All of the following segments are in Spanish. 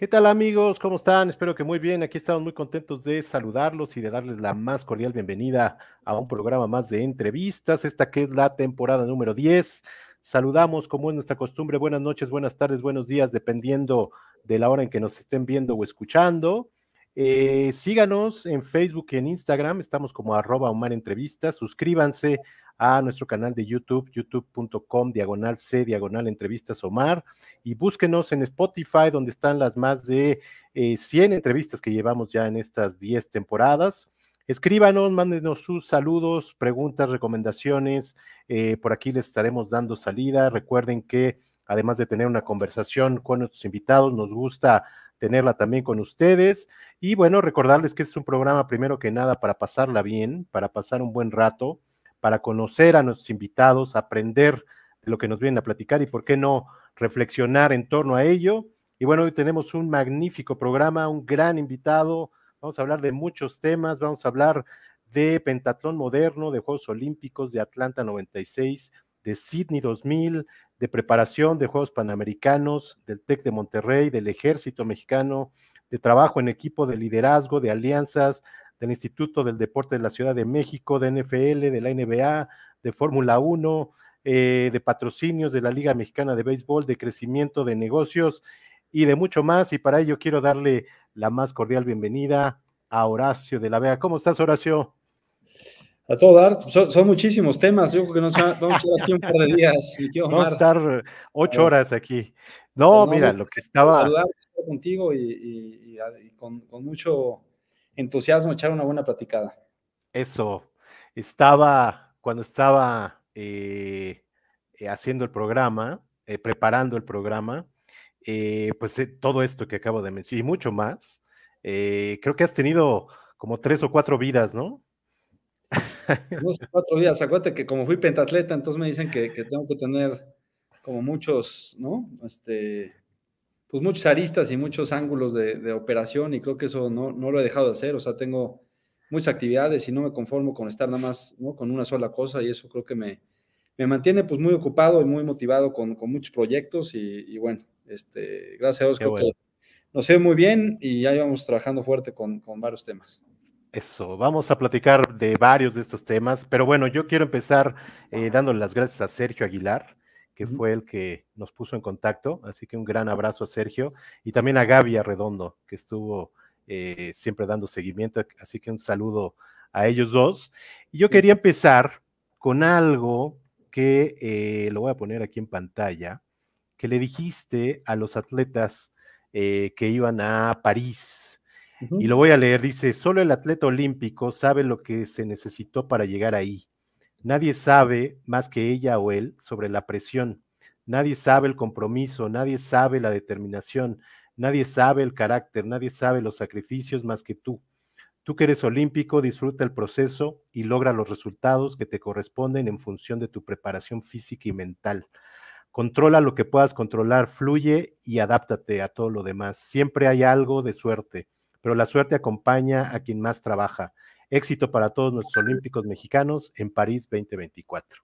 ¿Qué tal amigos? ¿Cómo están? Espero que muy bien. Aquí estamos muy contentos de saludarlos y de darles la más cordial bienvenida a un programa más de entrevistas, esta que es la temporada número 10. Saludamos como es nuestra costumbre, buenas noches, buenas tardes, buenos días, dependiendo de la hora en que nos estén viendo o escuchando. Eh, síganos en Facebook y en Instagram, estamos como arroba suscríbanse a nuestro canal de YouTube, youtube.com, diagonal C, diagonal entrevistas Omar, y búsquenos en Spotify, donde están las más de 100 eh, entrevistas que llevamos ya en estas 10 temporadas. Escríbanos, mándenos sus saludos, preguntas, recomendaciones. Eh, por aquí les estaremos dando salida. Recuerden que además de tener una conversación con nuestros invitados, nos gusta tenerla también con ustedes. Y bueno, recordarles que este es un programa primero que nada para pasarla bien, para pasar un buen rato, para conocer a nuestros invitados, aprender de lo que nos vienen a platicar y por qué no reflexionar en torno a ello. Y bueno, hoy tenemos un magnífico programa, un gran invitado. Vamos a hablar de muchos temas, vamos a hablar de pentatlón moderno, de Juegos Olímpicos, de Atlanta 96, de Sydney 2000, de preparación de Juegos Panamericanos, del TEC de Monterrey, del Ejército Mexicano, de trabajo en equipo, de liderazgo, de alianzas, del Instituto del Deporte de la Ciudad de México, de NFL, de la NBA, de Fórmula 1, eh, de patrocinios de la Liga Mexicana de Béisbol, de crecimiento de negocios y de mucho más. Y para ello quiero darle la más cordial bienvenida a Horacio de la Vega. ¿Cómo estás, Horacio? A todo dar, son, muchísimos temas, yo creo que nos vamos a estar aquí un par de días. Vamos a estar ocho eh, horas aquí. No, pues mira, lo que estaba... Saludar contigo y, con mucho entusiasmo echar una buena platicada. Eso, estaba, cuando estaba eh, eh, haciendo el programa, eh, preparando el programa, pues todo esto que acabo de mencionar y mucho más, creo que has tenido como tres o cuatro vidas, ¿no? o cuatro vidas. Acuérdate que como fui pentatleta, entonces me dicen que, que tengo que tener como muchos, ¿no? Este, pues muchos aristas y muchos ángulos de, operación y creo que eso no, no, lo he dejado de hacer, o sea, tengo muchas actividades y no me conformo con estar nada más ¿no? con una sola cosa y eso creo que me, me mantiene pues muy ocupado y muy motivado con, muchos proyectos y, bueno, este, gracias a Dios creo que nos ve muy bien y ya íbamos trabajando fuerte con, varios temas. Eso, vamos a platicar de varios de estos temas, pero bueno, yo quiero empezar eh, dándole las gracias a Sergio Aguilar, que fue el que nos puso en contacto. Así que un gran abrazo a Sergio y también a Gaby Arredondo, que estuvo eh, siempre dando seguimiento. Así que un saludo a ellos dos. Y yo quería empezar con algo que eh, lo voy a poner aquí en pantalla, que le dijiste a los atletas eh, que iban a París. Y lo voy a leer, dice, solo el atleta olímpico sabe lo que se necesitó para llegar ahí. Nadie sabe más que ella o él sobre la presión. Nadie sabe el compromiso, nadie sabe la determinación, nadie sabe el carácter, nadie sabe los sacrificios más que tú. Tú que eres olímpico, disfruta el proceso y logra los resultados que te corresponden en función de tu preparación física y mental. Controla lo que puedas controlar, fluye y adáptate a todo lo demás. Siempre hay algo de suerte, pero la suerte acompaña a quien más trabaja. Éxito para todos nuestros olímpicos mexicanos en París 2024.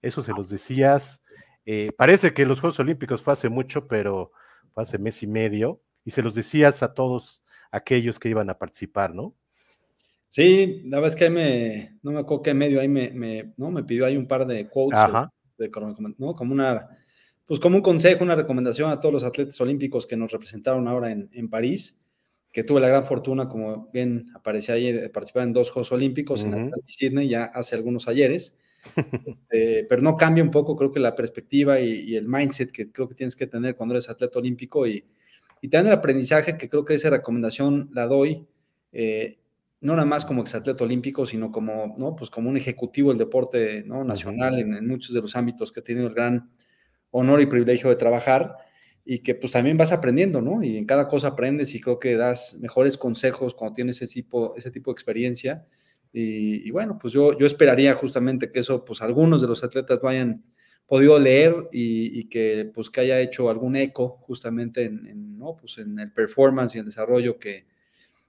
Eso se los decías. Eh, parece que los Juegos Olímpicos fue hace mucho, pero fue hace mes y medio, y se los decías a todos aquellos que iban a participar, ¿no? Sí, la verdad es que me, no me acuerdo qué medio, ahí me, ¿no? me pidió ahí un par de quotes, eh, ¿no? Como una, pues como un consejo, una recomendación a todos los atletas olímpicos que nos representaron ahora en, en París que tuve la gran fortuna, como bien aparecía ahí, de participar en dos Juegos Olímpicos en Atlanta y ya hace algunos ayeres. Este, pero no cambia un poco, creo que la perspectiva y, el mindset que creo que tienes que tener cuando eres atleta olímpico y, y también el aprendizaje, que creo que esa recomendación la doy, eh, no nada más como exatleta olímpico, sino como, ¿no? pues como un ejecutivo del deporte ¿no? nacional en, en, muchos de los ámbitos que he tenido el gran honor y privilegio de trabajar y que pues también vas aprendiendo, ¿no? Y en cada cosa aprendes y creo que das mejores consejos cuando tienes ese tipo, ese tipo de experiencia. Y, bueno, pues yo, yo esperaría justamente que eso, pues algunos de los atletas vayan hayan podido leer y, que pues que haya hecho algún eco justamente en, ¿no? pues, en el performance y el desarrollo que,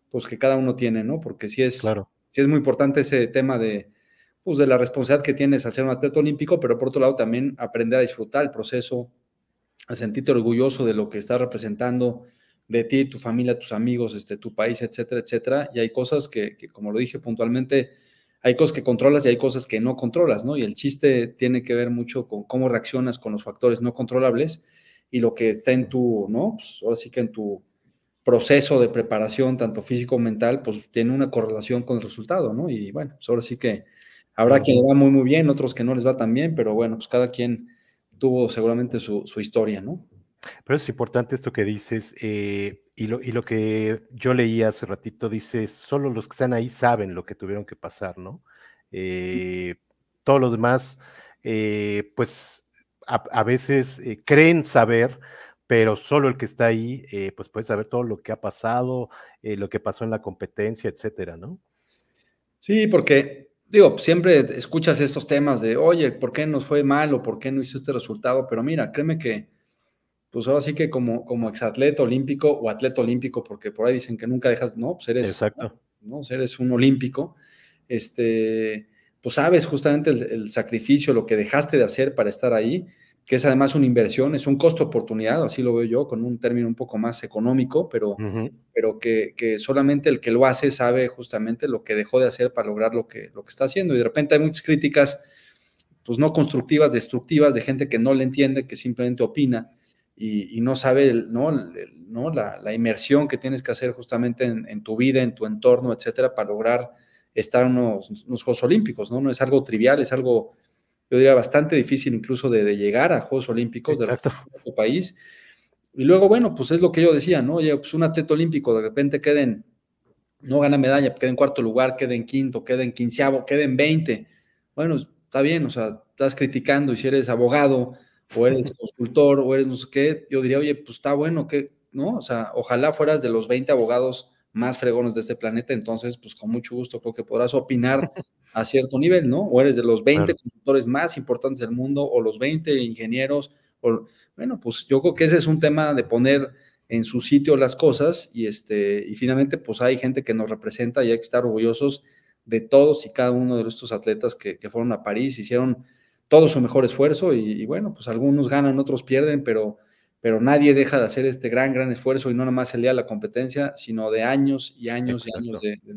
pues, que cada uno tiene, ¿no? Porque sí es, claro. sí es muy importante ese tema de, pues, de la responsabilidad que tienes al ser un atleta olímpico, pero por otro lado también aprender a disfrutar el proceso, a sentirte orgulloso de lo que estás representando, de ti, tu familia, tus amigos, este, tu país, etcétera, etcétera. Y hay cosas que, como lo dije puntualmente, hay cosas que controlas y hay cosas que no controlas, ¿no? Y el chiste tiene que ver mucho con cómo reaccionas con los factores no controlables y lo que está en tu, ¿no? Pues, ahora sí que en tu proceso de preparación, tanto físico como mental, pues tiene una correlación con el resultado, ¿no? Y bueno, pues ahora sí que habrá quien va muy, muy bien, otros que no les va tan bien, pero bueno, pues cada quien tuvo seguramente su, historia, ¿no? Pero es importante esto que dices, eh, y, lo, y lo que yo leí hace ratito, dice, solo los que están ahí saben lo que tuvieron que pasar, ¿no? Eh, todos los demás, eh, pues a, a veces creen saber, pero solo el que está ahí, pues puede saber todo lo que ha pasado, lo que pasó en la competencia, etcétera, ¿no? Sí, porque digo, siempre escuchas estos temas de, oye, ¿por qué nos fue mal o por qué no hizo este resultado? Pero mira, créeme que, pues ahora sí que como, como exatleta olímpico o atleta olímpico, porque por ahí dicen que nunca dejas, no, pues eres, Exacto. ¿no? un olímpico, este, pues sabes justamente el sacrificio, lo que dejaste de hacer para estar ahí que es además una inversión, es un costo oportunidad, así lo veo yo, con un término un poco más económico, pero, pero que, solamente el que lo hace sabe justamente lo que dejó de hacer para lograr lo que, lo que está haciendo. Y de repente hay muchas críticas, pues no constructivas, destructivas, de gente que no le entiende, que simplemente opina y, no sabe ¿no? La, inmersión que tienes que hacer justamente en, tu vida, en tu entorno, etcétera, para lograr estar en unos, Juegos Olímpicos, ¿no? No es algo trivial, es algo yo diría bastante difícil incluso de, llegar a Juegos Olímpicos de tu país. Y luego, bueno, pues es lo que yo decía, ¿no? Oye, pues un atleta olímpico de repente en, no gana medalla, quede en cuarto lugar, quede en quinto, quede en quinceavo, quede en veinte. Bueno, está bien, o sea, estás criticando y si eres abogado o eres consultor o eres no sé qué, yo diría, oye, pues está bueno, que, ¿no? O sea, ojalá fueras de los 20 abogados más fregones de este planeta, entonces, pues con mucho gusto creo que podrás opinar a cierto nivel, ¿no? O eres de los 20 conductores más importantes del mundo o los 20 ingenieros. O, bueno, pues yo creo que ese es un tema de poner en su sitio las cosas y, este, y finalmente pues hay gente que nos representa y hay que estar orgullosos de todos y cada uno de estos atletas que, fueron a París, hicieron todo su mejor esfuerzo y, bueno, pues algunos ganan, otros pierden, pero, pero nadie deja de hacer este gran, gran esfuerzo y no nada más el día la competencia, sino de años y años y años de, de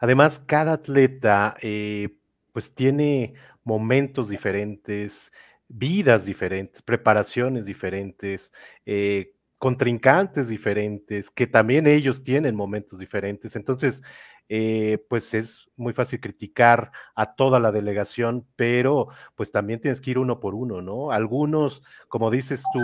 Además, cada atleta eh, pues tiene momentos diferentes, vidas diferentes, preparaciones diferentes, eh, contrincantes diferentes, que también ellos tienen momentos diferentes. Entonces, eh, pues es muy fácil criticar a toda la delegación, pero pues también tienes que ir uno por uno, ¿no? Algunos, como dices tú,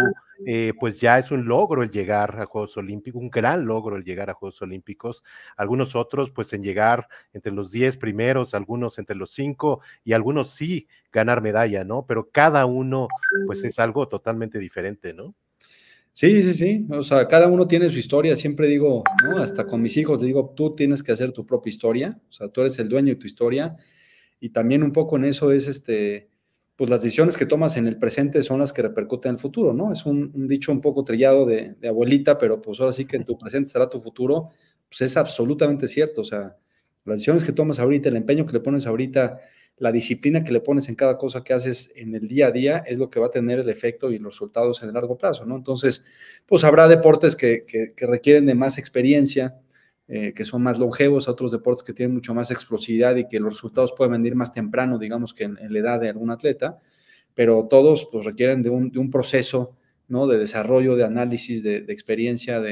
eh, pues ya es un logro el llegar a Juegos Olímpicos, un gran logro el llegar a Juegos Olímpicos, algunos otros pues en llegar entre los 10 primeros, algunos entre los 5 y algunos sí ganar medalla, ¿no? Pero cada uno pues es algo totalmente diferente, ¿no? Sí, sí, sí. O sea, cada uno tiene su historia. Siempre digo, ¿no? Hasta con mis hijos, digo, tú tienes que hacer tu propia historia. O sea, tú eres el dueño de tu historia. Y también un poco en eso es este, pues las decisiones que tomas en el presente son las que repercuten en el futuro, ¿no? Es un, dicho un poco trillado de, de, abuelita, pero pues ahora sí que en tu presente estará tu futuro. Pues es absolutamente cierto. O sea, las decisiones que tomas ahorita, el empeño que le pones ahorita, la disciplina que le pones en cada cosa que haces en el día a día es lo que va a tener el efecto y los resultados en el largo plazo, ¿no? Entonces, pues habrá deportes que, requieren de más experiencia, eh, que son más longevos, otros deportes que tienen mucho más explosividad y que los resultados pueden venir más temprano, digamos, que en, la edad de algún atleta, pero todos pues requieren de un, proceso, ¿no? De desarrollo, de análisis, de, experiencia,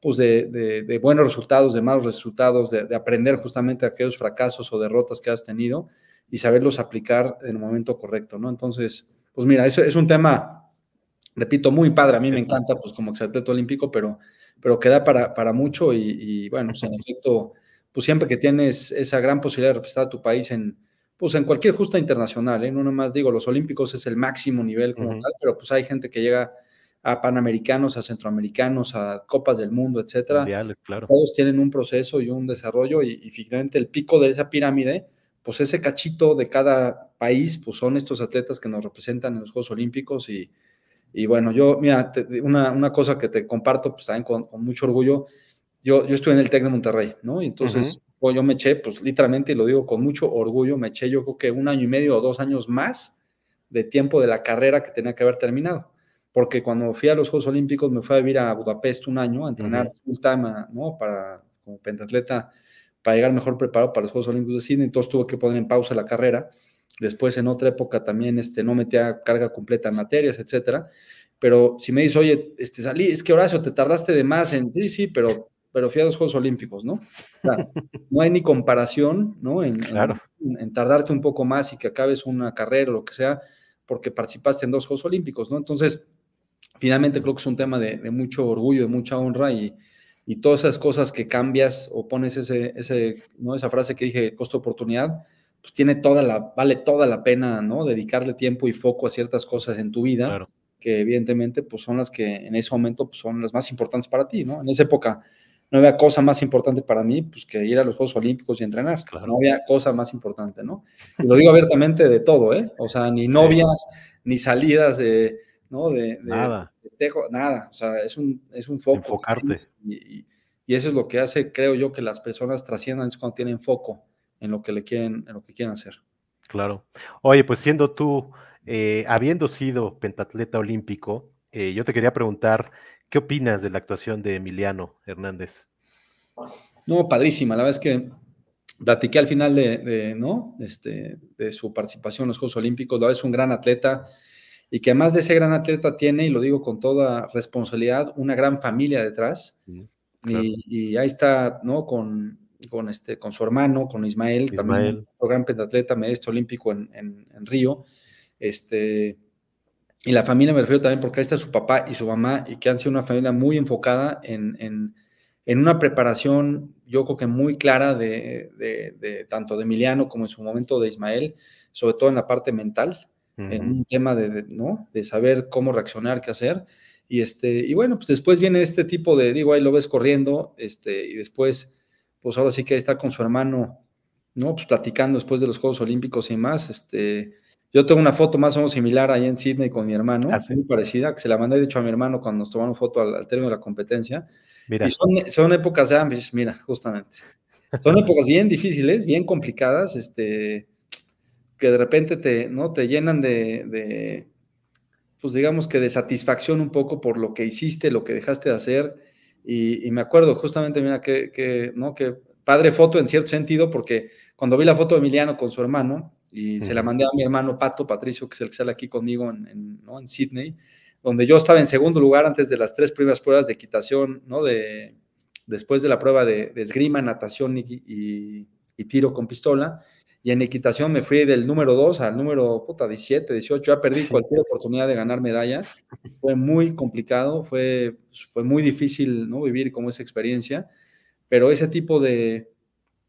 pues, de, de, buenos resultados, de malos resultados, de, de, aprender justamente aquellos fracasos o derrotas que has tenido y saberlos aplicar en el momento correcto, ¿no? Entonces, pues mira, eso es un tema, repito, muy padre. A mí me encanta, pues como exatleta olímpico, pero, pero queda para, para mucho y, bueno, pues en efecto, pues siempre que tienes esa gran posibilidad de representar a tu país en, pues en cualquier justa internacional, en ¿eh? No nomás digo, los olímpicos es el máximo nivel como tal, pero pues hay gente que llega a panamericanos, a centroamericanos, a copas del mundo, etcétera. Todos tienen un proceso y un desarrollo y, y finalmente el pico de esa pirámide, pues ese cachito de cada país, pues son estos atletas que nos representan en los Juegos Olímpicos y, bueno, yo, mira, una, cosa que te comparto, pues también con, mucho orgullo, yo, yo estuve en el TEC de Monterrey, ¿no? Y entonces yo, me eché, pues literalmente, y lo digo con mucho orgullo, me eché yo creo que un año y medio o dos años más de tiempo de la carrera que tenía que haber terminado. Porque cuando fui a los Juegos Olímpicos me fui a vivir a Budapest un año a entrenar full time, ¿no? Para, como pentatleta para llegar mejor preparado para los Juegos Olímpicos de cine, entonces tuvo que poner en pausa la carrera. Después, en otra época, también este, no metía carga completa en materias, etcétera. Pero si me dice, oye, este, salí, es que Horacio, te tardaste de más en. Sí, sí, pero, pero fui a los Juegos Olímpicos, ¿no? O sea, no hay ni comparación, ¿no? En, claro. en, tardarte un poco más y que acabes una carrera o lo que sea, porque participaste en dos Juegos Olímpicos, ¿no? Entonces, finalmente creo que es un tema de, de mucho orgullo, de mucha honra y, y todas esas cosas que cambias o pones ese, ¿no? esa frase que dije, costo-oportunidad, pues tiene toda la, vale toda la pena, ¿no? Dedicarle tiempo y foco a ciertas cosas en tu vida, que evidentemente pues son las que en ese momento pues, son las más importantes para ti, ¿no? En esa época no había cosa más importante para mí pues, que ir a los Juegos Olímpicos y entrenar. Pues no había cosa más importante, ¿no? Y lo digo abiertamente de todo, ¿eh? O sea, ni novias, ni salidas de, ¿no? De, nada. nada. O sea, es un, es un foco. Enfocarte. Y, eso es lo que hace, creo yo, que las personas trasciendan es cuando tienen foco en lo que le quieren, en lo que quieren hacer. Claro. Oye, pues siendo tú, eh, habiendo sido pentatleta olímpico, eh, yo te quería preguntar, ¿qué opinas de la actuación de Emiliano Hernández? No, padrísima. La verdad es que platiqué al final de, ¿no? este, de su participación en los Juegos Olímpicos. La verdad es un gran atleta y que además de ese gran atleta tiene, y lo digo con toda responsabilidad, una gran familia detrás. y, ahí está, ¿no? Con, este, con su hermano, con Ismael, también otro gran pentatleta, medallista olímpico en, Río. Este, y la familia me refiero también porque ahí está su papá y su mamá, y que han sido una familia muy enfocada en, una preparación, yo creo que muy clara de, tanto de Emiliano como en su momento de Ismael, sobre todo en la parte mental, en un tema de, ¿no? de saber cómo reaccionar, qué hacer. Y, este, y bueno, pues después viene este tipo de, digo, ahí lo ves corriendo, este, y después, pues ahora sí que está con su hermano, ¿no? Pues platicando después de los Juegos Olímpicos y más. Este, yo tengo una foto más o menos similar ahí en Sydney con mi hermano, ah, muy parecida, que se la mandé de hecho a mi hermano cuando nos tomaron foto al, término de la competencia. Mira. Y son, son épocas, mira, justamente. Son épocas bien difíciles, bien complicadas, este, que de repente te, ¿no? te llenan de, pues digamos que de satisfacción un poco por lo que hiciste, lo que dejaste de hacer. Y, me acuerdo justamente, mira, que, que, ¿no? que padre foto en cierto sentido, porque cuando vi la foto de Emiliano con su hermano, y se la mandé a mi hermano Pato Patricio, que es el que sale aquí conmigo en, ¿no? en Sydney, donde yo estaba en segundo lugar antes de las tres primeras pruebas de equitación, ¿no? de, después de la prueba de, esgrima, natación y tiro con pistola y en equitación me fui del número 2 al número puta, 17, 18. Ya perdí cualquier oportunidad de ganar medalla. Fue muy complicado, fue, fue muy difícil ¿no? vivir como esa experiencia. Pero ese tipo de,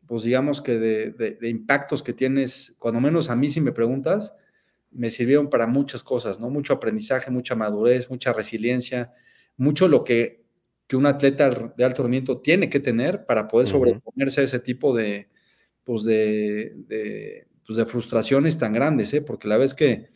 pues digamos que de, impactos que tienes, cuando menos a mí si me preguntas, me sirvieron para muchas cosas, ¿no? Mucho aprendizaje, mucha madurez, mucha resiliencia, mucho lo que, que un atleta de alto rendimiento tiene que tener para poder sobreponerse a ese tipo de, pues, pues de, frustraciones tan grandes, ¿eh? porque la vez que,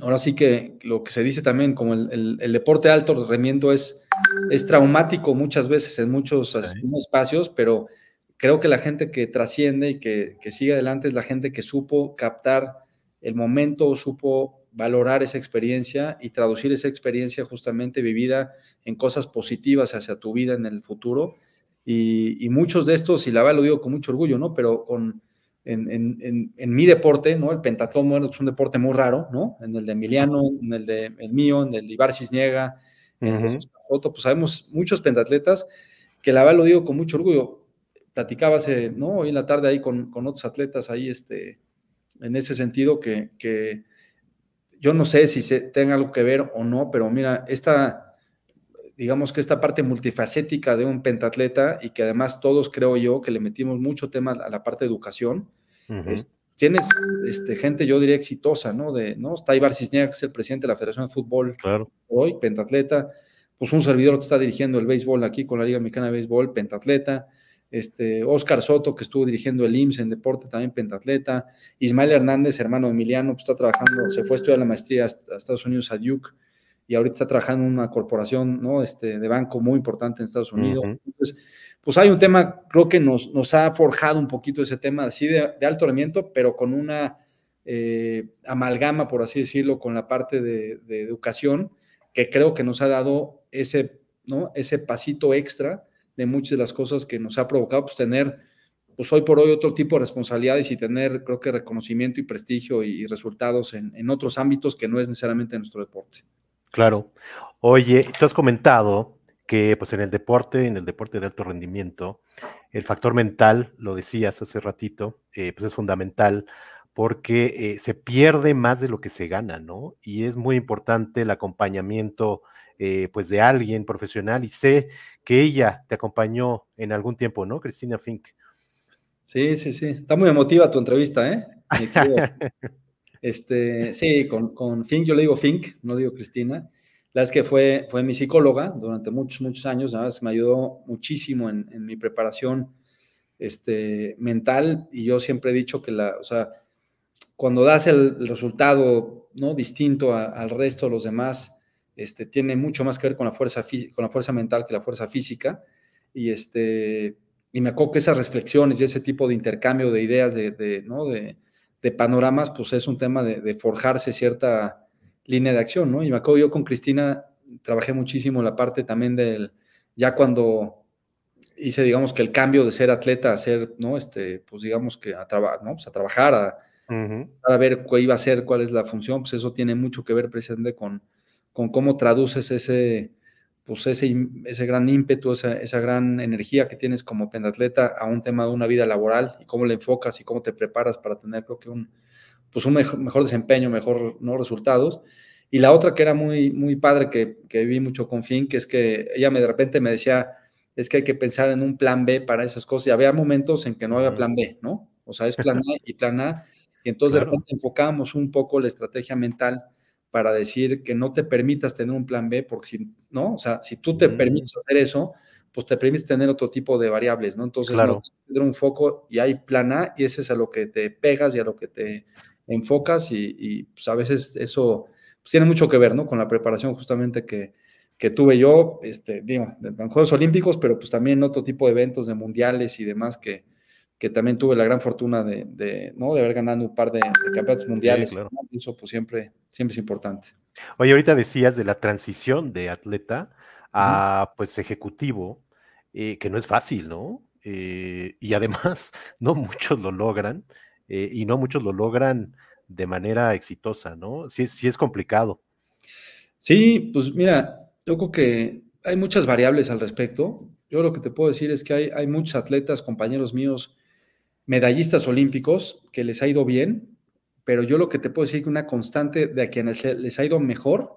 ahora sí que lo que se dice también, como el, deporte alto remiendo es, es traumático muchas veces en muchos espacios, pero creo que la gente que trasciende y que, que sigue adelante es la gente que supo captar el momento, supo valorar esa experiencia y traducir esa experiencia justamente vivida en cosas positivas hacia tu vida en el futuro y, muchos de estos, y la verdad lo digo con mucho orgullo, ¿no? Pero con, en, mi deporte, ¿no? El pentatlón bueno, es un deporte muy raro, ¿no? En el de Emiliano, en el de el mío, en el de Ibar Cisniega, en otro, pues sabemos muchos pentatletas que la verdad lo digo con mucho orgullo. Platicaba ¿no? Hoy en la tarde ahí con, otros atletas ahí, este, en ese sentido que, que yo no sé si se tenga algo que ver o no, pero mira, esta digamos que esta parte multifacética de un pentatleta y que además todos creo yo que le metimos mucho tema a la parte de educación. tienes este, gente, yo diría, exitosa, ¿no? De, ¿no? Está Ibar Cisniak, que es el presidente de la Federación de Fútbol hoy, pentatleta. Pues un servidor que está dirigiendo el béisbol aquí con la Liga Mexicana de Béisbol, pentatleta. Este, Oscar Soto, que estuvo dirigiendo el IMSS en deporte, también pentatleta. Ismael Hernández, hermano de Emiliano, pues está trabajando, se fue a estudiar la maestría a Estados Unidos, a Duke y ahorita está trabajando en una corporación ¿no? este, de banco muy importante en Estados Unidos. Entonces, pues hay un tema, creo que nos, nos ha forjado un poquito ese tema así de, alto rendimiento, pero con una eh, amalgama, por así decirlo, con la parte de, educación, que creo que nos ha dado ese, ¿no? ese pasito extra de muchas de las cosas que nos ha provocado, pues tener, pues hoy por hoy otro tipo de responsabilidades y tener, creo que reconocimiento y prestigio y, resultados en otros ámbitos que no es necesariamente nuestro deporte. Claro. Oye, tú has comentado que pues en el deporte, en el deporte de alto rendimiento, el factor mental, lo decías hace ratito, eh, pues es fundamental porque eh, se pierde más de lo que se gana, ¿no? Y es muy importante el acompañamiento eh, pues de alguien profesional y sé que ella te acompañó en algún tiempo, ¿no? Cristina Fink. Sí, sí, sí. Está muy emotiva tu entrevista, ¿eh? Este, sí, con, Fink, yo le digo Fink, no digo Cristina. La es que fue, fue mi psicóloga durante muchos, muchos años, ¿sabes? me ayudó muchísimo en, mi preparación este, mental y yo siempre he dicho que la, sea, cuando das el, resultado ¿no? distinto al resto de los demás, este, tiene mucho más que ver con la, fuerza con la fuerza mental que la fuerza física. Y, este, y me acuerdo que esas reflexiones y ese tipo de intercambio de ideas, de ¿no? de, de panoramas, pues es un tema de, forjarse cierta línea de acción, ¿no? Y me acuerdo yo con Cristina, trabajé muchísimo la parte también del, ya cuando hice, digamos, que el cambio de ser atleta a ser, ¿no? Este, pues digamos que a, trabajar ¿no? pues a trabajar, a, ver cuál iba a ser, cuál es la función, pues eso tiene mucho que ver precisamente con, con cómo traduces ese, pues ese, ese gran ímpetu, esa, esa, gran energía que tienes como pentatleta a un tema de una vida laboral y cómo le enfocas y cómo te preparas para tener, creo que un, pues un mejor, desempeño, mejor ¿no? resultados. Y la otra que era muy, muy padre, que, que vi mucho con Finn, que es que ella me, de repente me decía, es que hay que pensar en un plan B para esas cosas. Y había momentos en que no había plan B, ¿no? O sea, es plan A y plan A. Y entonces de repente enfocamos un poco la estrategia mental para decir que no te permitas tener un plan B, porque si no, o sea, si tú te mm. permites hacer eso, pues te permites tener otro tipo de variables, ¿no? Entonces, claro. tener un foco y hay plan A y ese es a lo que te pegas y a lo que te enfocas y, pues a veces eso pues, tiene mucho que ver, ¿no? Con la preparación justamente que, que tuve yo, este, digo, en Juegos Olímpicos, pero pues también en otro tipo de eventos de mundiales y demás que, que también tuve la gran fortuna de, ¿no? de haber ganado un par de, campeonatos mundiales. Eso pues siempre, siempre es importante. Oye, ahorita decías de la transición de atleta a pues ejecutivo, eh, que no es fácil, ¿no? Eh, y además no muchos lo logran eh, y no muchos lo logran de manera exitosa, ¿no? Sí, sí es complicado. Sí, pues mira, yo creo que hay muchas variables al respecto. Yo lo que te puedo decir es que hay, hay muchos atletas, compañeros míos, medallistas olímpicos que les ha ido bien, pero yo lo que te puedo decir que una constante de a quienes les ha ido mejor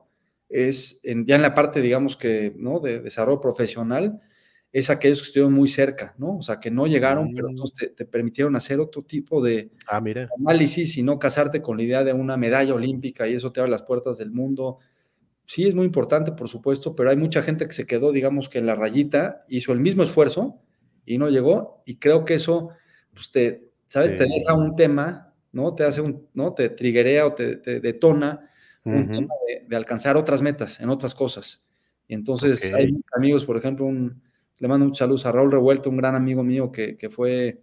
es ya en la parte, digamos que, ¿no? De desarrollo profesional, es aquellos que estuvieron muy cerca, ¿no? O sea, que no llegaron, pero mm. entonces te, permitieron hacer otro tipo de ah, análisis y no casarte con la idea de una medalla olímpica y eso te abre las puertas del mundo. Sí, es muy importante, por supuesto, pero hay mucha gente que se quedó, digamos que en la rayita, hizo el mismo esfuerzo y no llegó, y creo que eso Usted, pues, ¿sabes? Te deja un tema, ¿no? Te hace un, ¿no? Te triguea o te, detona un tema de, alcanzar otras metas en otras cosas. Y entonces hay amigos, por ejemplo, le mando un saludo a Raúl Revuelto, un gran amigo mío que, fue,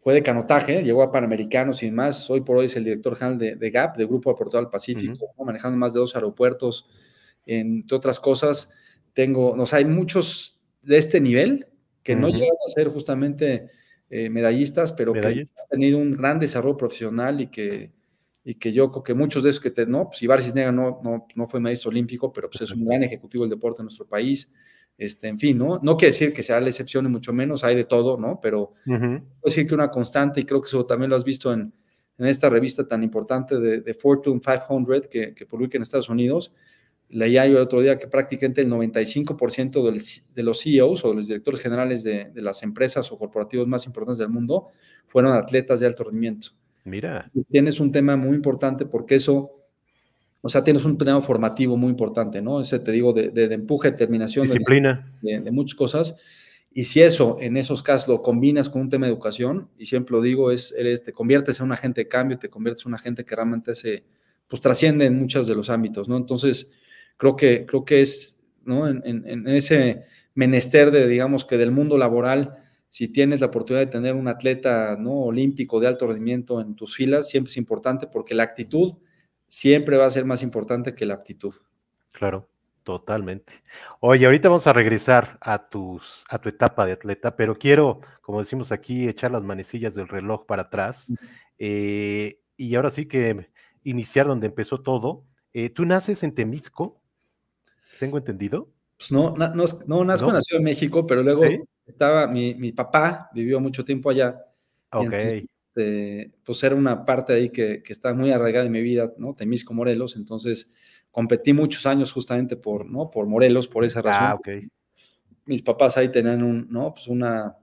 fue de canotaje, llegó a Panamericanos y demás. Hoy por hoy es el director general de, GAP, de Grupo Aportado al Pacífico, manejando más de dos aeropuertos, entre otras cosas. Tengo, hay muchos de este nivel que no llegan a ser justamente eh, medallistas, pero que han tenido un gran desarrollo profesional y que, y que yo creo que muchos de esos que te, no, pues Ibar Cisnega no, no, no fue maestro olímpico, pero pues es un gran ejecutivo del deporte en nuestro país. Este, en fin, ¿no? No quiere decir que sea la excepción, y mucho menos, hay de todo, ¿no? Pero decir que una constante, y creo que eso también lo has visto en, en esta revista tan importante de, Fortune 500 que publica en Estados Unidos, leía yo el otro día que prácticamente el 95% de los CEOs o de los directores generales de, las empresas o corporativos más importantes del mundo fueron atletas de alto rendimiento. Mira. tienes un tema muy importante porque eso, o sea, tienes un tema formativo muy importante, ¿no? Ese te digo de, empuje, determinación, disciplina, de, muchas cosas. Y si eso, en esos casos, lo combinas con un tema de educación, y siempre lo digo, es, te conviertes en un agente de cambio, te conviertes en un agente que realmente se, pues trasciende en muchos de los ámbitos, ¿no? Entonces, creo que, creo que es, ¿no? En, ese menester de, digamos, que del mundo laboral, si tienes la oportunidad de tener un atleta, ¿no? Olímpico de alto rendimiento en tus filas, siempre es importante porque la actitud siempre va a ser más importante que la aptitud. Claro. Totalmente. Oye, ahorita vamos a regresar a tus a tu etapa de atleta, pero quiero, como decimos aquí, echar las manecillas del reloj para atrás. Eh, y ahora sí que iniciar donde empezó todo. Eh, tú naces en Temisco, tengo entendido. Pues no, no, nazco nació en México, pero luego estaba, mi, papá vivió mucho tiempo allá. Ah, ok. Este, pues era una parte ahí que, que estaba muy arraigada en mi vida, ¿no? Temisco, Morelos, entonces competí muchos años justamente por, ¿no? Por Morelos, por esa ah, razón. Ah, ok. Mis papás ahí tenían un, ¿no? Pues una,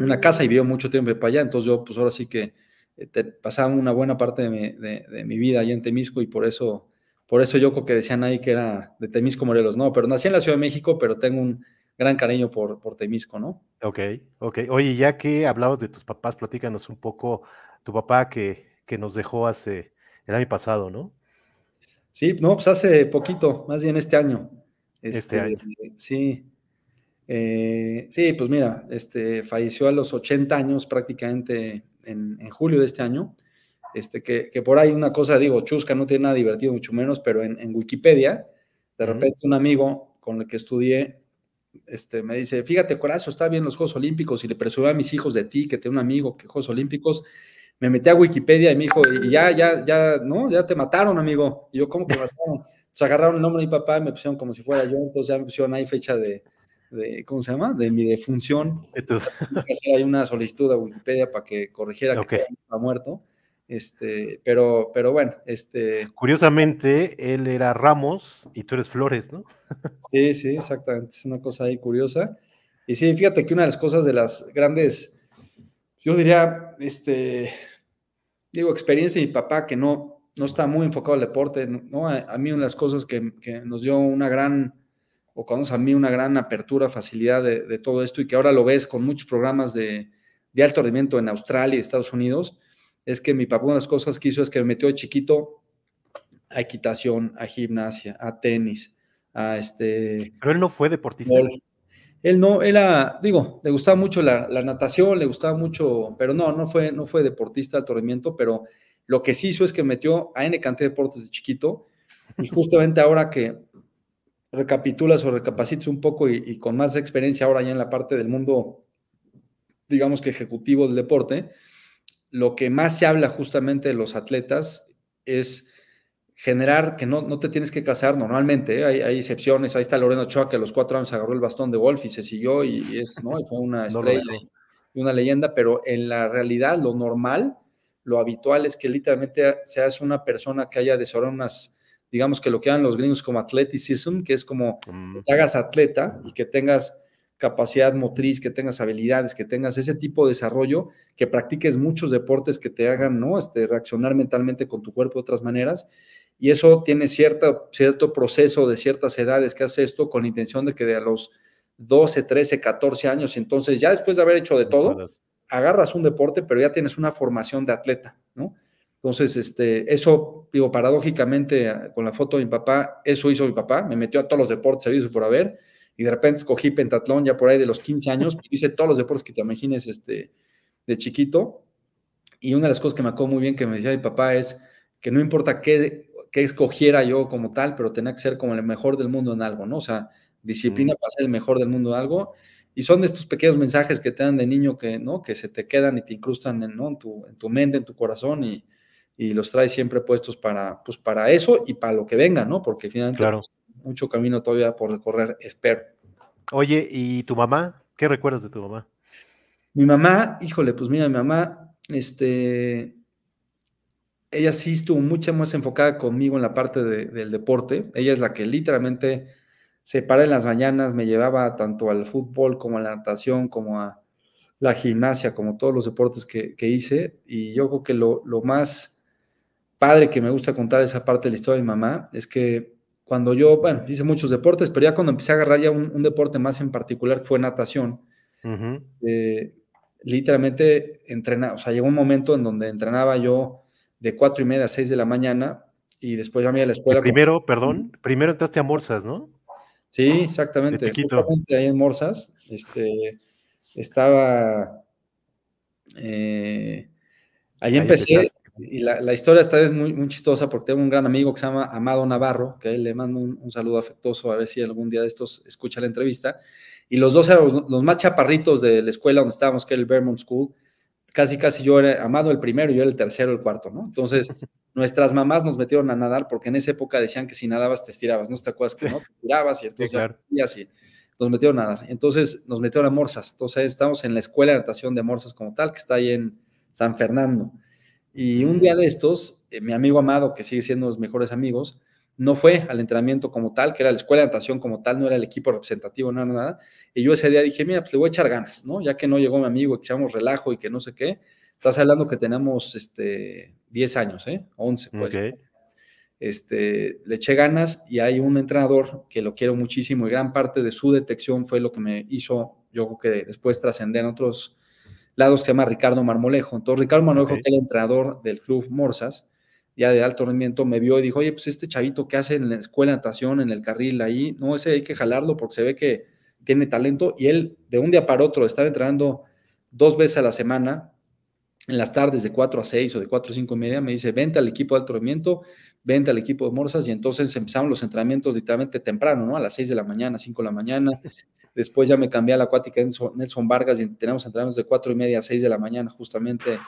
una casa y vivió mucho tiempo para allá, entonces yo pues ahora sí que eh, pasaba una buena parte de mi, vida ahí en Temisco y por eso por eso yo creo que decían ahí que era de Temisco Morelos, no, pero nací en la Ciudad de México, pero tengo un gran cariño por, por Temisco, ¿no? Ok, ok. Oye, ya que hablabas de tus papás, platícanos un poco tu papá que, que nos dejó hace el año pasado, ¿no? Sí, no, pues hace poquito, más bien este año. Este, este año. Sí. Eh, sí, pues mira, este, falleció a los 80 años prácticamente en julio de este año. Este, que, por ahí una cosa, digo, chusca, no tiene nada divertido, mucho menos, pero en, Wikipedia, de repente un amigo con el que estudié, este, me dice, fíjate, Corazo, está bien los Juegos Olímpicos y le presuré a mis hijos de ti, que tengo un amigo que Juegos Olímpicos, me metí a Wikipedia y me dijo, y ya, ya, ya, no, ya te mataron, amigo. Y yo, ¿cómo que mataron? se agarraron el nombre de mi papá y me pusieron como si fuera yo, entonces ya me pusieron ahí fecha de, ¿cómo se llama? De mi defunción. Entonces, hay una solicitud a Wikipedia para que corrigiera que ha muerto. Este, pero, pero bueno, este. Curiosamente, él era Ramos y tú eres Flores, ¿no? Sí, sí, exactamente. Es una cosa ahí curiosa. Y sí, fíjate que una de las cosas de las grandes, yo diría, este, digo, experiencia de mi papá que no, no está muy enfocado al deporte, ¿no? A, mí una de las cosas que, nos dio una gran, o conoce a mí una gran apertura, facilidad de, todo esto y que ahora lo ves con muchos programas de, de alto rendimiento en Australia y Estados Unidos, es que mi papá, una de las cosas que hizo es que me metió de chiquito a equitación, a gimnasia, a tenis, a este... Pero él no fue deportista. Él, él no, era, digo, le gustaba mucho la, natación, le gustaba mucho, pero no, no fue, no fue deportista al torrimiento, pero lo que sí hizo es que metió a N cantidad de deportes de chiquito y justamente ahora que recapitulas o recapacitas un poco y, y, con más experiencia ahora ya en la parte del mundo, digamos que ejecutivo del deporte, lo que más se habla justamente de los atletas es generar que no, no te tienes que casar normalmente, ¿eh? hay, excepciones, ahí está Loreno Ochoa que a los cuatro años agarró el bastón de golf y se siguió y, es, ¿no? fue una estrella y una leyenda, pero en la realidad lo normal, lo habitual es que literalmente seas una persona que haya desarrollado unas, digamos que lo que dan los gringos como athleticism, que es como mm. te hagas atleta y que tengas capacidad motriz, que tengas habilidades, que tengas ese tipo de desarrollo, que practiques muchos deportes que te hagan ¿no? este, reaccionar mentalmente con tu cuerpo de otras maneras. Y eso tiene cierto proceso de ciertas edades que hace esto con la intención de que de a los 12, 13, 14 años, entonces ya después de haber hecho de todo, agarras un deporte, pero ya tienes una formación de atleta, ¿no? Entonces, este, eso, digo, paradójicamente, ah, con la foto de mi papá, eso hizo mi papá, me metió a todos los deportes, se hizo por haber, y de repente escogí pentatlón ya por ahí de los 15 años, hice todos los deportes que te imagines este, de chiquito. Y una de las cosas que me acuerdo muy bien que me decía mi papá es que no importa qué, qué escogiera yo como tal, pero tenía que ser como el mejor del mundo en algo, ¿no? O sea, disciplina mm. para ser el mejor del mundo en algo. Y son de estos pequeños mensajes que te dan de niño que, ¿no? que se te quedan y te incrustan en, ¿no? en, tu, en tu mente, en tu corazón y, y los traes siempre puestos para, pues, para eso y para lo que venga, ¿no? Porque finalmente claro mucho camino todavía por recorrer, espero. Oye, ¿y tu mamá? ¿Qué recuerdas de tu mamá? Mi mamá, híjole, pues mira, mi mamá, este, ella sí estuvo mucha más enfocada conmigo en la parte del deporte. Ella es la que literalmente se para en las mañanas, me llevaba tanto al fútbol como a la natación, como a la gimnasia, como todos los deportes que, hice. Y yo creo que lo, lo, más padre que me gusta contar esa parte de la historia de mi mamá es que cuando yo, bueno, hice muchos deportes, pero ya cuando empecé a agarrar ya un, deporte más en particular fue natación. literalmente entrenaba, o sea, llegó un momento en donde entrenaba yo de cuatro y media a seis de la mañana y después ya me iba a la escuela. Primero, perdón, primero entraste a Morsas, ¿no? Sí, exactamente. Justamente ahí en Morsas, este, estaba, eh, ahí, empecé, y la, historia esta vez muy, muy chistosa porque tengo un gran amigo que se llama Amado Navarro, que le mando un, saludo afectuoso a ver si algún día de estos escucha la entrevista. Y los dos eran los más chaparritos de la escuela donde estábamos, que era el Vermont School. Casi, casi yo era Amado el primero y yo era el tercero, el cuarto, ¿no? Entonces, nuestras mamás nos metieron a nadar porque en esa época decían que si nadabas te estirabas, ¿no? ¿Te acuerdas que no? Te estirabas y entonces y así. Nos metieron a nadar. Entonces, nos metieron a Morsas. Entonces, estamos en la escuela de natación de Morsas como tal, que está ahí en San Fernando. Y un día de estos, eh, mi amigo amado, que sigue siendo los mejores amigos, no fue al entrenamiento como tal, que era la escuela de natación como tal, no era el equipo representativo, no era nada. Y yo ese día dije, mira, pues le voy a echar ganas, ¿no? Ya que no llegó mi amigo, echamos relajo y que no sé qué. Estás hablando que tenemos este, 10 años, ¿eh? 11, pues. Este, le eché ganas y hay un entrenador que lo quiero muchísimo y gran parte de su detección fue lo que me hizo, yo creo que después trascender en otros lado se llama Ricardo Marmolejo. Entonces, Ricardo Marmolejo, que era el entrenador del club Morsas, ya de alto rendimiento, me vio y dijo, oye, pues este chavito que hace en la escuela de natación, en el carril ahí, no, ese hay que jalarlo porque se ve que tiene talento. Y él, de un día para otro, estar entrenando dos veces a la semana, en las tardes de 4 a 6 o de 4 a 5 y media, me dice, vente al equipo de alto rendimiento, vente al equipo de Morsas y entonces empezaron los entrenamientos literalmente temprano, ¿no? A las 6 de la mañana, 5 de la mañana. Después ya me cambié a la acuática Nelson Vargas y tenemos entrenamientos de 4 y media a 6 de la mañana justamente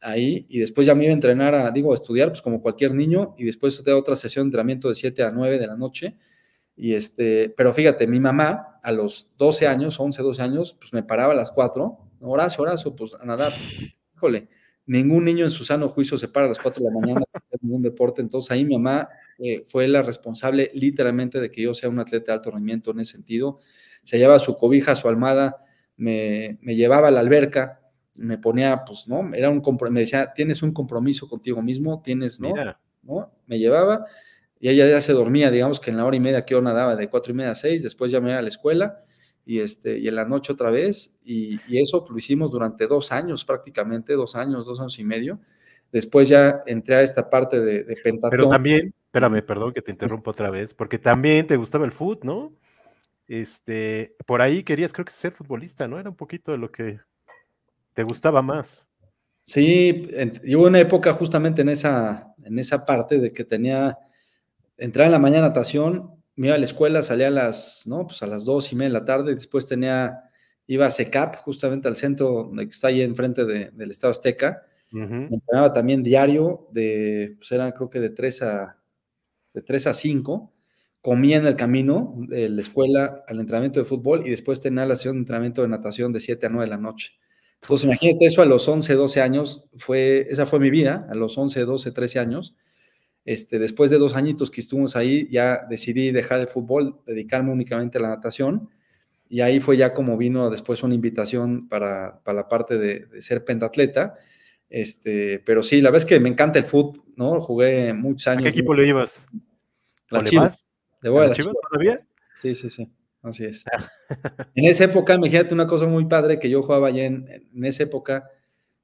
ahí. Y después ya me iba a entrenar, digo, a estudiar, pues como cualquier niño. Y después te otra sesión de entrenamiento de 7 a 9 de la noche. Y este, pero fíjate, mi mamá a los 12 años, 11, 12 años, pues me paraba a las 4. Horacio, Horacio, pues a nadar. Híjole, ningún niño en su sano juicio se para a las 4 de la mañana hacer ningún deporte. Entonces ahí mi mamá eh, fue la responsable literalmente de que yo sea un atleta de alto rendimiento en ese sentido. Se llevaba su cobija, su almada, me, llevaba a la alberca, me ponía, pues, ¿no? Era un me decía, tienes un compromiso contigo mismo, tienes, ¿no? ¿no? Me llevaba y ella ya se dormía, digamos que en la hora y media que yo nadaba, de cuatro y media a 6, después ya me iba a la escuela y, este, y en la noche otra vez. Y, eso lo hicimos durante dos años prácticamente, dos años, dos años y medio. Después ya entré a esta parte de, de Pero también, espérame, perdón que te interrumpo otra vez, porque también te gustaba el fútbol, ¿no? Este, por ahí querías, creo que ser futbolista, ¿no? Era un poquito de lo que te gustaba más. Sí, llegó una época justamente en esa, en esa parte de que tenía, entrar en la mañana natación, me iba a la escuela, salía a las, ¿no? Pues a las dos y media de la tarde, después tenía, iba a SECAP, justamente al centro que está ahí enfrente del Estado Azteca. entrenaba también diario, de, pues era creo que de 3 a, de 3 a 5. Comía en el camino de la escuela al entrenamiento de fútbol y después tenía la sesión de entrenamiento de natación de 7 a 9 de la noche. Entonces, imagínate eso a los 11, 12 años, fue, esa fue mi vida, a los 11, 12, 13 años este, después de dos añitos que estuvimos ahí, ya decidí dejar el fútbol, dedicarme únicamente a la natación. Y ahí fue ya como vino después una invitación para, para la parte de, ser pentatleta. Este, pero sí, la vez es que me encanta el fútbol, ¿no? Jugué muchos años. qué equipo le ibas? La Chivas. ¿Le a, Chivas, todavía? Sí, sí, sí. Así es. Ah. en esa época, imagínate una cosa muy padre que yo jugaba allá en, en esa época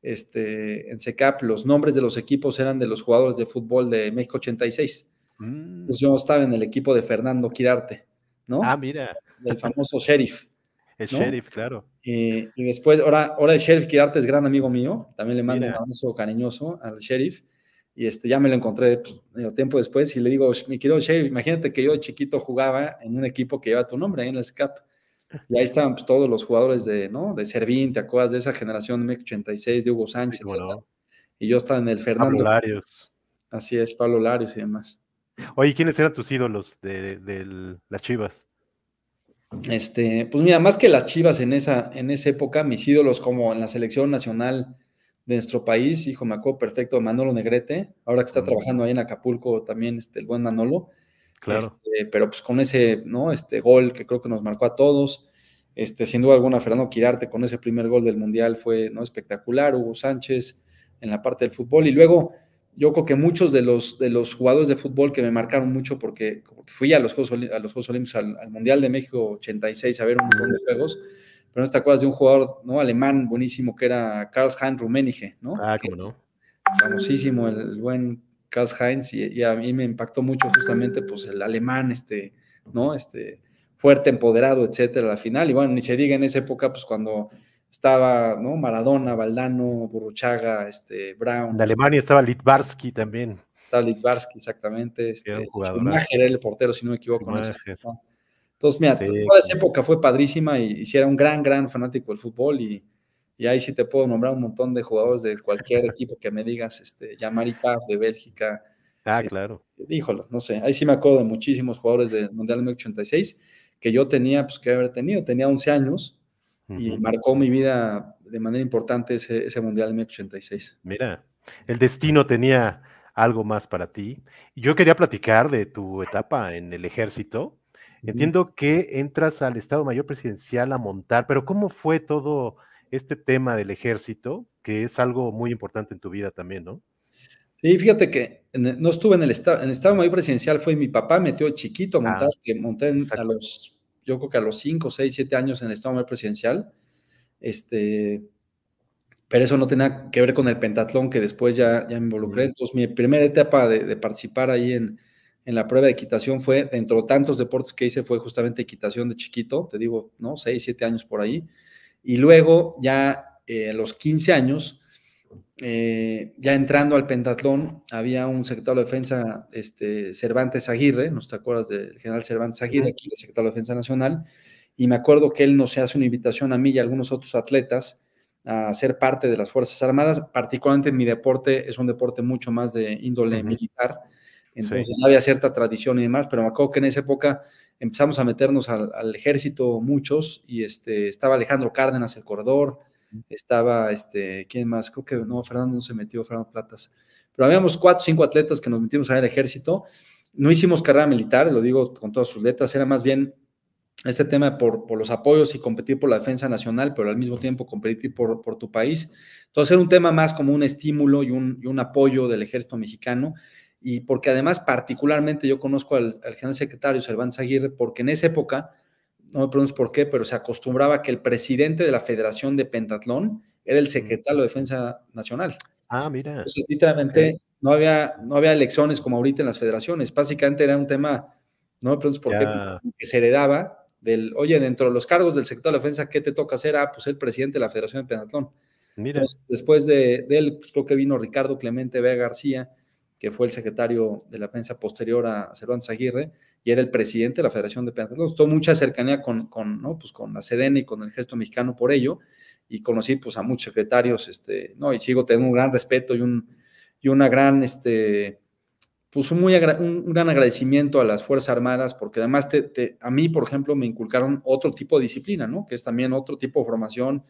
este, en SECAP los nombres de los equipos eran de los jugadores de fútbol de México 86. Mm. yo estaba en el equipo de Fernando Quirarte, ¿no? Ah, mira. Del famoso sheriff. El sheriff, claro. y después, ahora, ahora el sheriff Quirarte es gran amigo mío, también le mando un abrazo cariñoso al sheriff. Y este, ya me lo encontré pues, medio tiempo después y le digo, mi querido sheriff, imagínate que yo de chiquito jugaba en un equipo que lleva tu nombre en el secap. Y ahí estaban pues, todos los jugadores de, ¿no? De Servín, ¿te acuerdas de esa generación 86 de Hugo Sánchez, Y yo estaba en el Fernando. Pablo Larios. Así es, Pablo Larios y demás. Oye, ¿quiénes eran tus ídolos de, las Chivas? Este, pues mira, más que las Chivas en esa, en esa época, mis ídolos como en la selección nacional de nuestro país, hijo, me acuerdo perfecto, Manolo Negrete, ahora que está trabajando ahí en Acapulco también, este, el buen Manolo, este, pero pues con ese, ¿no? Este gol que creo que nos marcó a todos. Este, sin duda alguna, Fernando Quirarte con ese primer gol del Mundial fue ¿no? espectacular, Hugo Sánchez en la parte del fútbol. Y luego, yo creo que muchos de los, de los jugadores de fútbol que me marcaron mucho, porque, fui a los Juegos, a los Juegos Olímpicos, al, Mundial de México 86 a ver un montón de juegos, pero no te acuerdas de un jugador ¿no? alemán buenísimo que era Karl-Heinz Rummenigge, no. Ah, Famosísimo, el buen Karl Heinz, y, a mí me impactó mucho justamente pues el alemán, este, ¿no? Este, fuerte, empoderado, etcétera, la final. Y bueno, ni se diga en esa época, pues cuando estaba, ¿no? Maradona, Valdano, Burruchaga, este, Brown. De Alemania estaba Litvarsky también. Estaba Litvarsky, exactamente. Este, era el portero, si no me equivoco. Entonces, mira, toda esa época fue padrísima y, y era un gran, gran fanático del fútbol y y ahí sí te puedo nombrar un montón de jugadores de cualquier equipo que me digas, este, Yamari de Bélgica. Ah, este, claro. Híjole, no sé. Ahí sí me acuerdo de muchísimos jugadores del Mundial de 86 que yo tenía, pues que haber tenido. Tenía 11 años y marcó mi vida de manera importante ese, Mundial de 86. Mira, el destino tenía algo más para ti. Yo quería platicar de tu etapa en el ejército. Entiendo que entras al Estado Mayor Presidencial a montar, pero ¿cómo fue todo este tema del ejército, que es algo muy importante en tu vida también, ¿no? Sí, fíjate que no estuve en el estado, en el estado mayor presidencial fue mi papá, metió chiquito a ah, que monté a los, yo creo que a los 5, 6, 7 años en el estado mayor presidencial, este, pero eso no tenía que ver con el pentatlón que después ya, ya me involucré. Mm. Entonces, mi primera etapa de, participar ahí en, en, la prueba de equitación fue, dentro de tantos deportes que hice, fue justamente equitación de chiquito, te digo, ¿no? 6, 7 años por ahí. Y luego, ya eh, a los 15 años, eh, ya entrando al pentatlón, había un secretario de defensa, este, Cervantes Aguirre, ¿no te acuerdas del general Cervantes Aguirre, aquí el secretario de defensa nacional? Y me acuerdo que él nos hace una invitación a mí y a algunos otros atletas a ser parte de las Fuerzas Armadas, particularmente mi deporte es un deporte mucho más de índole militar, entonces había cierta tradición y demás, pero me acuerdo que en esa época empezamos a meternos al, ejército muchos y este, estaba Alejandro Cárdenas, el corredor, estaba, este, ¿quién más? Creo que no, Fernando no se metió, Fernando Platas. Pero habíamos cuatro cinco atletas que nos metimos al ejército. No hicimos carrera militar, lo digo con todas sus letras, era más bien este tema por, los apoyos y competir por la defensa nacional, pero al mismo tiempo competir por, tu país. Entonces era un tema más como un estímulo y un, y un apoyo del ejército mexicano y porque además particularmente yo conozco al, general secretario Cervantes Aguirre, porque en esa época, no me preguntes por qué, pero se acostumbraba que el presidente de la Federación de Pentatlón era el secretario de Defensa Nacional. Ah, mira. literalmente no, había, no había elecciones como ahorita en las federaciones, básicamente era un tema, no me preguntes por qué, que se heredaba del, oye, dentro de los cargos del secretario de la defensa, ¿qué te toca hacer? Ah, pues el presidente de la Federación de Pentatlón. Mira. después de, él, pues, creo que vino Ricardo Clemente Vega García, que fue el secretario de la prensa posterior a Cervantes Aguirre, y era el presidente de la Federación de Pentatlones. Tuvo mucha cercanía con, ¿no? pues con la CDN y con el gesto mexicano por ello, y conocí pues, a muchos secretarios, este, ¿no? y sigo teniendo un gran respeto y, un, y una gran, este, pues muy un, gran agradecimiento a las Fuerzas Armadas, porque además a mí, por ejemplo, me inculcaron otro tipo de disciplina, ¿no? que es también otro tipo de formación,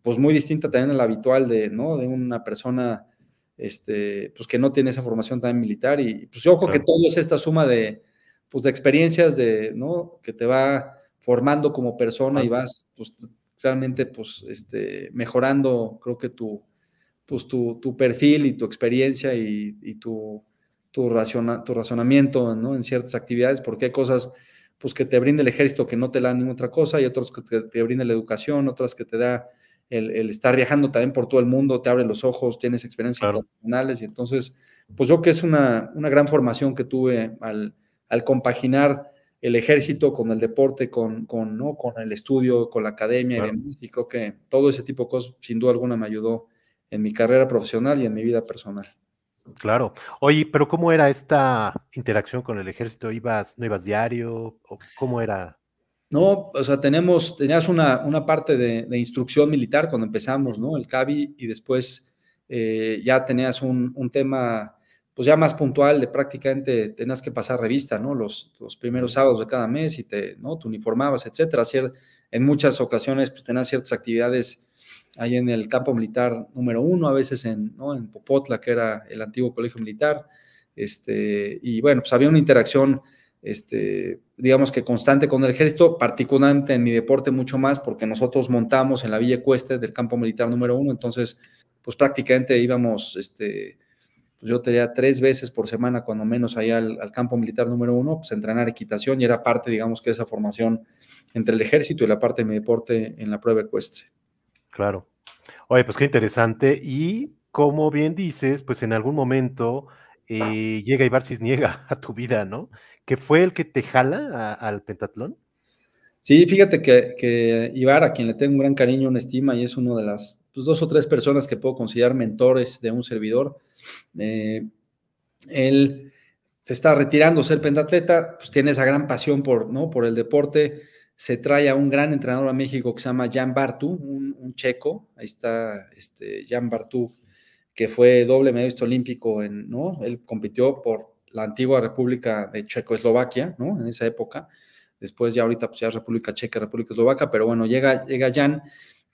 pues muy distinta también a la habitual de, ¿no? de una persona este, pues que no tiene esa formación tan militar. Y pues yo que todo es esta suma de, pues, de experiencias de, ¿no? que te va formando como persona y vas pues, realmente pues, este, mejorando, creo que tu, pues, tu, perfil y tu experiencia y, tu, tu, tu razonamiento ¿no? en ciertas actividades, porque hay cosas pues, que te brinda el ejército que no te da ninguna otra cosa, y otros que te brinda la educación, otras que te da el, estar viajando también por todo el mundo te abre los ojos, tienes experiencias profesionales y entonces, pues yo que es una, gran formación que tuve al, compaginar el ejército con el deporte, con, ¿no? con el estudio, con la academia y creo que todo ese tipo de cosas sin duda alguna me ayudó en mi carrera profesional y en mi vida personal. Claro. Oye, pero ¿cómo era esta interacción con el ejército? ¿Ibas, no ibas diario? ¿O ¿Cómo era? No, o sea, tenemos, tenías una, una parte de, instrucción militar cuando empezamos, ¿no? El CABI y después eh, ya tenías un, un, tema, pues ya más puntual, de prácticamente tenías que pasar revista, ¿no? Los, los primeros sábados de cada mes y te, ¿no? Te uniformabas, etcétera. en muchas ocasiones pues, tenías ciertas actividades ahí en el campo militar número uno, a veces en, ¿no? en Popotla, que era el antiguo colegio militar, este, y bueno, pues había una interacción este, digamos que constante con el ejército, particularmente en mi deporte mucho más, porque nosotros montamos en la Villa Cueste del campo militar número uno, entonces, pues prácticamente íbamos, este, pues yo tenía tres veces por semana, cuando menos, allá al, campo militar número uno, pues entrenar equitación y era parte, digamos que esa formación entre el ejército y la parte de mi deporte en la prueba ecuestre. Claro. Oye, pues qué interesante y como bien dices, pues en algún momento y llega Ibar niega a tu vida, ¿no? Que fue el que te jala al pentatlón. Sí, fíjate que, Ibar, a quien le tengo un gran cariño, una estima, y es una de las pues, dos o tres personas que puedo considerar mentores de un servidor. Eh, él se está retirando ser pentatleta, pues tiene esa gran pasión por, ¿no? por el deporte. Se trae a un gran entrenador a México que se llama Jan Bartu, un, checo. Ahí está este, Jan Bartu que fue doble medallista olímpico, en, ¿no? Él compitió por la antigua República de Checoslovaquia, ¿no? En esa época. Después ya ahorita pues ya República Checa, República Eslovaca, pero bueno, llega, llega Jan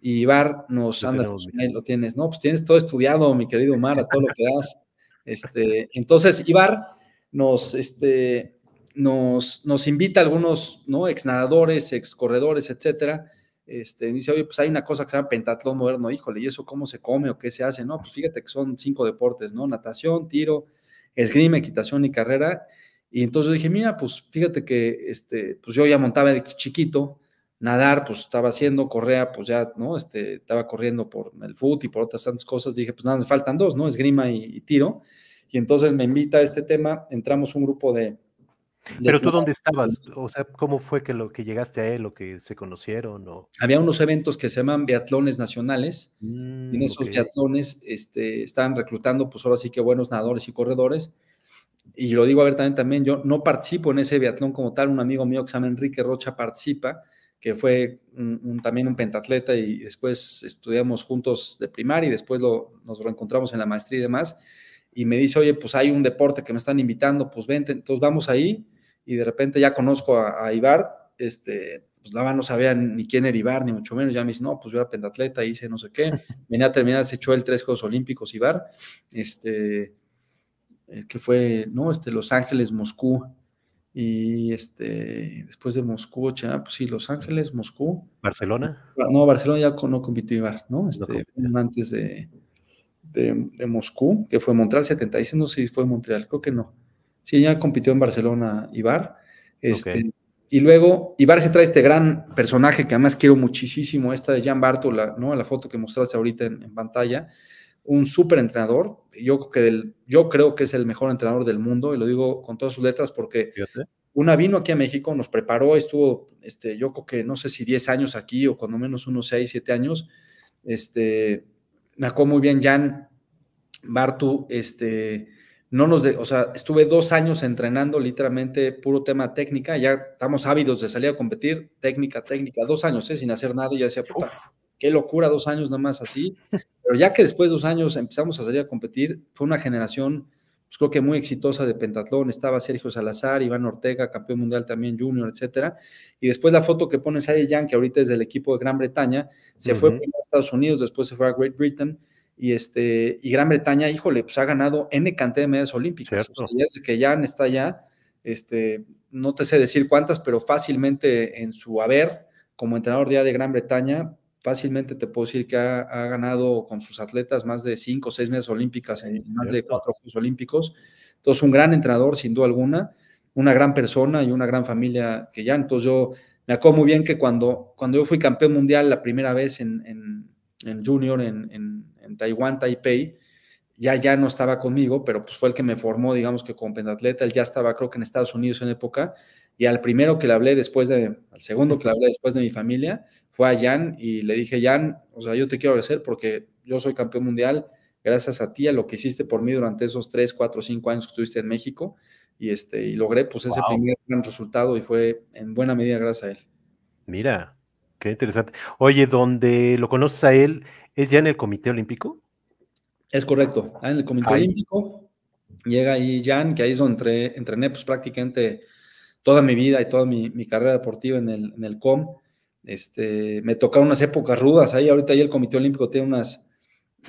y Ibar nos anda, lo tienes, ¿no? Pues tienes todo estudiado, mi querido Omar, a todo lo que das. Este, entonces, Ibar nos, este, nos, nos invita a algunos, ¿no? Ex nadadores, ex corredores, etcétera, este, dice, oye, pues hay una cosa que se llama pentatlón moderno, híjole, ¿y eso cómo se come o qué se hace? No, pues fíjate que son cinco deportes, ¿no? Natación, tiro, esgrima, equitación y carrera. Y entonces dije, mira, pues fíjate que este, pues yo ya montaba de chiquito, nadar, pues estaba haciendo, correa, pues ya, ¿no? Este, estaba corriendo por el foot y por otras tantas cosas. Dije, pues nada, me faltan dos, ¿no? Esgrima y tiro. Y entonces me invita a este tema, entramos un grupo de, pero tú dónde estabas, o sea, ¿cómo fue que lo que llegaste a él lo que se conocieron? Había unos eventos que se llaman biatlones nacionales. y en mm, esos biatlones este, estaban reclutando, pues ahora sí que buenos nadadores y corredores. Y lo digo abiertamente también, yo no participo en ese biatlón como tal. Un amigo mío que se llama Enrique Rocha participa, que fue también un pentatleta y después estudiamos juntos de primaria y después nos reencontramos en la maestría y demás. Y me dice, oye, pues hay un deporte que me están invitando, pues vente, entonces vamos ahí y de repente ya conozco a, Ibar, este, pues nada, no sabía ni quién era Ibar, ni mucho menos, ya me dice, no, pues yo era pentatleta, hice no sé qué, venía a terminar, se echó el tres Juegos Olímpicos Ibar, este, eh, que fue, ¿no? Este, Los Ángeles, Moscú, y este, después de Moscú, ya, ah, pues sí, Los Ángeles, Moscú. ¿Barcelona? Ah, no, Barcelona ya no compitió Ibar, ¿no? Este, antes de, de, Moscú, que fue Montreal 76, no sé si fue Montreal, creo que no. Sí, ya compitió en Barcelona Ibar. Este, Y luego, Ibar se trae este gran personaje que además quiero muchísimo, esta de Jan Bartu, ¿no? La foto que mostraste ahorita en, pantalla. Un súper entrenador. Yo creo, que yo creo que es el mejor entrenador del mundo, y lo digo con todas sus letras porque una vino aquí a México, nos preparó, estuvo, este, yo creo que no sé si 10 años aquí o cuando menos unos 6, 7 años. Este, me acuerdo muy bien Jan Bartu, este no nos, de, o sea, estuve dos años entrenando literalmente puro tema técnica, ya estamos ávidos de salir a competir, técnica, técnica, dos años, ¿eh? sin hacer nada, y ya decía, puta, qué locura, dos años nada más así, pero ya que después de dos años empezamos a salir a competir, fue una generación, pues creo que muy exitosa de pentatlón, estaba Sergio Salazar, Iván Ortega, campeón mundial también junior, etcétera, y después la foto que pones ahí, Jan, que ahorita es del equipo de Gran Bretaña, se fue a Estados Unidos, después se fue a Great Britain, y, este, y Gran Bretaña, híjole, pues ha ganado N cantidad de medallas olímpicas. desde que ya está ya, este, no te sé decir cuántas, pero fácilmente en su haber, como entrenador ya de Gran Bretaña, fácilmente te puedo decir que ha, ganado con sus atletas más de cinco o seis medallas olímpicas en más de cuatro Juegos Olímpicos. Entonces, un gran entrenador, sin duda alguna, una gran persona y una gran familia que ya. Entonces, yo me acuerdo muy bien que cuando, cuando yo fui campeón mundial la primera vez en, en, en junior en Taiwán, Taipei, ya, ya no estaba conmigo, pero pues fue el que me formó, digamos que como pentatleta, él ya estaba creo que en Estados Unidos en época, y al primero que le hablé después de, al segundo que le hablé después de mi familia, fue a Jan y le dije, Jan, o sea, yo te quiero agradecer porque yo soy campeón mundial, gracias a ti, a lo que hiciste por mí durante esos 3, 4, 5 años que estuviste en México, y, este, y logré pues ese primer gran resultado y fue en buena medida gracias a él. Mira, qué interesante. Oye, donde lo conoces a él, ¿Es ya en el Comité Olímpico? Es correcto, ah, en el Comité Olímpico llega ahí Jan, que ahí es donde entrené pues, prácticamente toda mi vida y toda mi, carrera deportiva en el, COM. Este, me tocaron unas épocas rudas ahí, ahorita ahí el Comité Olímpico tiene unas,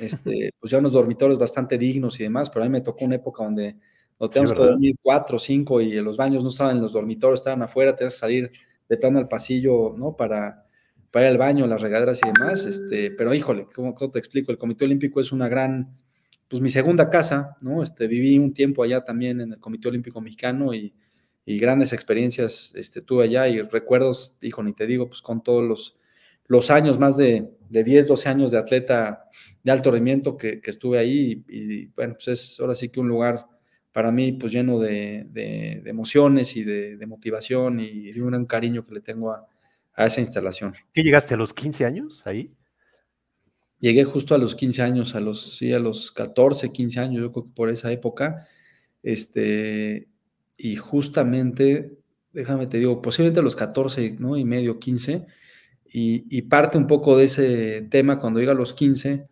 este, pues, ya unos dormitorios bastante dignos y demás, pero a mí me tocó una época donde no teníamos que dormir cuatro, cinco y los baños no estaban en los dormitorios, estaban afuera, tenías que salir de plano al pasillo, ¿no? Para, para baño, las regaderas y demás, este, pero híjole, ¿cómo, te explico? El Comité Olímpico es una gran, pues mi segunda casa, ¿no? Este, viví un tiempo allá también en el Comité Olímpico Mexicano y, grandes experiencias este, tuve allá y recuerdos, hijo, ni te digo, pues con todos los, los años, más de, 10, 12 años de atleta de alto rendimiento que, estuve ahí y, bueno, pues es ahora sí que un lugar para mí pues lleno de, emociones y de, motivación y un gran cariño que le tengo a, a esa instalación. ¿Qué llegaste a los 15 años ahí? Llegué justo a los 15 años, a los, sí, a los 14, 15 años, yo creo que por esa época. Este, y justamente, déjame te digo, posiblemente a los 14, ¿no? Y medio, 15. Y, parte un poco de ese tema, cuando llega a los 15,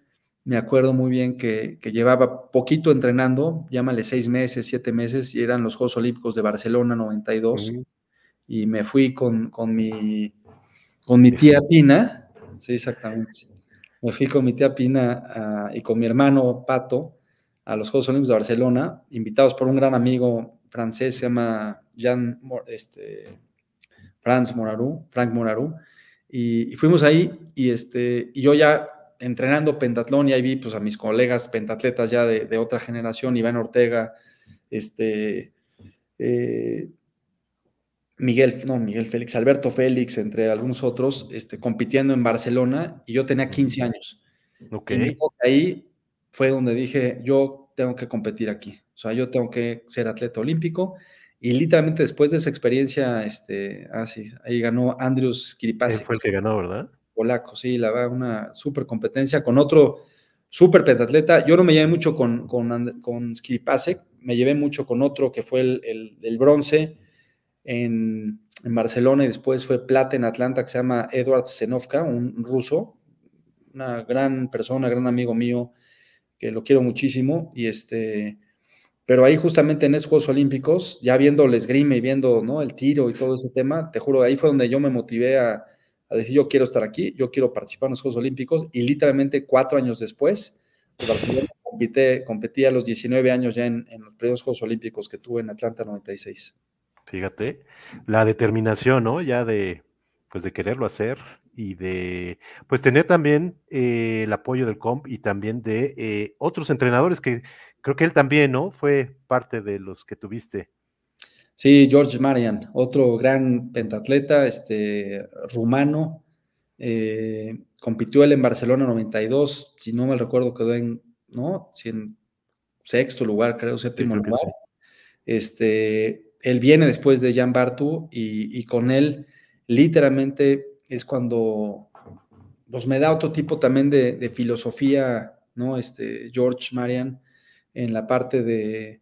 me acuerdo muy bien que, llevaba poquito entrenando, llámale 6 meses, 7 meses, y eran los Juegos Olímpicos de Barcelona 92. Y me fui con, con mi con mi tía Pina, sí, exactamente. Me fui con mi tía Pina ah, y con mi hermano Pato a los Juegos Olímpicos de Barcelona, invitados por un gran amigo francés, se llama Jean, este, Franz Morarú, Frank Morarú, y, fuimos ahí y, este, y yo ya entrenando pentatlón y ahí vi pues, a mis colegas pentatletas ya de, de otra generación, Iván Ortega, este, eh, Miguel, no, Miguel Félix, Alberto Félix, entre algunos otros, este, compitiendo en Barcelona y yo tenía 15 años. Okay. Y ahí fue donde dije, yo tengo que competir aquí, o sea, yo tengo que ser atleta olímpico. Y literalmente después de esa experiencia, este, ah, sí, ahí ganó Andrius Kiripasi. Fue el que ganó, ¿verdad? Polaco, sí, la una súper competencia con otro súper pentatleta. Yo no me llevé mucho con, con, con Skiripasek, me llevé mucho con otro que fue el, el, el bronce, en, Barcelona y después fue plata en Atlanta, que se llama Edward Zenovka, un ruso, una gran persona, gran amigo mío, que lo quiero muchísimo. Y este, pero ahí justamente en esos Juegos Olímpicos, ya viendo el esgrime y viendo ¿no? el tiro y todo ese tema, te juro, ahí fue donde yo me motivé a, decir, yo quiero estar aquí, yo quiero participar en los Juegos Olímpicos. Y literalmente cuatro años después, Barcelona competí a los 19 años ya en, en los primeros Juegos Olímpicos que tuve en Atlanta 96. Fíjate, la determinación, ¿no? Ya de, pues de quererlo hacer y de, pues tener también eh, el apoyo del comp y también de eh, otros entrenadores que creo que él también, ¿no? Fue parte de los que tuviste. Sí, George Marian, otro gran pentatleta, este, rumano, eh, compitió él en Barcelona 92, si no mal recuerdo quedó en, ¿no? Si en sexto lugar, creo, séptimo lugar. Este, él viene después de Jan Bartu y, con él literalmente es cuando pues me da otro tipo también de, filosofía, ¿no? Este, George Marian, en la parte de,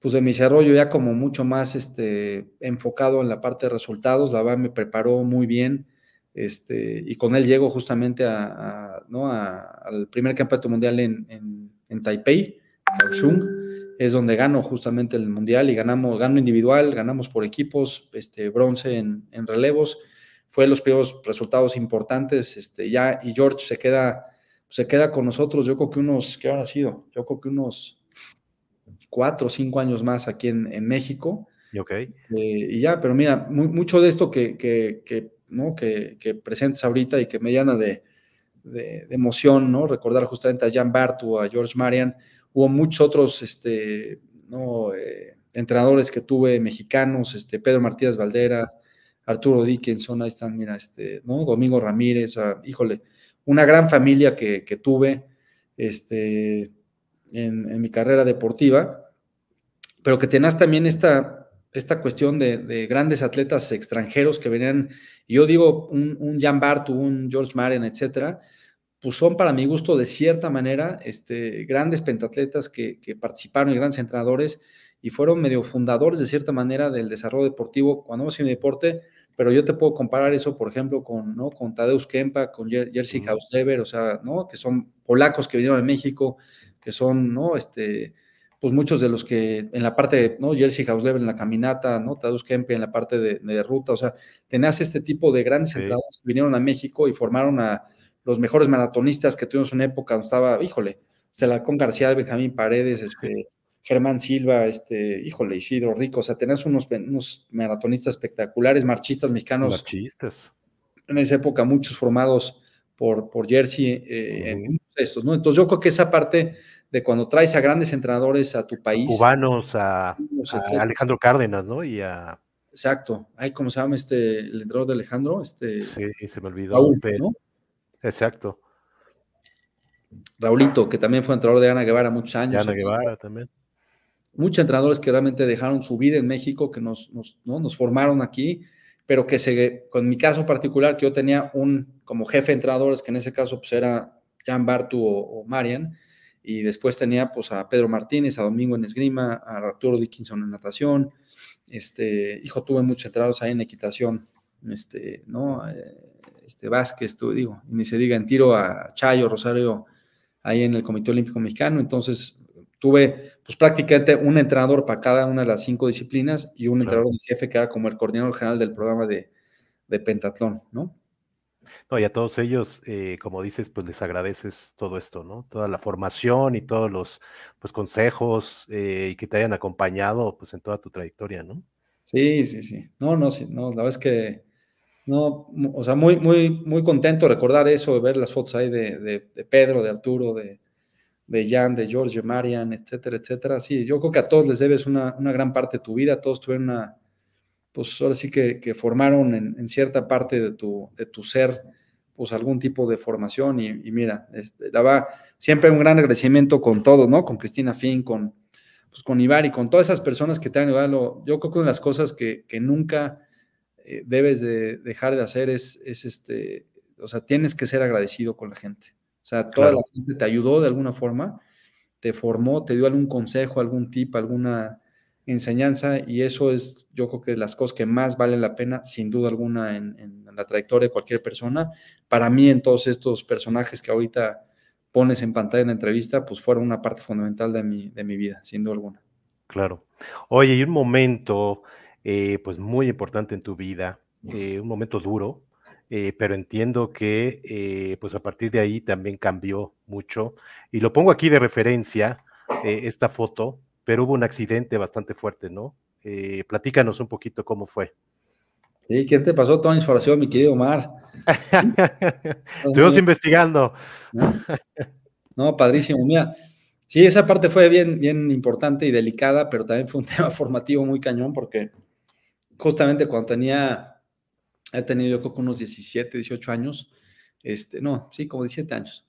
pues de mi desarrollo ya como mucho más este, enfocado en la parte de resultados, la verdad me preparó muy bien, este, y con él llego justamente a, ¿no? al primer campeonato mundial en, en Taipei, Kaohsiung es donde gano justamente el mundial y ganamos, gano individual, ganamos por equipos, este, bronce en, relevos. Fue los primeros resultados importantes, este, ya, y George se queda, se queda con nosotros, yo creo que unos, ¿qué sido? Yo creo que unos cuatro o cinco años más aquí en, México. Eh, y ya, pero mira, mucho de esto que, que, ¿no? Que, que, presentes ahorita y que me llena de, emoción, ¿no? Recordar justamente a Jan Bartu, a George Marian, hubo muchos otros este, eh, entrenadores que tuve mexicanos, este, Pedro Martínez Valderas, Arturo Dickinson, ahí están, mira, este, Domingo Ramírez, ah, híjole, una gran familia que, tuve este, en, mi carrera deportiva, pero que tenías también esta, cuestión de, grandes atletas extranjeros que venían, yo digo, un, Jan Bartu, un George Maren, etcétera, pues son para mi gusto de cierta manera este, grandes pentatletas que, participaron y grandes entrenadores y fueron medio fundadores de cierta manera del desarrollo deportivo cuando hemos sido deporte, pero yo te puedo comparar eso, por ejemplo, con, ¿no? con Tadeusz Kempa, con Jerzy Hausleber, o sea, ¿no? que son polacos que vinieron a México, que son, ¿no? Este, pues muchos de los que en la parte, ¿no? Jerzy Hausleber en la caminata, ¿no? Tadeusz Kempa en la parte de, ruta, o sea, tenías este tipo de grandes entrenadores que vinieron a México y formaron a los mejores maratonistas que tuvimos una época donde estaba, híjole, Celacón García, Benjamín Paredes, este, Germán Silva, este, híjole, Isidro Rico, o sea, tenías unos, maratonistas espectaculares, marchistas mexicanos. Marchistas. En esa época, muchos formados por, por jersey eh, en estos, ¿no? Entonces yo creo que esa parte de cuando traes a grandes entrenadores a tu país. Cubanos, a, Alejandro Cárdenas, ¿no? Y a... Exacto. Ay, ¿cómo se llama este, el entrenador de Alejandro? Este, sí, se me olvidó. ¿no? Exacto. Raulito, que también fue entrenador de Ana Guevara muchos años. Ana ¿eh? Guevara también. Muchos entrenadores que realmente dejaron su vida en México, que nos, nos, ¿no? nos formaron aquí, pero que se, con mi caso particular, que yo tenía un, como jefe de entrenadores, que en ese caso pues era Jan Bartu o, Marian, y después tenía pues a Pedro Martínez, a Domingo en esgrima, a Arturo Dickinson en natación, este, hijo, tuve muchos entrenadores ahí en equitación, este, ¿no? Eh, este, Vázquez, tú, digo, y ni se diga en tiro a Chayo, Rosario, ahí en el Comité Olímpico Mexicano. Entonces, tuve pues prácticamente un entrenador para cada una de las cinco disciplinas y un entrenador de jefe que era como el coordinador general del programa de, de pentatlón, ¿no? No, y a todos ellos, eh, como dices, pues les agradeces todo esto, ¿no? Toda la formación y todos los pues, consejos eh, y que te hayan acompañado pues en toda tu trayectoria, ¿no? Sí, sí, sí. No, no, sí, no, la verdad es que no, o sea, muy, muy, muy contento recordar eso, de ver las fotos ahí de, Pedro, de Arturo, de, de Jan, de George, Marian, etcétera, etcétera. Sí, yo creo que a todos les debes una, gran parte de tu vida, todos tuvieron una, pues ahora sí que, formaron en, cierta parte de tu, de tu ser, pues algún tipo de formación y, mira, este, la va, siempre un gran agradecimiento con todos, ¿no? Con Cristina Finn, con, pues, con Ibar y con todas esas personas que te han llevado, Yo creo que una de las cosas que, que nunca eh, debes de dejar de hacer es, es, este, o sea, tienes que ser agradecido con la gente. O sea, toda la gente te ayudó de alguna forma, te formó, te dio algún consejo, algún tip, alguna enseñanza y eso es, yo creo que las cosas que más valen la pena, sin duda alguna, en, la trayectoria de cualquier persona. Para mí, en todos estos personajes que ahorita pones en pantalla en la entrevista, pues fueron una parte fundamental de mi, de mi vida, sin duda alguna. Claro. Oye, y un momento eh, pues muy importante en tu vida, eh, un momento duro, eh, pero entiendo que pues a partir de ahí también cambió mucho. Y lo pongo aquí de referencia, esta foto, pero hubo un accidente bastante fuerte, ¿no? platícanos un poquito cómo fue. Sí, ¿qué te pasó Tony la mi querido Omar? Estuvimos investigando. ¿No? no, padrísimo. Mira, sí, esa parte fue bien, bien importante y delicada, pero también fue un tema formativo muy cañón porque justamente cuando tenía, he tenido yo creo que unos 17, 18 años, este, no, sí, como 17 años.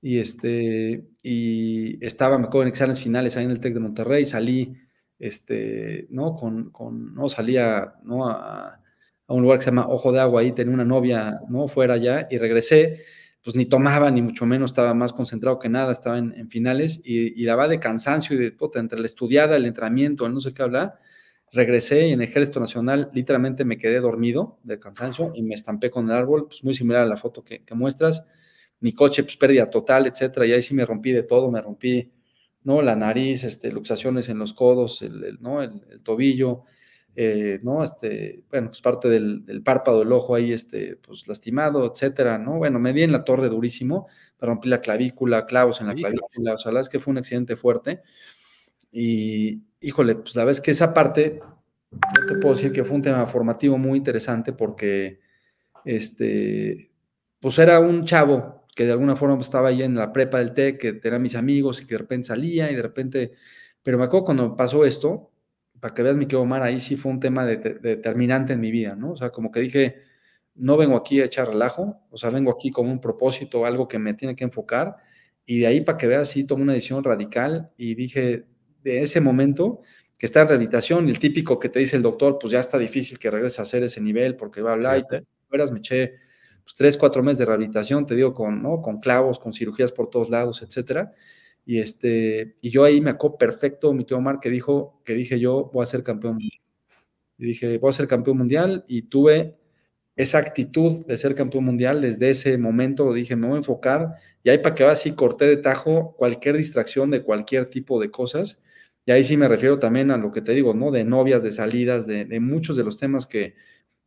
Y, este, y estaba, me acuerdo, en exámenes finales ahí en el TEC de Monterrey, salí, este, ¿no? Con, con no, salía, ¿no? A, un lugar que se llama Ojo de Agua, ahí tenía una novia, ¿no? Fuera ya, y regresé, pues ni tomaba, ni mucho menos, estaba más concentrado que nada, estaba en, finales y, y la va de cansancio y de puta, entre la estudiada, el entrenamiento, el no sé qué hablar, regresé y en Ejército Nacional literalmente me quedé dormido de cansancio y me estampé con el árbol, pues muy similar a la foto que, muestras. Mi coche, pues pérdida total, etcétera. Y ahí sí me rompí de todo, me rompí, ¿no? La nariz, este, luxaciones en los codos, el, ¿no? el, tobillo, eh, ¿no? Este, bueno, pues parte del, párpado el ojo ahí, este, pues lastimado, etcétera, ¿no? Bueno, me di en la torre durísimo, me rompí la clavícula, clavos en la clavícula, o sea, la verdad es que fue un accidente fuerte. Y, híjole, pues la vez que esa parte, yo te puedo decir que fue un tema formativo muy interesante porque, este, pues era un chavo que de alguna forma estaba ahí en la prepa del TEC, que eran mis amigos y que de repente salía y de repente, pero me acuerdo cuando pasó esto, para que veas mi que Omar, ahí sí fue un tema determinante en mi vida, ¿no? O sea, como que dije, no vengo aquí a echar relajo, o sea, vengo aquí con un propósito, algo que me tiene que enfocar, y de ahí para que veas, sí tomé una decisión radical y dije, de ese momento que está en rehabilitación, el típico que te dice el doctor, pues ya está difícil que regrese a hacer ese nivel porque va a hablar y te me eché pues, tres, cuatro meses de rehabilitación, te digo, con, con clavos, con cirugías por todos lados, etcétera. Y, este, y yo ahí me acó perfecto mi tío Omar que dijo, que dije yo voy a ser campeón mundial. Y dije, voy a ser campeón mundial y tuve esa actitud de ser campeón mundial desde ese momento, dije, me voy a enfocar y ahí para que va así, corté de tajo cualquier distracción de cualquier tipo de cosas y ahí sí me refiero también a lo que te digo, ¿no? De novias, de salidas, de, muchos de los temas que,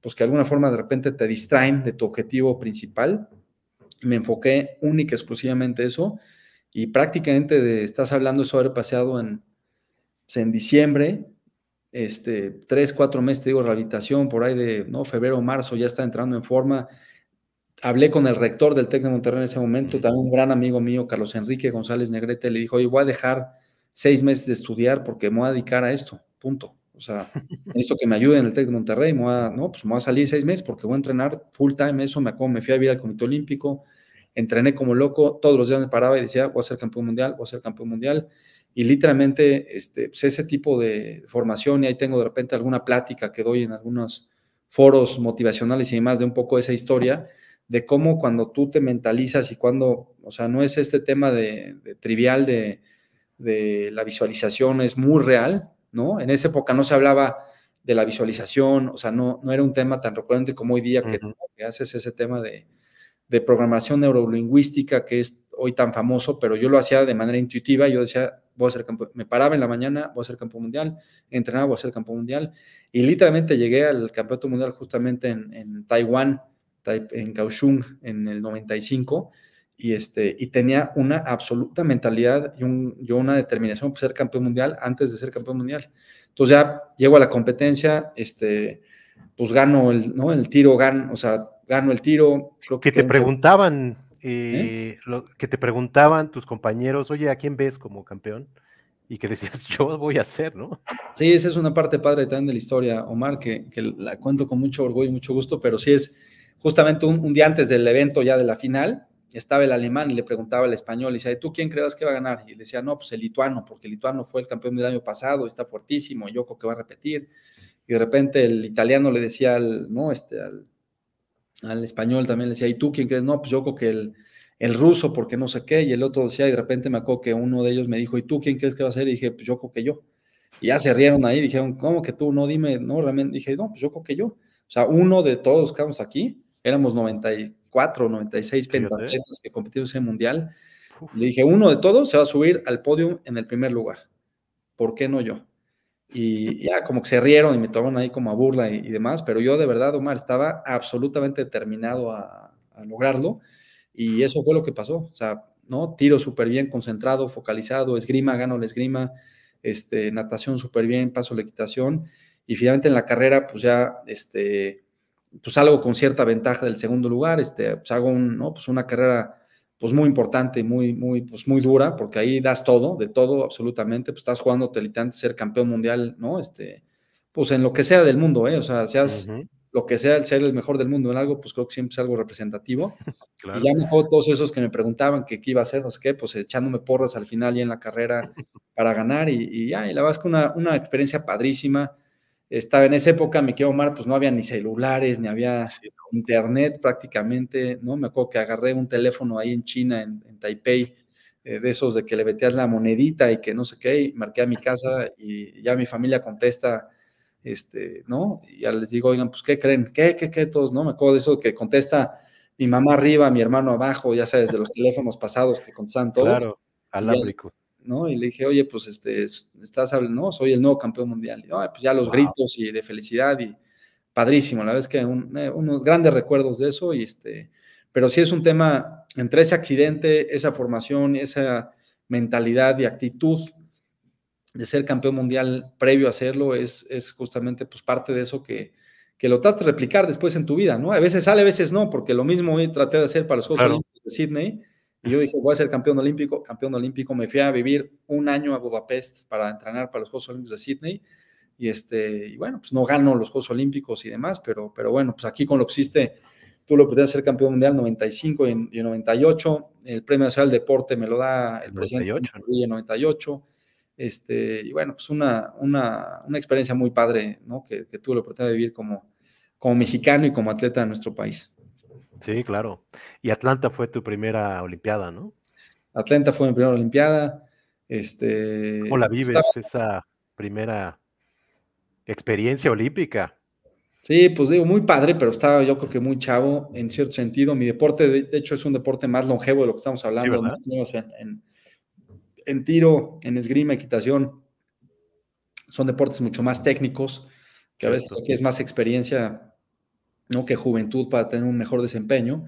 pues que de alguna forma de repente te distraen de tu objetivo principal. Me enfoqué única exclusivamente eso y prácticamente de, estás hablando eso haber paseado en, pues, en diciembre, este, tres, cuatro meses, te digo, rehabilitación, por ahí de ¿no? febrero, marzo, ya está entrando en forma. Hablé con el rector del TEC de Monterrey en ese momento, también un gran amigo mío, Carlos Enrique González Negrete, le dijo, oye, voy a dejar seis meses de estudiar porque me voy a dedicar a esto, punto. O sea, esto que me ayude en el TEC de Monterrey, me voy a, no, pues me voy a salir seis meses porque voy a entrenar full time, eso me, me fui a vivir al Comité Olímpico, entrené como loco, todos los días me paraba y decía, voy a ser campeón mundial, voy a ser campeón mundial, y literalmente este, pues ese tipo de formación, y ahí tengo de repente alguna plática que doy en algunos foros motivacionales y demás de un poco esa historia, de cómo cuando tú te mentalizas y cuando, o sea, no es este tema de trivial de de la visualización es muy real, ¿no? En esa época no se hablaba de la visualización, o sea, no, no era un tema tan recurrente como hoy día que, haces ese tema de, de, programación neurolingüística que es hoy tan famoso, pero yo lo hacía de manera intuitiva, yo decía, voy a ser me paraba en la mañana, voy a ser campo mundial, entrenaba, voy a ser campo mundial, y literalmente llegué al campeonato mundial justamente en, en Taiwán, en Kaohsiung, en el 95, y, este, y tenía una absoluta mentalidad y, un, yo una determinación por ser campeón mundial antes de ser campeón mundial. Entonces ya llego a la competencia, este, pues gano el, ¿no? el tiro, gano, o sea, gano el tiro. que, te preguntaban, eh, ¿Eh? Lo, que te preguntaban tus compañeros, oye, ¿a quién ves como campeón? Y que decías, yo voy a ser, ¿no? Sí, esa es una parte padre también de la historia, Omar, que, que la cuento con mucho orgullo y mucho gusto, pero sí es justamente un día antes del evento ya de la final, estaba el alemán y le preguntaba al español, y decía, ¿tú quién crees que va a ganar? Y le decía, no, pues el lituano, porque el lituano fue el campeón del año pasado, está fuertísimo, yo creo que va a repetir. Y de repente el italiano le decía al, no, este, al, español también le decía, ¿y tú quién crees? No, pues yo creo que el, el ruso, porque no sé qué, y el otro decía, y de repente me acuerdo que uno de ellos me dijo, ¿y tú quién crees que va a ser? Y dije, pues yo creo que yo. Y ya se rieron ahí, dijeron, ¿cómo que tú? No, dime, no, realmente, dije, no, pues yo creo que yo. O sea, uno de todos que estamos aquí, éramos 90 y 94, 96 pentatletas que competimos en mundial. Le dije, uno de todos se va a subir al podio en el primer lugar. ¿Por qué no yo? Y ya como que se rieron y me tomaron ahí como a burla y, demás, pero yo de verdad, Omar, estaba absolutamente determinado a, lograrlo y eso fue lo que pasó. O sea, ¿no? Tiro súper bien, concentrado, focalizado, esgrima, gano la esgrima, este, natación súper bien, paso la equitación y finalmente en la carrera, pues ya, este, pues salgo con cierta ventaja del segundo lugar, este, pues hago ¿no? pues una carrera pues muy importante y muy, muy, pues muy dura, porque ahí das todo, de todo, absolutamente, pues estás jugando telitante ser campeón mundial, ¿no? Este, pues en lo que sea del mundo, ¿eh? O sea, seas lo que sea, ser el mejor del mundo en algo, pues creo que siempre es algo representativo. Y ya me todos esos que me preguntaban que qué iba a hacer, no pues echándome porras al final y en la carrera para ganar y, ya, y la vas con una, una experiencia padrísima, estaba en esa época, me querido Omar, pues no había ni celulares, ni había internet prácticamente, ¿no? Me acuerdo que agarré un teléfono ahí en China, en, Taipei, eh, de esos de que le metías la monedita y que no sé qué, y marqué a mi casa y ya mi familia contesta, este, ¿no? Y ya les digo, oigan, pues, ¿qué creen? ¿Qué, qué, qué? Todos, ¿no? Me acuerdo de eso que contesta mi mamá arriba, mi hermano abajo, ya sabes, de los teléfonos pasados que contestan todos. Claro, y le dije, oye, pues este, estás hablando, ¿no? Soy el nuevo campeón mundial. Pues, ya los gritos y de felicidad y padrísimo, la verdad es que eh, unos grandes recuerdos de eso y este, pero sí es un tema entre ese accidente, esa formación, esa mentalidad y actitud de ser campeón mundial previo a hacerlo es, es justamente pues parte de eso que, que lo tratas de replicar después en tu vida, ¿no? A veces sale, a veces no, porque lo mismo hoy traté de hacer para los Juegos de Sydney, y yo dije, voy a ser campeón olímpico, campeón olímpico. Me fui a vivir un año a Budapest para entrenar para los Juegos Olímpicos de Sydney. Y, este, y bueno, pues no gano los Juegos Olímpicos y demás, pero, pero bueno, pues aquí con lo que hiciste, tú lo pudiste ser campeón mundial 95 y, 98. El Premio Nacional de Deporte me lo da el presidente en 98. Este, y bueno, pues una, una, experiencia muy padre, ¿no? Que, tú tuve la vivir como, como mexicano y como atleta de nuestro país. Sí, claro. Y Atlanta fue tu primera Olimpiada, ¿no? Atlanta fue mi primera Olimpiada. Este, ¿Cómo la vives esa primera experiencia olímpica? Sí, pues digo, muy padre, pero estaba yo creo que muy chavo en cierto sentido. Mi deporte, de, hecho, es un deporte más longevo de lo que estamos hablando. en, tiro, en esgrima, equitación, son deportes mucho más técnicos, que a veces es más experiencia ¿no? que juventud para tener un mejor desempeño.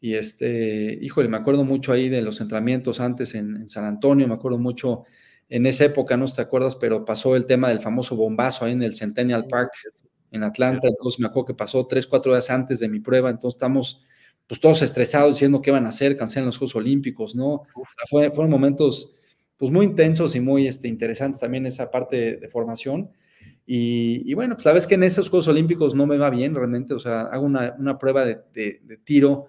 Y este, híjole, me acuerdo mucho ahí de los entrenamientos antes en, San Antonio, me acuerdo mucho en esa época, no te acuerdas, pero pasó el tema del famoso bombazo ahí en el Centennial Park en Atlanta, entonces me acuerdo que pasó tres, cuatro días antes de mi prueba, entonces estamos pues todos estresados diciendo qué van a hacer, cancelan los Juegos Olímpicos, ¿no? fueron momentos pues muy intensos y muy este, interesantes también esa parte de formación. Y, bueno, pues la que en esos Juegos Olímpicos no me va bien realmente, o sea, hago una, prueba de, tiro,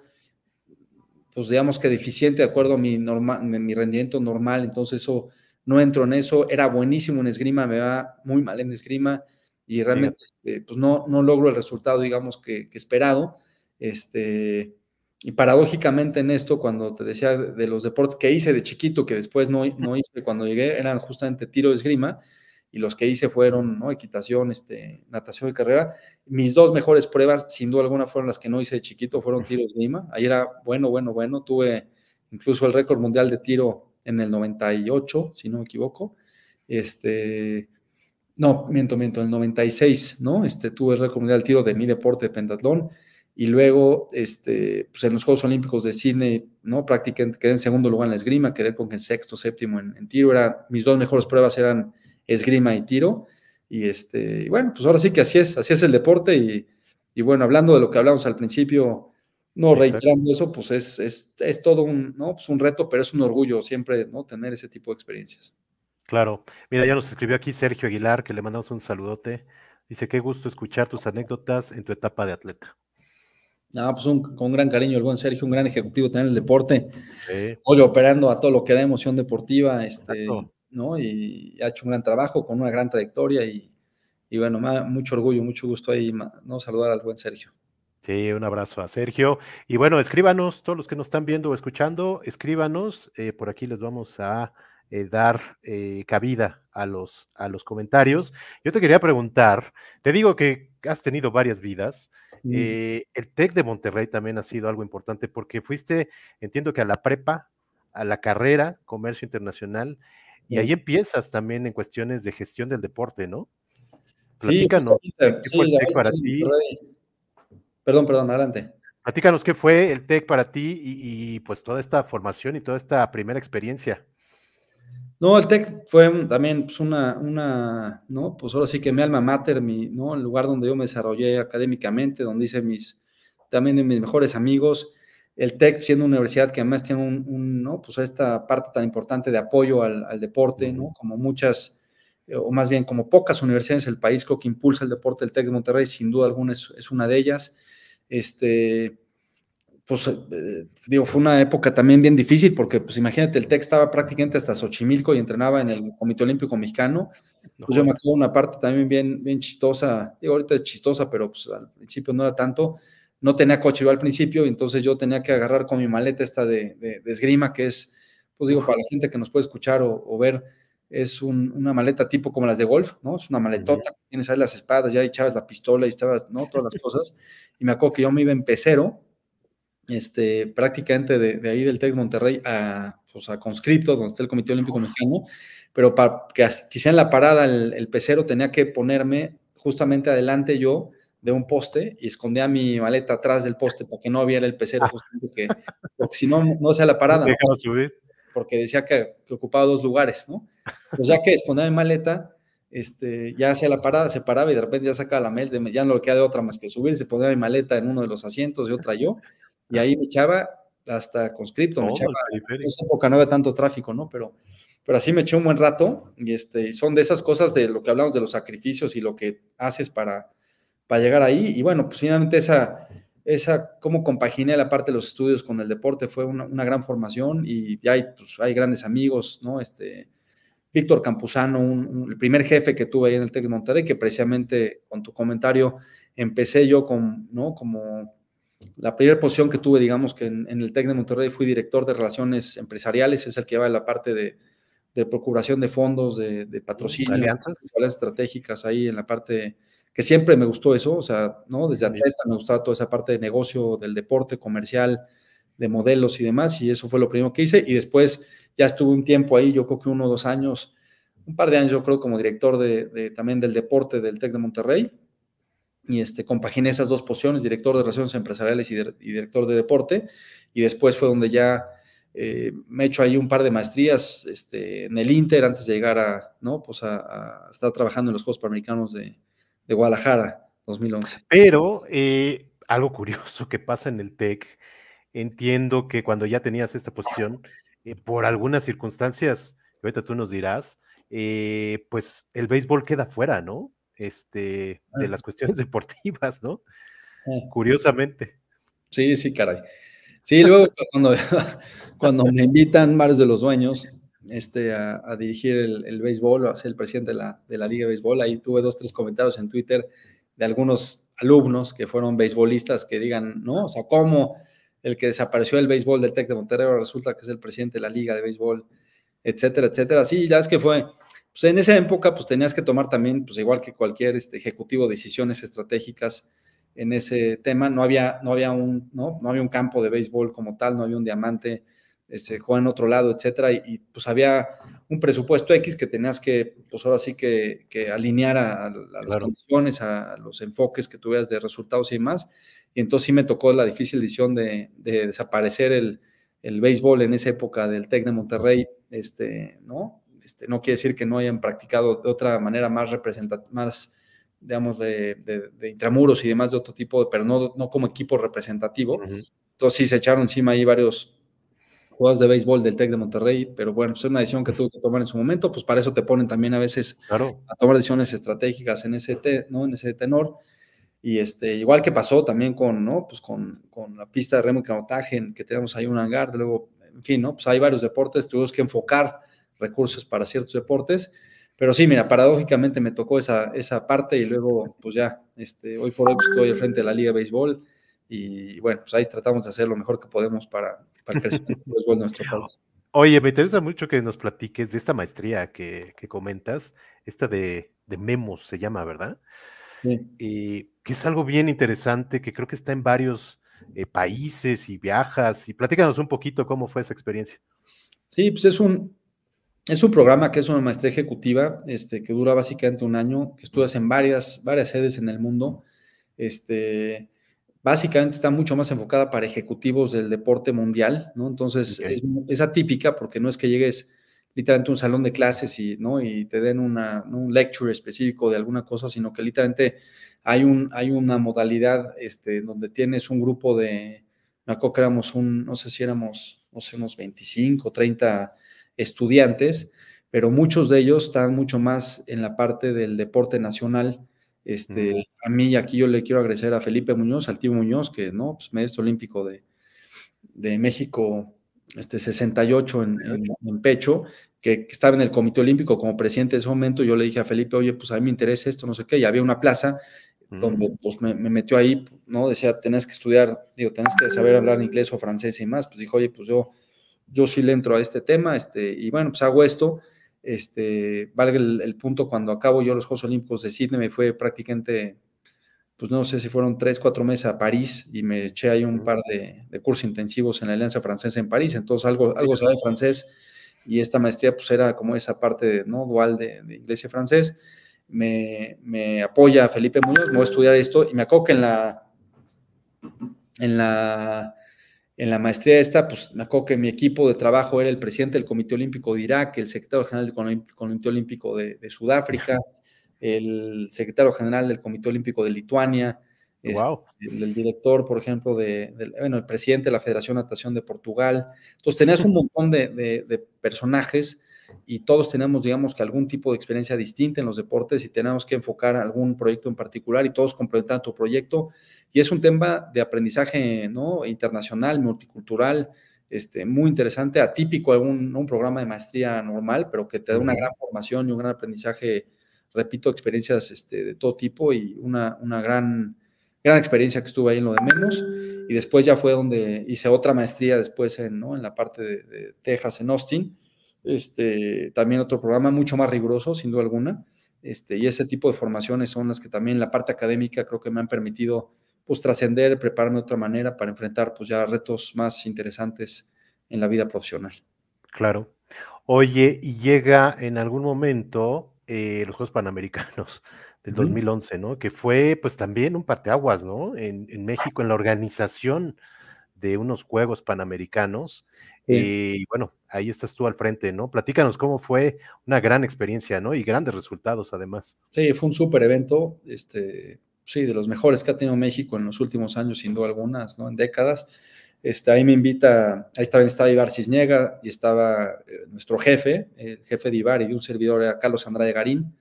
pues digamos que deficiente de acuerdo a mi, mi rendimiento normal, entonces eso, no entro en eso, era buenísimo en esgrima, me va muy mal en esgrima y realmente eh, pues no, no logro el resultado, digamos, que, esperado. Este, y paradójicamente en esto, cuando te decía de los deportes que hice de chiquito, que después no, no hice cuando llegué, eran justamente tiro de esgrima, y los que hice fueron ¿no? equitación, este, natación de carrera. Mis dos mejores pruebas, sin duda alguna, fueron las que no hice de chiquito, fueron tiros de Lima. Ahí era bueno, bueno, bueno. Tuve incluso el récord mundial de tiro en el 98, si no me equivoco. Este, no, miento, miento, en el 96, ¿no? Este, tuve el récord mundial de tiro de mi deporte de pentatlón. Y luego, este, pues en los Juegos Olímpicos de Sydney, ¿no? Prácticamente quedé en segundo lugar en la esgrima, quedé con que sexto, séptimo en, en tiro. Era, mis dos mejores pruebas eran esgrima y tiro. Y este, bueno, pues ahora sí que así es, así es el deporte. Y, bueno, hablando de lo que hablamos al principio, no reiterando eso, pues es, es, es todo un, ¿no? pues un reto, pero es un orgullo siempre ¿no? tener ese tipo de experiencias. Claro. Mira, ya nos escribió aquí Sergio Aguilar, que le mandamos un saludote. Dice, qué gusto escuchar tus anécdotas en tu etapa de atleta. Ah, pues un, con gran cariño el buen Sergio, un gran ejecutivo tener el deporte. Hoy operando a todo lo que da emoción deportiva. Este, y ha hecho un gran trabajo con una gran trayectoria y, bueno, mucho orgullo, mucho gusto ahí, ¿no? Saludar al buen Sergio. Sí, un abrazo a Sergio. Y bueno, escríbanos, todos los que nos están viendo o escuchando, escríbanos. Eh, por aquí les vamos a eh, dar eh, cabida a los, a los comentarios. Yo te quería preguntar, te digo que has tenido varias vidas. Mm. el TEC de Monterrey también ha sido algo importante porque fuiste, entiendo que a la prepa, a la carrera, comercio internacional, y ahí empiezas también en cuestiones de gestión del deporte, ¿no? Platícanos, ¿qué el TEC para ti? Perdón, perdón, adelante. Platícanos qué fue el TEC para ti y, pues toda esta formación y toda esta primera experiencia. No, el TEC fue también pues, una, una, ¿no? Pues ahora sí que mi alma mater, mi, ¿no? El lugar donde yo me desarrollé académicamente, donde hice mis, también mis mejores amigos el TEC siendo una universidad que además tiene un, ¿no? pues esta parte tan importante de apoyo al, deporte, como muchas, eh, o más bien como pocas universidades del país que impulsa el deporte el TEC de Monterrey, sin duda alguna es, una de ellas. Este, pues eh, digo, fue una época también bien difícil porque pues imagínate, el TEC estaba prácticamente hasta Xochimilco y entrenaba en el Comité Olímpico Mexicano. Pues me acuerdo una parte también bien, bien chistosa, digo, ahorita es chistosa, pero pues, al principio no era tanto, no tenía coche yo al principio, entonces yo tenía que agarrar con mi maleta esta de, de, esgrima, que es, pues digo, para la gente que nos puede escuchar o, ver, es una maleta tipo como las de golf, ¿no? Es una maletota, tienes ahí las espadas, ya echabas la pistola y estabas, ¿no? Todas las cosas. Y me acuerdo que yo me iba en pecero, este, prácticamente de, ahí del TEC Monterrey a, pues a conscripto, donde está el Comité Olímpico Mexicano, pero para que quizá en la parada el, el, pecero tenía que ponerme justamente adelante yo de un poste y escondía mi maleta atrás del poste porque no había el pecero, ah. porque, si no, no sea la parada. Subir. Porque decía que, ocupaba dos lugares, ¿no? Pues ya que escondía mi maleta, este, ya hacía la parada, se paraba y de repente ya sacaba la maleta, ya no le queda de otra más que subir, se ponía mi maleta en uno de los asientos y otra yo, y ahí me echaba hasta conscripto, me oh, echaba, en esa época no había tanto tráfico, ¿no? Pero, pero así me eché un buen rato y este, son de esas cosas de lo que hablamos de los sacrificios y lo que haces para para llegar ahí. Y bueno, pues finalmente esa, esa cómo compaginé la parte de los estudios con el deporte fue una, gran formación y, ya hay, pues, hay grandes amigos, ¿no? Este, Víctor Campuzano, el primer jefe que tuve ahí en el Tec de Monterrey, que precisamente con tu comentario empecé yo con, ¿no? Como la primera posición que tuve, digamos que en, el Tec de Monterrey fui director de relaciones empresariales, es el que va en la parte de, procuración de fondos, de, de patrocinio, alianzas. alianzas estratégicas ahí en la parte que siempre me gustó eso, o sea, ¿no? Desde atleta me gustaba toda esa parte de negocio, del deporte comercial, de modelos y demás, y eso fue lo primero que hice. Y después ya estuve un tiempo ahí, yo creo que uno o dos años, un par de años, yo creo, como director de, también del deporte del TEC de Monterrey. Y este, compaginé esas dos posiciones, director de relaciones empresariales y, director de deporte. Y después fue donde ya eh, me he hecho ahí un par de maestrías este, en el Inter antes de llegar a, ¿no? pues a, a estar trabajando en los Juegos Panamericanos de, de Guadalajara, 2011. Pero eh, algo curioso que pasa en el TEC, entiendo que cuando ya tenías esta posición, eh, por algunas circunstancias, ahorita tú nos dirás, eh, pues el béisbol queda fuera, ¿no? Este, de las cuestiones deportivas, ¿no? Curiosamente. Sí, sí, caray. Sí, luego cuando, cuando me invitan varios de los dueños, este, a, dirigir el, béisbol, a ser el presidente de la, Liga de Béisbol. Ahí tuve dos, tres comentarios en Twitter de algunos alumnos que fueron beisbolistas que digan, ¿no? O sea, ¿cómo el que desapareció el béisbol del TEC de Monterrey resulta que es el presidente de la Liga de Béisbol, etcétera, etcétera? Sí, ya es que fue, pues en esa época pues tenías que tomar también, pues igual que cualquier este, ejecutivo, decisiones estratégicas en ese tema. No había, no había, un, No había un campo de béisbol como tal, no había un diamante este, en otro lado, etcétera, y, pues había un presupuesto X que tenías que, pues ahora sí que, que alinear a, las condiciones, a los enfoques que tuvieras de resultados y demás, y entonces sí me tocó la difícil decisión de, desaparecer el, el, béisbol en esa época del TEC de Monterrey, este, ¿no? Este, no quiere decir que no hayan practicado de otra manera más representativa, más digamos, de, intramuros y demás de otro tipo, pero no, no como equipo representativo. Entonces sí se echaron encima ahí varios jugadores de béisbol del TEC de Monterrey, pero bueno, pues, es una decisión que tuvo que tomar en su momento, pues para eso te ponen también a veces a tomar decisiones estratégicas en ese, ¿no? en ese tenor. Y este, igual que pasó también con, ¿no? pues con, con la pista de remo y canotaje, que tenemos ahí un hangar, luego, en fin, ¿no? pues hay varios deportes, tuvimos que enfocar recursos para ciertos deportes. Pero sí, mira, paradójicamente me tocó esa, esa parte y luego, pues ya, este, hoy por hoy pues, estoy al frente de la Liga de Béisbol y bueno, pues ahí tratamos de hacer lo mejor que podemos para, para el nuestro Oye, me interesa mucho que nos platiques de esta maestría que, comentas, esta de, de, memos se llama, ¿verdad? Sí. que es algo bien interesante, que creo que está en varios eh, países y viajas. Y platícanos un poquito cómo fue esa experiencia. Sí, pues es un, es un programa que es una maestría ejecutiva, este, que dura básicamente un año, que estudias en varias, varias sedes en el mundo. Este, básicamente está mucho más enfocada para ejecutivos del deporte mundial, ¿no? Entonces es, atípica porque no es que llegues literalmente a un salón de clases y, ¿no? y te den una, un lecture específico de alguna cosa, sino que literalmente hay, un, hay una modalidad este, donde tienes un grupo de, me acuerdo un, no sé si éramos, no sé, unos 25, 30 estudiantes, pero muchos de ellos están mucho más en la parte del deporte nacional este, A mí, y aquí yo le quiero agradecer a Felipe Muñoz, al tío Muñoz, que no, pues, maestro olímpico de, México este 68 en, pecho, que, estaba en el Comité Olímpico como presidente de ese momento, yo le dije a Felipe, oye, pues a mí me interesa esto, no sé qué, y había una plaza mm. donde pues me, metió ahí, ¿no? Decía, tenés que estudiar, digo, tenés que saber hablar inglés o francés y más, pues dijo, oye, pues yo, yo sí le entro a este tema, este, y bueno, pues hago esto, este, valga el, punto, cuando acabo yo los Juegos Olímpicos de Sydney, me fue prácticamente, pues no sé si fueron tres, cuatro meses a París y me eché ahí un par de, cursos intensivos en la Alianza Francesa en París, entonces algo, algo sabe francés y esta maestría pues era como esa parte ¿no? dual de, iglesia francés. Me, me apoya Felipe Muñoz, me voy a estudiar esto y me acabo que en la, en la en la maestría esta, pues me acuerdo que mi equipo de trabajo era el presidente del Comité Olímpico de Irak, el secretario general del Comité Olímpico de, Sudáfrica, el secretario general del Comité Olímpico de Lituania, este, el, director, por ejemplo, de, bueno, el presidente de la Federación de Natación de Portugal. Entonces tenías un montón de personajes y todos tenemos, digamos, que algún tipo de experiencia distinta en los deportes y tenemos que enfocar algún proyecto en particular y todos complementan tu proyecto. Y es un tema de aprendizaje ¿no? internacional, multicultural, este, muy interesante, atípico a un, programa de maestría normal, pero que te da una gran formación y un gran aprendizaje, repito, experiencias este, de todo tipo y una, gran, experiencia que estuve ahí en lo de menos. Y después ya fue donde hice otra maestría después en, la parte de Texas, en Austin este, también otro programa mucho más riguroso, sin duda alguna. Este, y ese tipo de formaciones son las que también la parte académica creo que me han permitido pues trascender, prepararme de otra manera para enfrentar pues ya retos más interesantes en la vida profesional. Claro. Oye, y llega en algún momento eh, los Juegos Panamericanos del 2011, ¿no? Que fue pues también un parteaguas, ¿no? En, en México, en la organización de unos Juegos Panamericanos eh, y bueno, ahí estás tú al frente, ¿no? Platícanos cómo fue una gran experiencia, ¿no? Y grandes resultados además. Sí, fue un súper evento, este, sí, de los mejores que ha tenido México en los últimos años, sin duda algunas, ¿no? En décadas. Este, ahí me invita, ahí estaba, estaba Ibar Cisniega y estaba eh, nuestro jefe, el jefe de Ibar y de un servidor era Carlos Andrade Garín,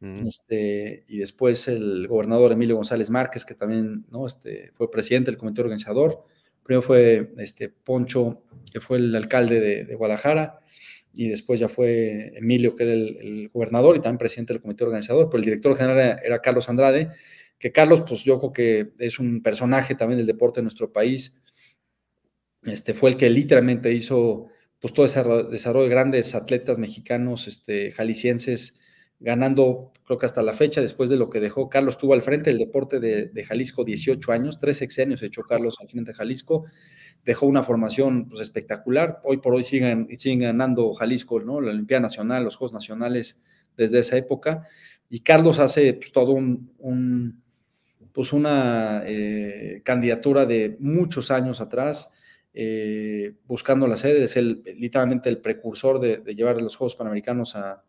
mm. este, y después el gobernador Emilio González Márquez, que también ¿no? este, fue presidente del comité organizador, Primero fue este Poncho, que fue el alcalde de, Guadalajara, y después ya fue Emilio, que era el, gobernador y también presidente del comité organizador, pero el director general era, Carlos Andrade, que Carlos, pues yo creo que es un personaje también del deporte de nuestro país, este, fue el que literalmente hizo pues todo ese desarrollo de grandes atletas mexicanos, este, jaliscienses, ganando, creo que hasta la fecha, después de lo que dejó Carlos, estuvo al frente del deporte de, Jalisco 18 años, tres sexenios echó Carlos al frente de Jalisco, dejó una formación pues, espectacular, hoy por hoy siguen, siguen ganando Jalisco, ¿no? la Olimpiada Nacional, los Juegos Nacionales desde esa época, y Carlos hace pues, todo un, pues una eh, candidatura de muchos años atrás, eh, buscando la sede, es el, literalmente el precursor de, de llevar los Juegos Panamericanos a,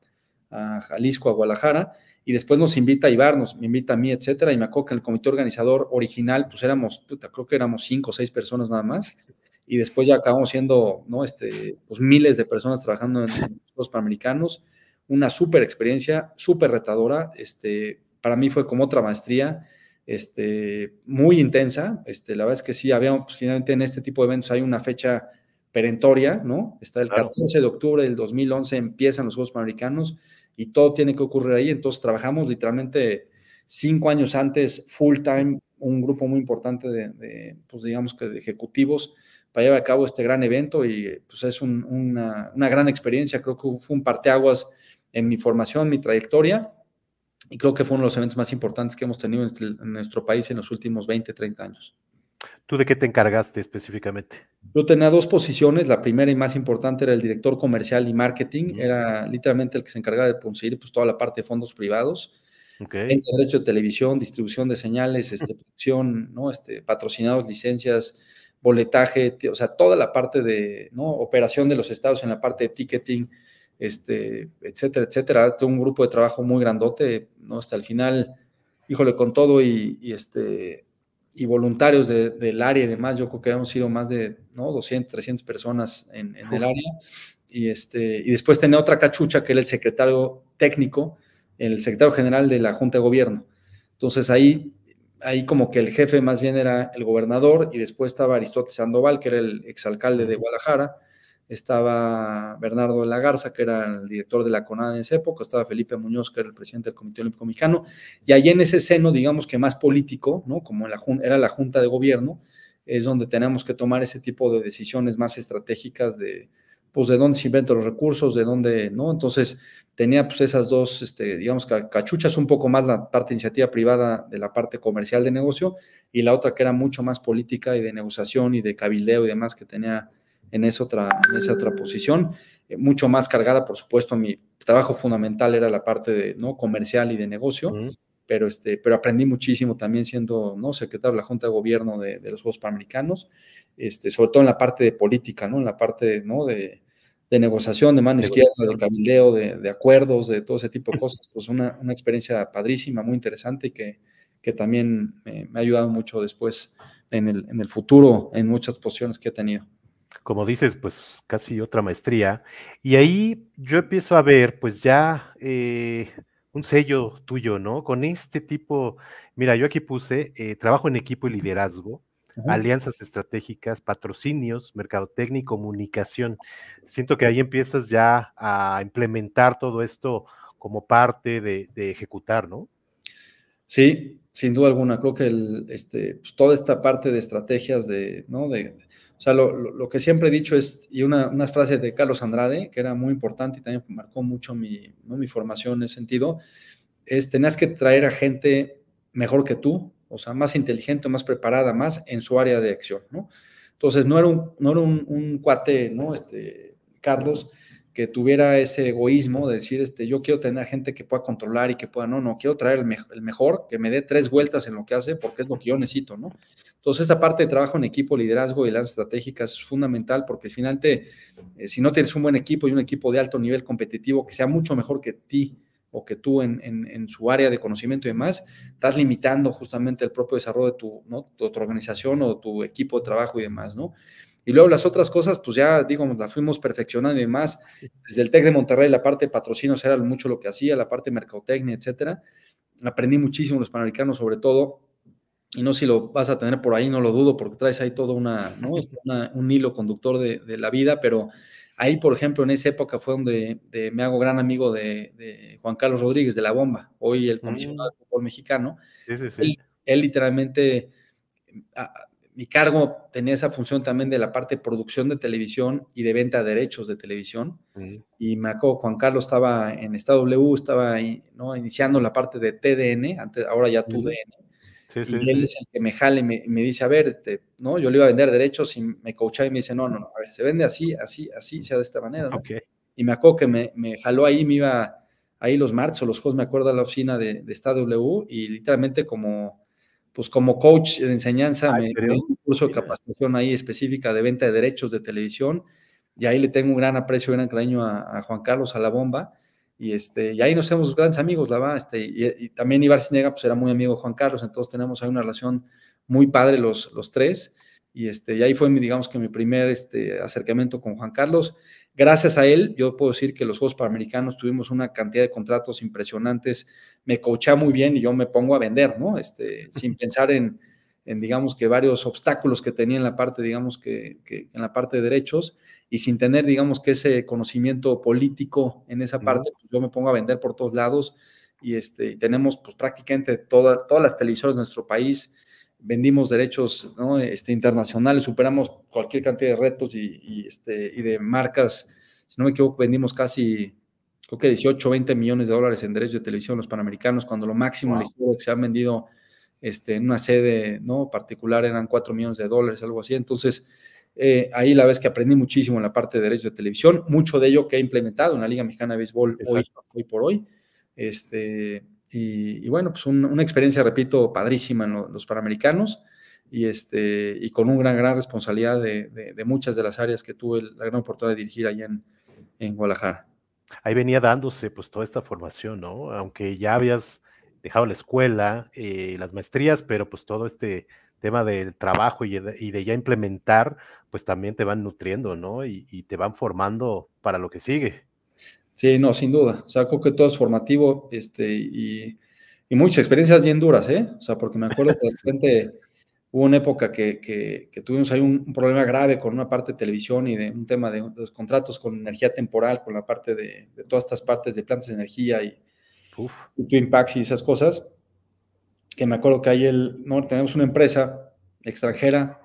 a Jalisco, a Guadalajara, y después nos invita a ibarnos, me invita a mí, etcétera, y me acuerdo que en el comité organizador original, pues éramos, creo que éramos cinco o seis personas nada más, y después ya acabamos siendo, ¿no? Este, pues miles de personas trabajando en, los Panamericanos, una súper experiencia, súper retadora, este, para mí fue como otra maestría, este, muy intensa, este, la verdad es que sí, había, pues finalmente en este tipo de eventos hay una fecha perentoria, ¿no? Está el 14 de octubre del 2011, empiezan los Juegos Panamericanos y todo tiene que ocurrir ahí. Entonces trabajamos literalmente cinco años antes, full time, un grupo muy importante de, pues digamos que de ejecutivos para llevar a cabo este gran evento y pues es una, gran experiencia. Creo que fue un parteaguas en mi formación, mi trayectoria y creo que fue uno de los eventos más importantes que hemos tenido en este, nuestro país en los últimos 20, 30 años. ¿Tú de qué te encargaste específicamente? Yo tenía dos posiciones. La primera y más importante era el director comercial y marketing. Era literalmente el que se encargaba de conseguir pues, toda la parte de fondos privados. derecho de televisión, distribución de señales, este, producción, ¿no? este, patrocinados, licencias, boletaje, o sea, toda la parte de ¿no? operación de los estados en la parte de ticketing, este, etcétera, etcétera. Tengo un grupo de trabajo muy grandote, ¿no? Hasta el final, híjole, con todo y, y este, y voluntarios del área y demás, yo creo que hemos sido más de 200, 300 personas en, el área. Y, este, y después tenía otra cachucha que era el secretario técnico, el secretario general de la Junta de Gobierno. Entonces ahí, ahí como que el jefe más bien era el gobernador y después estaba Aristóteles Sandoval, que era el exalcalde de Guadalajara estaba Bernardo la Garza que era el director de la Conada en esa época, estaba Felipe Muñoz, que era el presidente del Comité Olímpico Mexicano, y ahí en ese seno, digamos que más político, ¿no? como la, era la Junta de Gobierno, es donde tenemos que tomar ese tipo de decisiones más estratégicas de, pues, de dónde se inventan los recursos, de dónde, ¿no? Entonces, tenía pues esas dos, este, digamos, cachuchas, un poco más la parte iniciativa privada de la parte comercial de negocio, y la otra que era mucho más política y de negociación y de cabildeo y demás que tenía en esa otra, esa otra posición, eh, mucho más cargada, por supuesto, mi trabajo fundamental era la parte de, ¿no? comercial y de negocio, pero, este, pero aprendí muchísimo también siendo ¿no? secretario de la Junta de Gobierno de, los Juegos Panamericanos, este, sobre todo en la parte de política, ¿no? en la parte ¿no? de, negociación, de mano izquierda, de cabildeo, de, acuerdos, de todo ese tipo de cosas. Pues una, experiencia padrísima, muy interesante y que, también me, ha ayudado mucho después en el, en el futuro, en muchas posiciones que he tenido como dices, pues casi otra maestría. Y ahí yo empiezo a ver, pues ya eh, un sello tuyo, ¿no? Con este tipo, mira, yo aquí puse eh, trabajo en equipo y liderazgo. alianzas estratégicas, patrocinios, mercadotecnia y comunicación. Siento que ahí empiezas ya a implementar todo esto como parte de, ejecutar, ¿no? Sí, sin duda alguna. Creo que el, este, pues, toda esta parte de estrategias de, ¿no? de, o sea, lo, que siempre he dicho es, y una, frases frase de Carlos Andrade, que era muy importante y también marcó mucho mi, formación en ese sentido, es tenías que traer a gente mejor que tú, o sea, más inteligente, más preparada, más en su área de acción, ¿no? Entonces, no era un, un, cuate, ¿no? Este, Carlos, que tuviera ese egoísmo de decir, este, yo quiero tener gente que pueda controlar y que pueda, no, no, quiero traer el, el, mejor, que me dé tres vueltas en lo que hace porque es lo que yo necesito, ¿no? Entonces, esa parte de trabajo en equipo, liderazgo y las estratégicas es fundamental porque finalmente, eh, si no tienes un buen equipo y un equipo de alto nivel competitivo que sea mucho mejor que ti o que tú en, en, su área de conocimiento y demás, estás limitando justamente el propio desarrollo de tu, ¿no? organización o tu equipo de trabajo y demás, ¿no? Y luego las otras cosas, pues ya, digamos, las fuimos perfeccionando y demás. Desde el TEC de Monterrey, la parte de patrocinios era mucho lo que hacía, la parte de mercadotecnia, etcétera. Aprendí muchísimo los panamericanos, sobre todo, y no si lo vas a tener por ahí, no lo dudo, porque traes ahí todo una, este, un hilo conductor de, la vida, pero ahí, por ejemplo, en esa época fue donde me hago gran amigo de, Juan Carlos Rodríguez de La Bomba, hoy el comisionado de fútbol mexicano. Sí, Él, literalmente, mi cargo tenía esa función también de la parte de producción de televisión y de venta de derechos de televisión. Y me acuerdo, Juan Carlos estaba en W, estaba ¿no? iniciando la parte de TDN, ahora ya TUDN y él es el que me jale y me, dice, a ver, ¿no? Yo le iba a vender derechos y me coachaba y me dice, no, no, no, a ver, se vende así, así, así, sea de esta manera. ¿no? Y me acuerdo que me, me, jaló ahí, me iba ahí los martes o los jueves, me acuerdo, a la oficina de, esta W y literalmente como, pues como coach de enseñanza, me, dio un curso de capacitación ahí específica de venta de derechos de televisión y ahí le tengo un gran aprecio, un gran cariño a Juan Carlos, a la bomba y, este, y ahí nos hemos grandes amigos, la Este, y, también Ibar Cinega, pues era muy amigo de Juan Carlos, entonces tenemos ahí una relación muy padre los, los tres. Y, este, ahí fue, mi, digamos que mi primer este, acercamiento con Juan Carlos. Gracias a él, yo puedo decir que los Juegos Panamericanos tuvimos una cantidad de contratos impresionantes. Me coaché muy bien y yo me pongo a vender, ¿no? Este, sin pensar en, digamos que varios obstáculos que tenía en la parte, digamos que, que en la parte de derechos y sin tener, digamos, que ese conocimiento político en esa parte, pues yo me pongo a vender por todos lados y este, tenemos pues, prácticamente toda, todas las televisoras de nuestro país, vendimos derechos ¿no? este, internacionales, superamos cualquier cantidad de retos y, este, y de marcas, si no me equivoco, vendimos casi, creo que 18, 20 millones de dólares en derechos de televisión los Panamericanos, cuando lo máximo que se han vendido este, en una sede ¿no? particular eran 4 millones de dólares, algo así. Entonces, eh, ahí la vez que aprendí muchísimo en la parte de derecho de televisión, mucho de ello que he implementado en la Liga Mexicana de Béisbol hoy, por hoy. Este, y, bueno, pues una experiencia, repito, padrísima en los Panamericanos y, este, y con una gran, gran responsabilidad de, muchas de las áreas que tuve la gran oportunidad de dirigir allá en, Guadalajara. Ahí venía dándose pues toda esta formación, ¿no? Aunque ya habías dejado la escuela, y eh, las maestrías, pero pues todo este tema del trabajo y de, ya implementar, pues también te van nutriendo, ¿no? Y, te van formando para lo que sigue. Sí, no, sin duda. O sea, creo que todo es formativo este, y, muchas experiencias bien duras, ¿eh? O sea, porque me acuerdo que de repente hubo una época que, tuvimos ahí un, problema grave con una parte de televisión y de un tema de, los contratos con energía temporal, con la parte de, todas estas partes de plantas de energía y, Uf. y y esas cosas que me acuerdo que hay el, ¿no? tenemos una empresa extranjera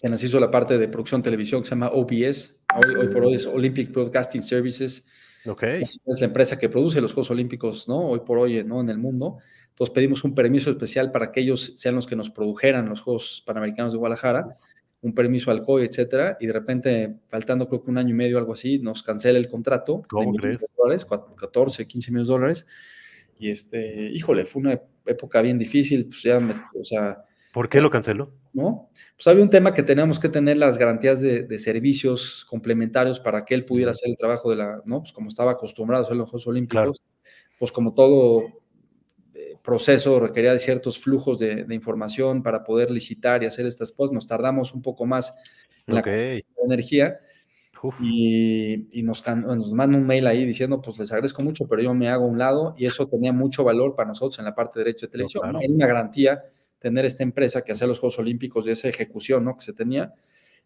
que nos hizo la parte de producción televisión que se llama OBS, hoy, por hoy es Olympic Broadcasting Services. Okay. Es la empresa que produce los Juegos Olímpicos, ¿no? Hoy por hoy, ¿no? En el mundo. Entonces pedimos un permiso especial para que ellos sean los que nos produjeran los Juegos Panamericanos de Guadalajara, un permiso al COI, etcétera, y de repente, faltando creo que un año y medio, algo así, nos cancela el contrato. 14, 15 millones de dólares. Y este, híjole, fue una época bien difícil, pues ya, o sea... ¿Por qué lo canceló? ¿No? Pues había un tema que teníamos que tener las garantías de, servicios complementarios para que él pudiera hacer el trabajo de la, ¿no? Pues como estaba acostumbrado a hacer los Juegos Olímpicos, pues como todo eh, proceso requería de ciertos flujos de, información para poder licitar y hacer estas cosas, nos tardamos un poco más en la energía y, nos, nos manda un mail ahí diciendo, pues les agradezco mucho, pero yo me hago a un lado y eso tenía mucho valor para nosotros en la parte de derecho de televisión. una garantía tener esta empresa que hacía los Juegos Olímpicos y esa ejecución ¿no? que se tenía.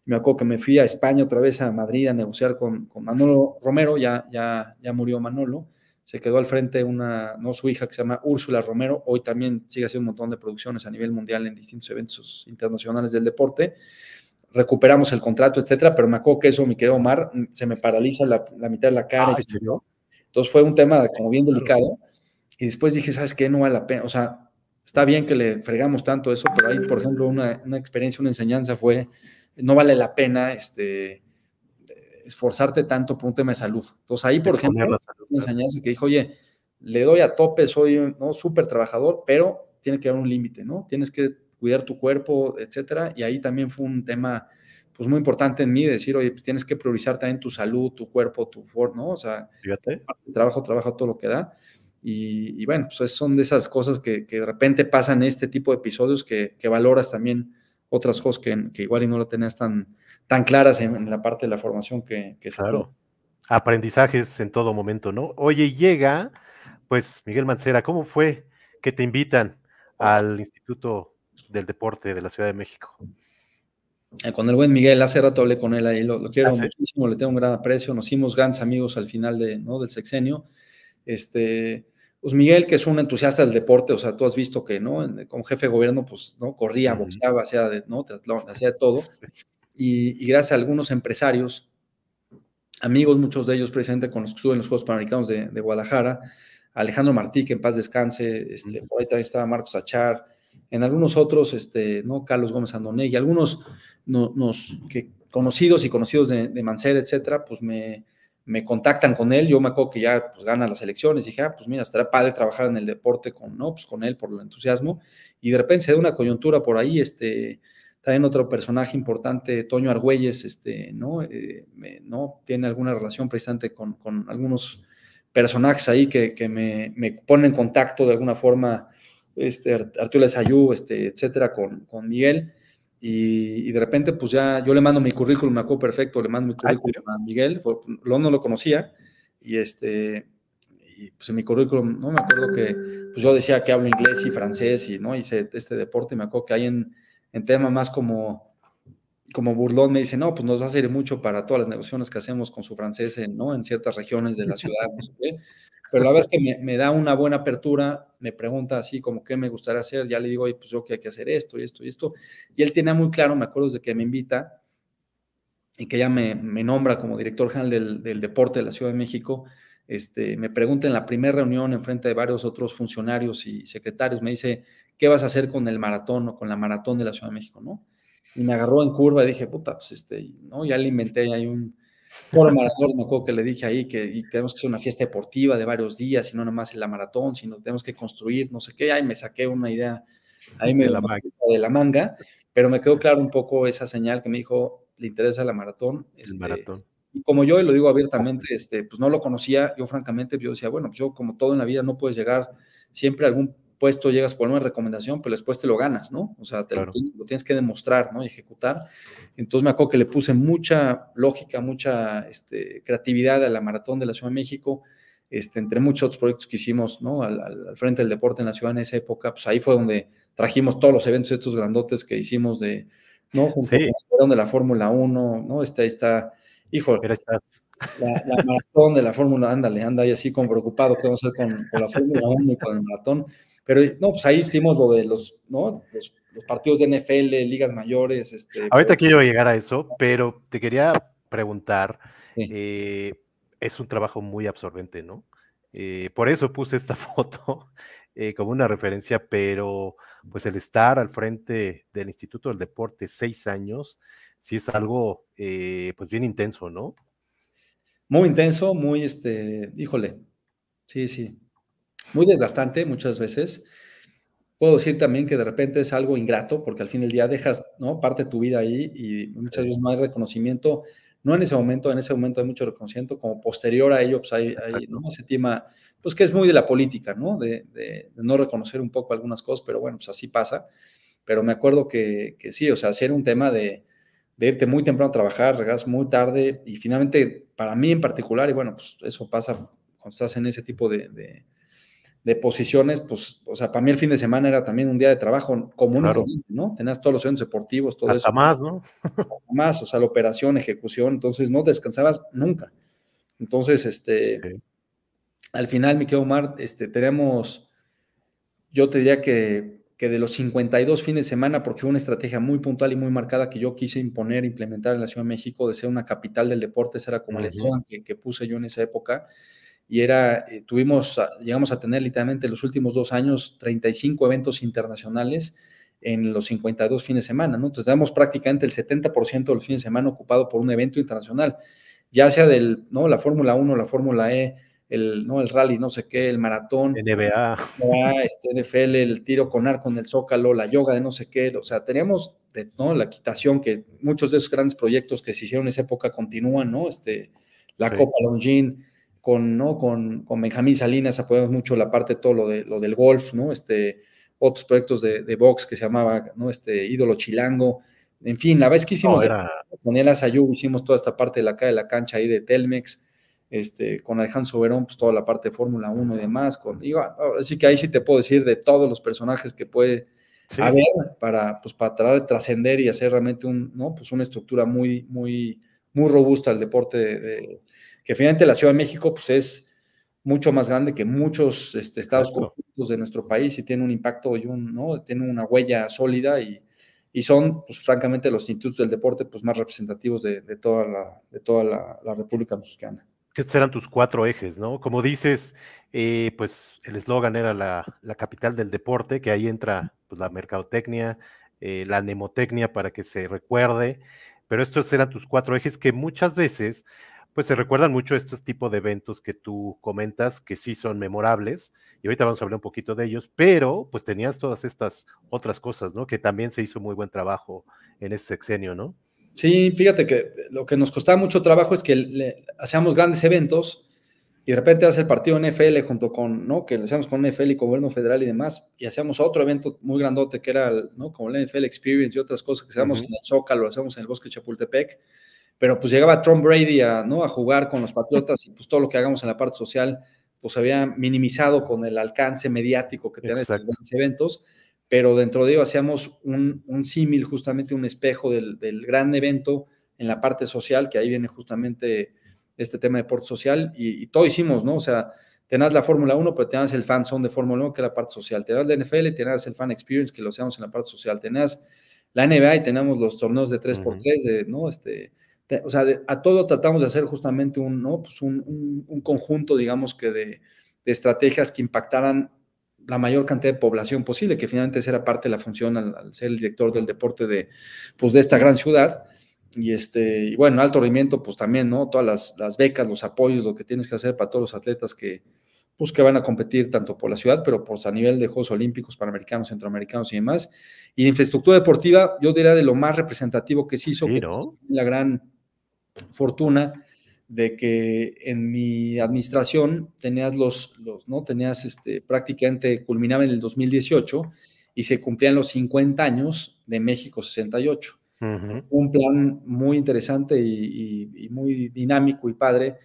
Me acuerdo que me fui a España otra vez, a Madrid, a negociar con, con Manolo Romero, ya, ya, ya murió Manolo. Se quedó al frente una, no su hija que se llama Úrsula Romero, hoy también sigue haciendo un montón de producciones a nivel mundial en distintos eventos internacionales del deporte recuperamos el contrato, etcétera, pero me acuerdo que eso, mi querido Omar, se me paraliza la, mitad de la cara. Ah, Entonces fue un tema como bien delicado. Y después dije, ¿sabes qué? No vale la pena. O sea, está bien que le fregamos tanto eso, pero ahí, por ejemplo, una, una experiencia, una enseñanza fue, no vale la pena este, esforzarte tanto por un tema de salud. Entonces ahí, por ejemplo, una enseñanza que dijo, oye, le doy a tope, soy ¿no? súper trabajador, pero tiene que haber un límite, ¿no? Tienes que cuidar tu cuerpo, etcétera. Y ahí también fue un tema, pues muy importante en mí, decir, oye, pues, tienes que priorizar también tu salud, tu cuerpo, tu forma, ¿no? O sea, trabajo, trabajo, todo lo que da. Y, bueno, pues son de esas cosas que, de repente pasan este tipo de episodios que, valoras también otras cosas que, igual y no lo tenías tan, tan claras en, la parte de la formación que, que Claro, aprendizajes en todo momento, ¿no? Oye, llega, pues Miguel Mancera, ¿cómo fue que te invitan al Instituto del deporte de la Ciudad de México. Eh, con el buen Miguel, hace rato hablé con él ahí, lo, quiero muchísimo, le tengo un gran aprecio, nos hicimos grandes amigos al final de, ¿no? del sexenio. Este, pues Miguel, que es un entusiasta del deporte, o sea, tú has visto que, ¿no? Como jefe de gobierno, pues, ¿no? Corría, boxeaba, hacía, de, ¿no? todo. Y, gracias a algunos empresarios, amigos, muchos de ellos presentes con los que estuve en los Juegos Panamericanos de, de Guadalajara, Alejandro Martí, que en paz descanse, este, por ahí también estaba Marcos Achar, en algunos otros, este, ¿no? Carlos Gómez y algunos nos, que conocidos y conocidos de, de Mancera, etcétera, pues me, me, contactan con él. Yo me acuerdo que ya pues, gana las elecciones y dije, ah, pues mira, estará padre trabajar en el deporte con, ¿no? Pues con él por el entusiasmo. Y de repente se da una coyuntura por ahí, este, también otro personaje importante, Toño Argüelles, este, ¿no? Eh, ¿no? Tiene alguna relación precisamente con, algunos personajes ahí que, me, me ponen en contacto de alguna forma este, Arturo Lesayú, este, etcétera, con, Miguel. Y, de repente, pues ya yo le mando mi currículum, me acuerdo perfecto, le mando mi ah, currículum a Miguel, lo no lo conocía, y este, pues en mi currículum, no me acuerdo que, pues yo decía que hablo inglés y francés y, ¿no? Hice este deporte, y me acuerdo que ahí en, en tema más como, como burlón me dice, no, pues nos va a servir mucho para todas las negociaciones que hacemos con su francés, en, ¿no? En ciertas regiones de la ciudad, no qué. Pero la verdad es que me, da una buena apertura, me pregunta así como qué me gustaría hacer, ya le digo, pues yo que hay que hacer esto y esto y esto. Y él tiene muy claro, me acuerdo de que me invita y que ya me, nombra como director general del, deporte de la Ciudad de México. Este, me pregunta en la primera reunión, en frente de varios otros funcionarios y secretarios, me dice, ¿qué vas a hacer con el maratón o con la maratón de la Ciudad de México? ¿no? Y me agarró en curva y dije, puta, pues este, ¿no? ya le inventé ahí un, por maratón, me acuerdo que le dije ahí que tenemos que ser una fiesta deportiva de varios días y no nomás en la maratón, sino tenemos que construir, no sé qué. Ahí me saqué una idea ahí me de, la manga. de la manga, pero me quedó claro un poco esa señal que me dijo, le interesa la maratón. el este, maratón. Y como yo, y lo digo abiertamente, este, pues no lo conocía, yo francamente, yo decía, bueno, pues yo como todo en la vida no puedes llegar siempre a algún puesto, llegas por una recomendación, pero después te lo ganas, ¿no? O sea, lo, tienes que demostrar, ¿no? Y ejecutar. Entonces me acuerdo que le puse mucha lógica, mucha este, creatividad a la maratón de la Ciudad de México. Este, entre muchos otros proyectos que hicimos ¿no? al, frente del deporte en la ciudad en esa época, pues ahí fue donde trajimos todos los eventos estos grandotes que hicimos de, ¿no? sí. de la Fórmula 1, ¿no? Está ahí está, hijo, la, maratón de la Fórmula, ándale, anda ahí así como preocupado ¿qué vamos a hacer con, la Fórmula 1 y con el maratón. Pero no, pues ahí hicimos lo de los, ¿no? los, partidos de NFL, ligas mayores. Este, Ahorita quiero llegar a eso, pero te quería preguntar, eh, es un trabajo muy absorbente, ¿no? Eh, por eso puse esta foto eh, como una referencia, pero pues el estar al frente del Instituto del Deporte seis años, sí es algo pues bien intenso, ¿no? muy intenso, muy, este, híjole, sí, sí, muy desgastante muchas veces. Puedo decir también que de repente es algo ingrato, porque al fin del día dejas, ¿no? Parte de tu vida ahí y muchas veces no hay reconocimiento, no en ese momento, en ese momento hay mucho reconocimiento, como posterior a ello, pues hay, hay ¿no? ese tema, pues que es muy de la política, ¿no? De, no reconocer un poco algunas cosas, pero bueno, pues así pasa. Pero me acuerdo que, que sí, o sea, si era un tema de, de irte muy temprano a trabajar, regresas muy tarde y finalmente para mí en particular, y bueno, pues eso pasa cuando estás en ese tipo de, posiciones, pues, o sea, para mí el fin de semana era también un día de trabajo común, ¿no? Tenías todos los eventos deportivos, todo Hasta eso. más, ¿no? más, o sea, la operación, ejecución, entonces no descansabas nunca. Entonces, este, al final, mi querido Omar, este, tenemos, yo te diría que que de los 52 fines de semana, porque fue una estrategia muy puntual y muy marcada que yo quise imponer, implementar en la Ciudad de México, de ser una capital del deporte, era como el que, puse yo en esa época, y era, eh, tuvimos, llegamos a tener literalmente los últimos dos años 35 eventos internacionales en los 52 fines de semana, ¿no? Entonces damos prácticamente el 70% del fin de semana ocupado por un evento internacional, ya sea del, ¿no? La Fórmula 1, la Fórmula E, el, ¿no? el rally, no sé qué, el maratón, NBA, NBA este, NFL, el tiro con arco en el Zócalo, la yoga de no sé qué, o sea, teníamos ¿no? la quitación, que muchos de esos grandes proyectos que se hicieron en esa época continúan, ¿no? Este, la Copa Longin con, ¿no? Con, Benjamín Salinas apoyamos mucho la parte todo lo, de, lo del golf, ¿no? Este, otros proyectos de, box que se llamaba, ¿no? Este, Ídolo Chilango, en fin, la vez que hicimos, con el hicimos toda esta parte de la, de la cancha ahí de Telmex, este, con Alejandro Verón pues toda la parte de Fórmula 1 y demás, con, así que ahí sí te puedo decir de todos los personajes que puede haber para, pues, para tratar de trascender y hacer realmente un, ¿no? pues una estructura muy, muy, muy robusta al deporte, de, que finalmente la Ciudad de México pues es mucho más grande que muchos este, estados de nuestro país y tiene un impacto y un, ¿no? tiene una huella sólida y, son, pues, francamente, los institutos del deporte pues, más representativos de, toda, la, de toda la República Mexicana estos eran tus cuatro ejes, ¿no? Como dices, eh, pues el eslogan era la, capital del deporte, que ahí entra pues, la mercadotecnia, eh, la nemotecnia para que se recuerde, pero estos eran tus cuatro ejes que muchas veces pues se recuerdan mucho estos tipos de eventos que tú comentas, que sí son memorables, y ahorita vamos a hablar un poquito de ellos, pero pues tenías todas estas otras cosas, ¿no? Que también se hizo muy buen trabajo en ese sexenio, ¿no? Sí, fíjate que lo que nos costaba mucho trabajo es que hacíamos grandes eventos y de repente hace el partido NFL junto con, ¿no? Que lo hacíamos con NFL y con gobierno federal y demás, y hacíamos otro evento muy grandote que era, ¿no? Como el NFL Experience y otras cosas que hacíamos en el Zócalo, lo hacíamos en el bosque Chapultepec, pero pues llegaba Tom Brady a, jugar con los Patriotas y pues todo lo que hagamos en la parte social pues había minimizado con el alcance mediático que tenían estos grandes eventos pero dentro de ello hacíamos un, símil, justamente un espejo del, gran evento en la parte social, que ahí viene justamente este tema de deporte social, y, todo hicimos, ¿no? O sea, tenías la Fórmula 1, pero tenías el fan zone de Fórmula 1, que es la parte social, tenías la NFL, tenías el fan experience, que lo hacíamos en la parte social, tenías la NBA y tenemos los torneos de 3x3, de, ¿no? Este, o sea, a todo tratamos de hacer justamente un, ¿no? Pues conjunto, digamos que de, de estrategias que impactaran la mayor cantidad de población posible, que finalmente será parte de la función al, ser el director del deporte de, pues, de esta gran ciudad. Y, este, y bueno, alto rendimiento, pues también, ¿no? Todas las, becas, los apoyos, lo que tienes que hacer para todos los atletas que, pues, van a competir tanto por la ciudad, pero pues, a nivel de Juegos Olímpicos, Panamericanos, Centroamericanos y demás. Y infraestructura deportiva, yo diría de lo más representativo que se hizo, la gran fortuna de que en mi administración tenías los, los ¿no? Tenías este, prácticamente, culminaba en el 2018 y se cumplían los 50 años de México 68. Un plan muy interesante y, muy dinámico y padre,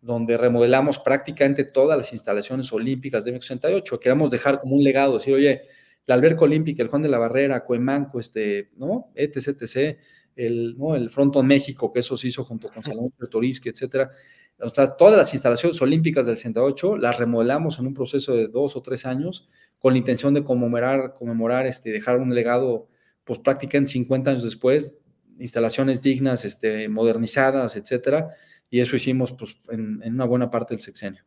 donde remodelamos prácticamente todas las instalaciones olímpicas de México 68. Queríamos dejar como un legado, decir, oye, el alberca olímpica, el Juan de la Barrera, Cuemanco, este, ¿no? etc, etc, el, ¿no? el Fronton México, que eso se hizo junto con Salón Pertorivsky, etcétera. O sea, todas las instalaciones olímpicas del 68 las remodelamos en un proceso de dos o tres años con la intención de conmemorar, conmemorar este, dejar un legado, pues en 50 años después, instalaciones dignas, este, modernizadas, etcétera. Y eso hicimos pues, en, una buena parte del sexenio.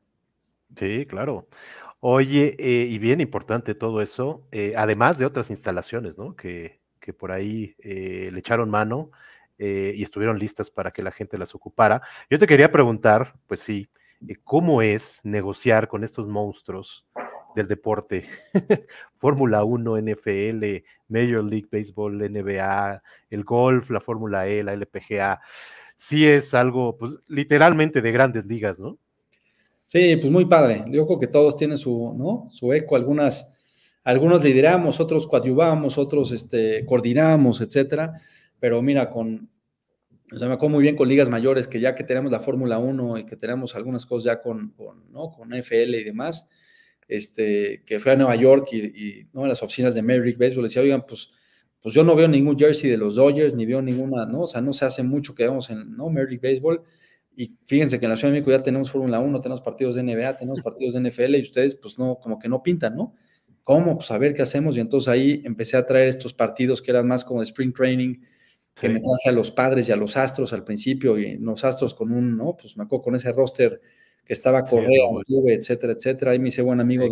Sí, claro. Oye, eh, y bien importante todo eso, eh, además de otras instalaciones, ¿no? Que, que por ahí eh, le echaron mano eh, y estuvieron listas para que la gente las ocupara. Yo te quería preguntar, pues sí, eh, ¿cómo es negociar con estos monstruos del deporte? Fórmula 1, NFL, Major League Baseball, NBA, el golf, la Fórmula E, la LPGA. Sí es algo, pues literalmente de grandes ligas, ¿no? Sí, pues muy padre. Yo creo que todos tienen su, ¿no? Su eco, algunas algunos lideramos, otros coadyuvamos, otros este, coordinamos, etcétera. Pero mira, con, o sea, me acuerdo muy bien con ligas mayores, que ya que tenemos la Fórmula 1 y que tenemos algunas cosas ya con, FL y demás, este, que fue a Nueva York y, ¿no? en las oficinas de Merrick Baseball, decía, oigan, pues, pues yo no veo ningún jersey de los Dodgers, ni veo ninguna, ¿no? O sea, no se hace mucho que vemos en ¿no? Baseball. Y fíjense que en la Ciudad de México ya tenemos Fórmula 1, tenemos partidos de NBA, tenemos partidos de NFL y ustedes pues no, como que no pintan, ¿no? ¿Cómo? Pues a ver qué hacemos. Y entonces ahí empecé a traer estos partidos que eran más como de spring training, que me traje a los padres y a los astros al principio, y los astros con un, ¿no? Pues me acuerdo con ese roster que estaba corriendo, etcétera, etcétera. Ahí me hice buen amigo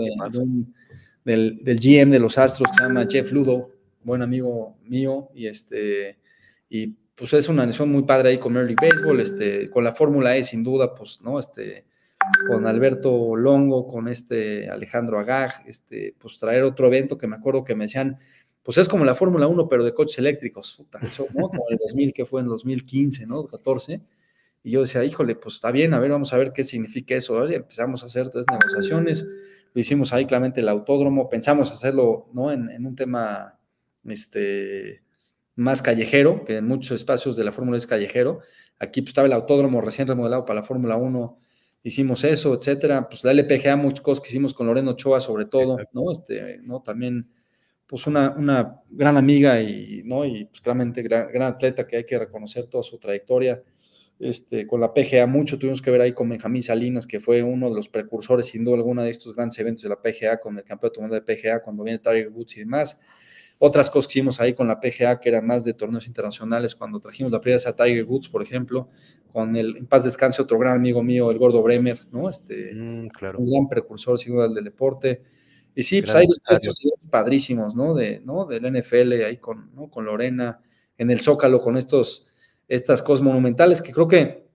del, del, GM de los astros que se llama Jeff Ludo, buen amigo mío, y este, y pues es una nación muy padre ahí con Early Baseball, este, con la Fórmula E sin duda, pues, ¿no? Este, con Alberto Longo, con este Alejandro Agag, este, pues traer otro evento que me acuerdo que me decían, pues es como la Fórmula 1, pero de coches eléctricos, Como el 2000 que fue en 2015, ¿no? 14. Y yo decía, híjole, pues está bien, a ver, vamos a ver qué significa eso. Empezamos a hacer tres negociaciones, lo hicimos ahí claramente el autódromo, pensamos hacerlo, ¿no? En, un tema, este, más callejero, que en muchos espacios de la Fórmula es callejero. Aquí pues, estaba el autódromo recién remodelado para la Fórmula 1 hicimos eso, etcétera. Pues la LPGA, muchas cosas que hicimos con Loreno Choa sobre todo, ¿no? Este, ¿no? También, pues una, una gran amiga y, ¿no? Y pues claramente gran, atleta que hay que reconocer toda su trayectoria. Este, con la PGA mucho tuvimos que ver ahí con Benjamín Salinas, que fue uno de los precursores, sin duda alguna, de estos grandes eventos de la PGA, con el campeonato mundial de PGA, cuando viene Tiger Woods y demás. Otras cosas que hicimos ahí con la PGA, que era más de torneos internacionales, cuando trajimos la primera a Tiger Woods, por ejemplo, con el, en paz descanse, otro gran amigo mío, el gordo Bremer, ¿no? Este, mm, claro. Un gran precursor, sin duda, del deporte. Y sí, pues hay estos padrísimos, ¿no? De, ¿no? Del NFL, ahí con, con Lorena, en el Zócalo, con estos, estas cosas monumentales, que creo que,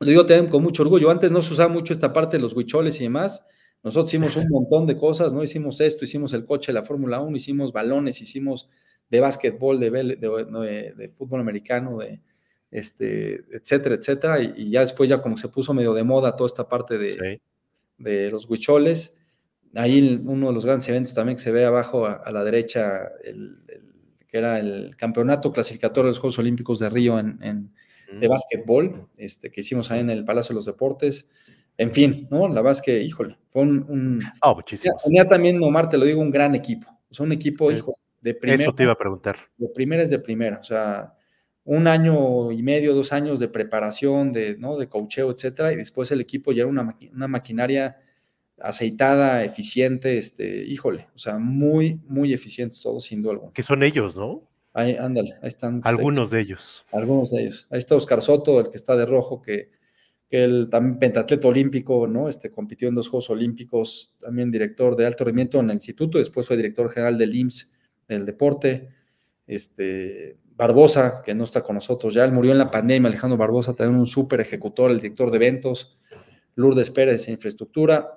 lo digo también con mucho orgullo, antes no se usaba mucho esta parte de los huicholes y demás, nosotros hicimos un montón de cosas, ¿no? Hicimos esto, hicimos el coche de la Fórmula 1, hicimos balones, hicimos de básquetbol, de, fútbol americano, de este, etcétera, etcétera. Y, ya después ya como se puso medio de moda toda esta parte de, los huicholes. Ahí uno de los grandes eventos también que se ve abajo a, la derecha, que era el campeonato clasificatorio de los Juegos Olímpicos de Río en, de mm. básquetbol, mm. Este, que hicimos ahí mm. en el Palacio de los Deportes en fin, ¿no? La verdad es que, híjole, fue un... Ah, muchísimo. tenía, también, Omar, te lo digo, un gran equipo. Es un equipo, hijo, de primera. Eso te iba a preguntar. De primero es de primera. O sea, un año y medio, dos años de preparación, de, ¿no? de coacheo, etcétera, y después el equipo ya era una, maquinaria aceitada, eficiente, este, híjole, o sea, muy, muy eficientes todos, sin duda alguna. Que son ellos, ¿no? Ahí, ándale, ahí están. Algunos de ellos. Algunos de ellos. Ahí está Oscar Soto, el que está de rojo, que que el también pentatleta olímpico, ¿no? Este compitió en dos Juegos Olímpicos, también director de alto rendimiento en el instituto, después fue director general del IMSS del deporte. Este Barbosa, que no está con nosotros ya, él murió en la pandemia, Alejandro Barbosa, también un súper ejecutor, el director de eventos, Lourdes Pérez en infraestructura,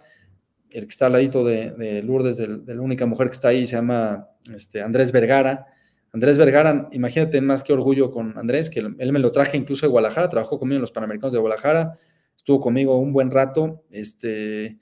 el que está al ladito de, Lourdes, de, la única mujer que está ahí, se llama este, Andrés Vergara, Andrés Vergara, imagínate más que orgullo con Andrés, que él me lo traje incluso de Guadalajara, trabajó conmigo en los Panamericanos de Guadalajara, estuvo conmigo un buen rato, este,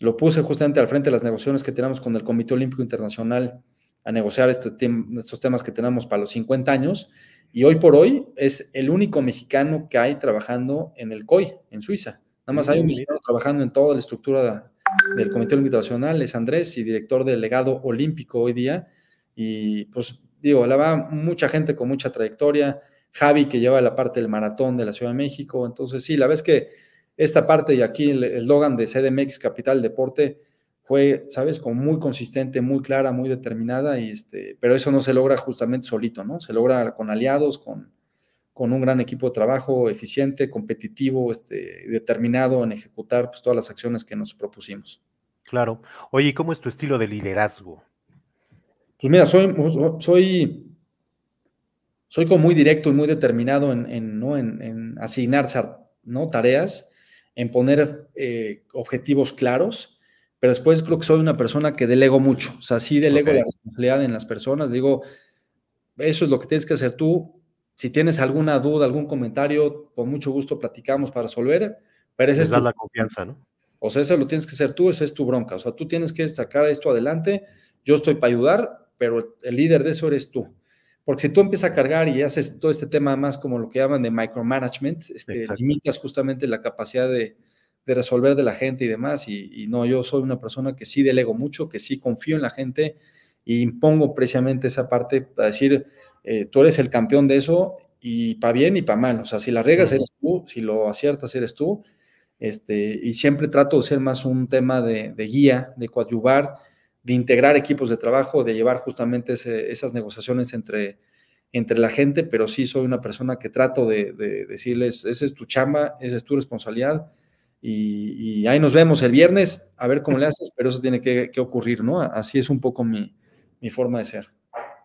lo puse justamente al frente de las negociaciones que tenemos con el Comité Olímpico Internacional a negociar este estos temas que tenemos para los 50 años. Y hoy por hoy es el único mexicano que hay trabajando en el COI, en Suiza. Nada más hay un mexicano trabajando en toda la estructura del Comité Olímpico Internacional, es Andrés y director del legado olímpico hoy día. Y pues digo, la va mucha gente con mucha trayectoria, Javi que lleva la parte del maratón de la Ciudad de México, entonces sí, la vez que esta parte y aquí el eslogan de CDMX Capital Deporte fue, sabes, como muy consistente, muy clara, muy determinada, y este, pero eso no se logra justamente solito, ¿no? Se logra con aliados, con, con un gran equipo de trabajo eficiente, competitivo, este, determinado en ejecutar pues, todas las acciones que nos propusimos. Claro. Oye, cómo es tu estilo de liderazgo? Pues mira, soy, pues, oh, soy, soy como muy directo y muy determinado en, en, ¿no? asignar ¿no? tareas, en poner eh, objetivos claros, pero después creo que soy una persona que delego mucho. O sea, sí delego la responsabilidad en las personas, digo, eso es lo que tienes que hacer tú. Si tienes alguna duda, algún comentario, con mucho gusto platicamos para resolver. Pero Esa es dar la confianza, ¿no? O sea, eso lo tienes que hacer tú, esa es tu bronca. O sea, tú tienes que sacar esto adelante. Yo estoy para ayudar pero el líder de eso eres tú. Porque si tú empiezas a cargar y haces todo este tema más como lo que llaman de micromanagement, este, limitas justamente la capacidad de, resolver de la gente y demás. Y, no, yo soy una persona que sí delego mucho, que sí confío en la gente y impongo precisamente esa parte para decir, eh, tú eres el campeón de eso y para bien y para mal. O sea, si la regas eres tú, si lo aciertas eres tú. Este, y siempre trato de ser más un tema de, de guía, de coadyuvar de integrar equipos de trabajo, de llevar justamente esas negociaciones entre, entre la gente, pero sí soy una persona que trato de, decirles, esa es tu chamba, esa es tu responsabilidad, y, ahí nos vemos el viernes, a ver cómo le haces, pero eso tiene que, ocurrir, ¿no? Así es un poco mi, mi, forma de ser.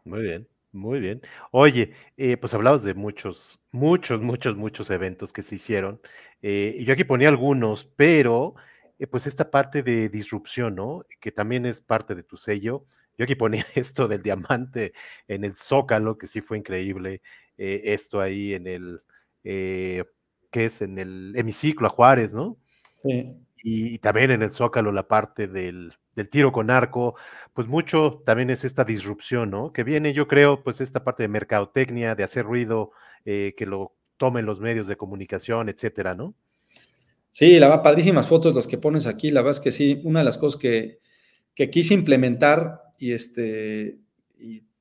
Muy bien, muy bien. Oye, eh, pues hablabas de muchos, muchos, muchos, muchos eventos que se hicieron, eh, y yo aquí ponía algunos, pero... Eh, pues esta parte de disrupción, ¿no? Que también es parte de tu sello. Yo aquí ponía esto del diamante en el zócalo, que sí fue increíble. Eh, esto ahí en el, eh, ¿qué es? En el hemiciclo a Juárez, ¿no? Sí. Y, también en el zócalo la parte del, tiro con arco, pues mucho también es esta disrupción, ¿no? Que viene, yo creo, pues esta parte de mercadotecnia, de hacer ruido, que lo tomen los medios de comunicación, etcétera, ¿no? Sí, la va padrísimas fotos las que pones aquí, la verdad es que sí, una de las cosas que, quise implementar y este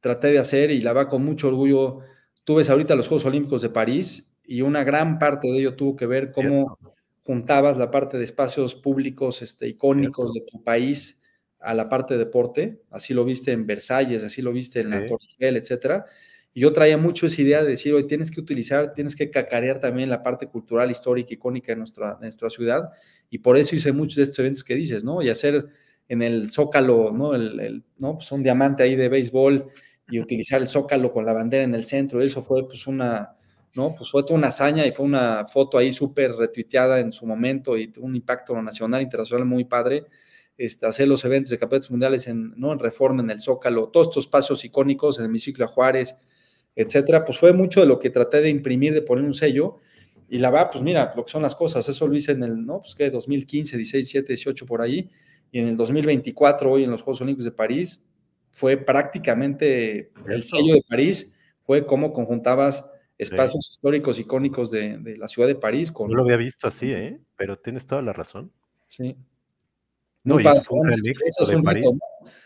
traté de hacer y la va con mucho orgullo. Tú ves ahorita los Juegos Olímpicos de París y una gran parte de ello tuvo que ver cómo juntabas la parte de espacios públicos este, icónicos de tu país a la parte de deporte. Así lo viste en Versalles, así lo viste en la Torre Eiffel, etcétera. Y yo traía mucho esa idea de decir, hoy tienes que utilizar, tienes que cacarear también la parte cultural, histórica, icónica de nuestra, nuestra ciudad. Y por eso hice muchos de estos eventos que dices, ¿no? Y hacer en el zócalo, ¿no? El, ¿no? Pues un diamante ahí de béisbol y utilizar el zócalo con la bandera en el centro. Eso fue pues una, ¿no? Pues fue toda una hazaña y fue una foto ahí súper retuiteada en su momento y un impacto nacional, internacional muy padre. Este, hacer los eventos de campeonatos mundiales en, ¿no? en Reforma, en el Zócalo, todos estos pasos icónicos en el de Juárez, etcétera, pues fue mucho de lo que traté de imprimir, de poner un sello. Y la va, pues mira, lo que son las cosas, eso lo hice en el, ¿no? Pues que 2015, 16, 17, 18 por ahí, y en el 2024, hoy en los Juegos Olímpicos de París, fue prácticamente el sello de París, fue cómo conjuntabas espacios históricos, icónicos de, de, la ciudad de París. Con... No lo había visto así, ¿eh? Pero tienes toda la razón. Sí. No, es, O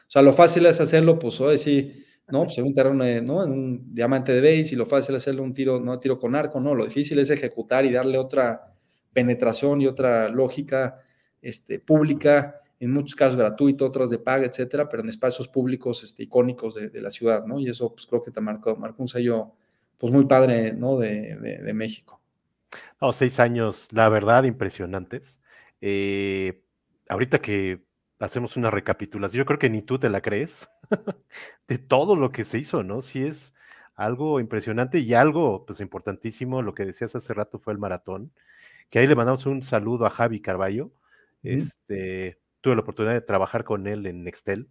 sea, lo fácil es hacerlo, pues hoy sí ¿no? Pues en un un diamante de base y lo fácil es hacerle un tiro, no tiro con arco, no, lo difícil es ejecutar y darle otra penetración y otra lógica este, pública, en muchos casos gratuito, otras de paga, etcétera, pero en espacios públicos este, icónicos de, la ciudad, ¿no? Y eso pues, creo que te marcó, un sello pues muy padre, ¿no? De, de, México. No, seis años, la verdad, impresionantes. Eh, ahorita que hacemos una recapitulación, yo creo que ni tú te la crees de todo lo que se hizo, ¿no? Sí es algo impresionante y algo pues importantísimo, lo que decías hace rato fue el maratón, que ahí le mandamos un saludo a Javi Carballo, este, tuve la oportunidad de trabajar con él en Nextel,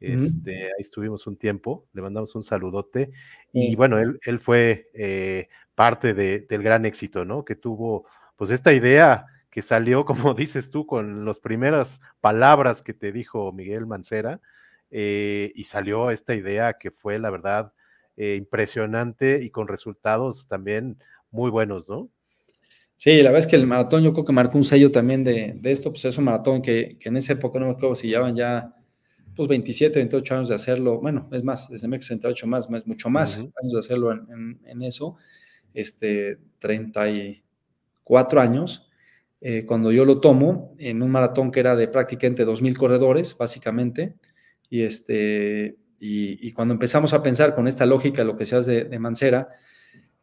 este, ahí estuvimos un tiempo, le mandamos un saludote y bueno, él, él fue eh, parte del gran éxito, ¿no? Que tuvo pues esta idea que salió, como dices tú, con las primeras palabras que te dijo Miguel Mancera, eh, y salió esta idea que fue, la verdad, eh, impresionante y con resultados también muy buenos, ¿no? Sí, la verdad es que el maratón, yo creo que marcó un sello también de, de esto, pues es un maratón que, en esa época no me acuerdo si llevaban ya pues 27, 28 años de hacerlo, bueno, es más, desde 1968 más, más mucho más años de hacerlo en, eso, este, 34 años, eh, cuando yo lo tomo en un maratón que era de prácticamente 2.000 corredores, básicamente, y, este, y, cuando empezamos a pensar con esta lógica, lo que se hace de Mancera,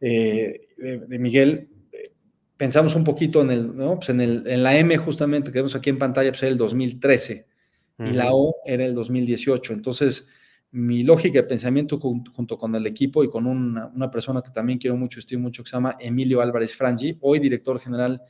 eh, de, Miguel, eh, pensamos un poquito en, el, ¿no? pues en, el, en la M justamente que vemos aquí en pantalla, pues era el 2013 y la O era el 2018. Entonces, mi lógica de pensamiento junto, con el equipo y con una, una, persona que también quiero mucho, estoy mucho, que se llama Emilio Álvarez Frangi, hoy director general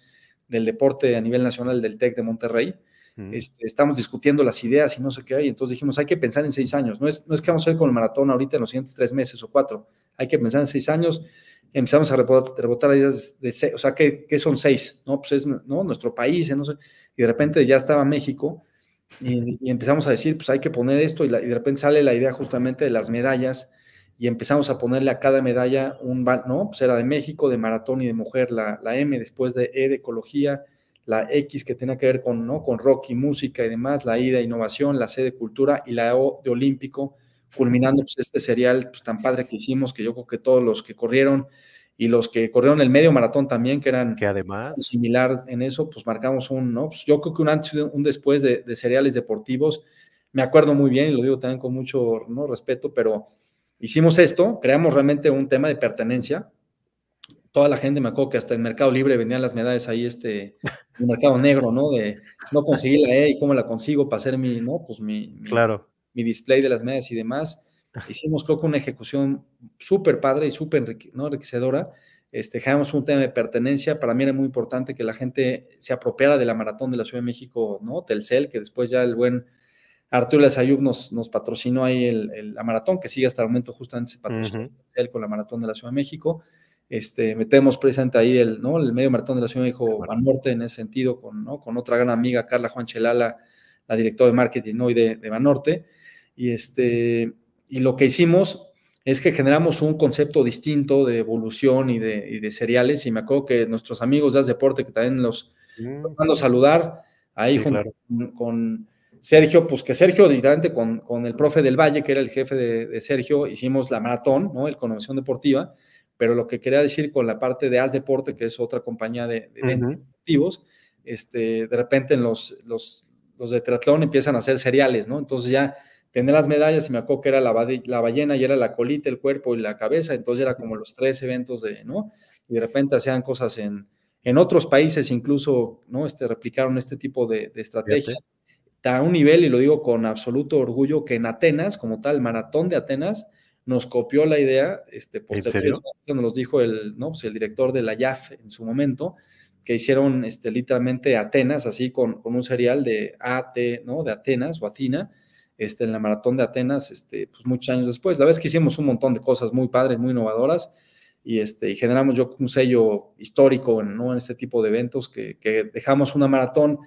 del deporte a nivel nacional del TEC de Monterrey, este, estamos discutiendo las ideas y no sé qué, hay, entonces dijimos, hay que pensar en seis años, no es, que vamos a ir con el maratón ahorita en los siguientes tres meses o cuatro, hay que pensar en seis años, empezamos a rebotar, ideas de, seis, o sea, ¿qué, son seis? ¿No? Pues es ¿no? nuestro país, eh, sé, y de repente ya estaba México, y, empezamos a decir, pues hay que poner esto, y, de repente sale la idea justamente de las medallas, y empezamos a ponerle a cada medalla un, ¿no? Pues era de México, de maratón y de mujer, la, la M, después de E de ecología, la X que tenía que ver con, ¿no? con rock y música y demás, la I de innovación, la C de cultura y la O de olímpico, culminando pues, este serial pues, tan padre que hicimos, que yo creo que todos los que corrieron y los que corrieron el medio maratón también, que eran que además similar en eso, pues marcamos un, ¿no? Pues, yo creo que un antes y un después de, seriales deportivos, me acuerdo muy bien y lo digo también con mucho ¿no? respeto, pero hicimos esto, creamos realmente un tema de pertenencia, toda la gente, me acuerdo que hasta en Mercado Libre vendían las medallas ahí, este, el mercado negro, ¿no? De no conseguir la E y cómo la consigo para hacer mi, ¿no? Pues mi, claro. mi display de las medias y demás. Hicimos, creo que una ejecución súper padre y súper enriquecedora. Este, dejamos un tema de pertenencia. Para mí era muy importante que la gente se apropiara de la maratón de la Ciudad de México, ¿no? Telcel, que después ya el buen Arturo Lazayub nos, patrocinó ahí el, la maratón, que sigue hasta el momento justamente se patrocinó Telcel con la maratón de la Ciudad de México. Este, metemos presente ahí el, ¿no? el medio maratón de la Ciudad de México Banorte en ese sentido, con, ¿no? con otra gran amiga, Carla Juan Chelala, la directora de marketing hoy de, de Banorte. Y, este, y lo que hicimos es que generamos un concepto distinto de evolución y de, y de cereales. Y me acuerdo que nuestros amigos de As Deporte, que también los mm. mando saludar, ahí con, Sergio, pues que Sergio, directamente con, con, el profe del Valle, que era el jefe de, Sergio, hicimos la maratón, ¿no? El Convención Deportiva pero lo que quería decir con la parte de As Deporte, que es otra compañía de, eventos, este, de repente los, los, los de triatlón empiezan a hacer cereales, ¿no? Entonces ya tener las medallas y me acuerdo que era la, ballena y era la colita, el cuerpo y la cabeza, entonces era como los tres eventos de, ¿no? Y de repente hacían cosas en, en otros países, incluso, ¿no? Este, replicaron este tipo de, de estrategia. A un nivel, y lo digo con absoluto orgullo, que en Atenas, como tal, maratón de Atenas, nos copió la idea, este, por nos dijo el, ¿no? Pues, el director de la YAF en su momento, que hicieron este, literalmente Atenas, así con, con un serial de AT, ¿no? De Atenas o Athena, este, en la maratón de Atenas, este, pues muchos años después. La vez que hicimos un montón de cosas muy padres, muy innovadoras, y, este, generamos yo un sello histórico ¿no? en este tipo de eventos, que, que dejamos una maratón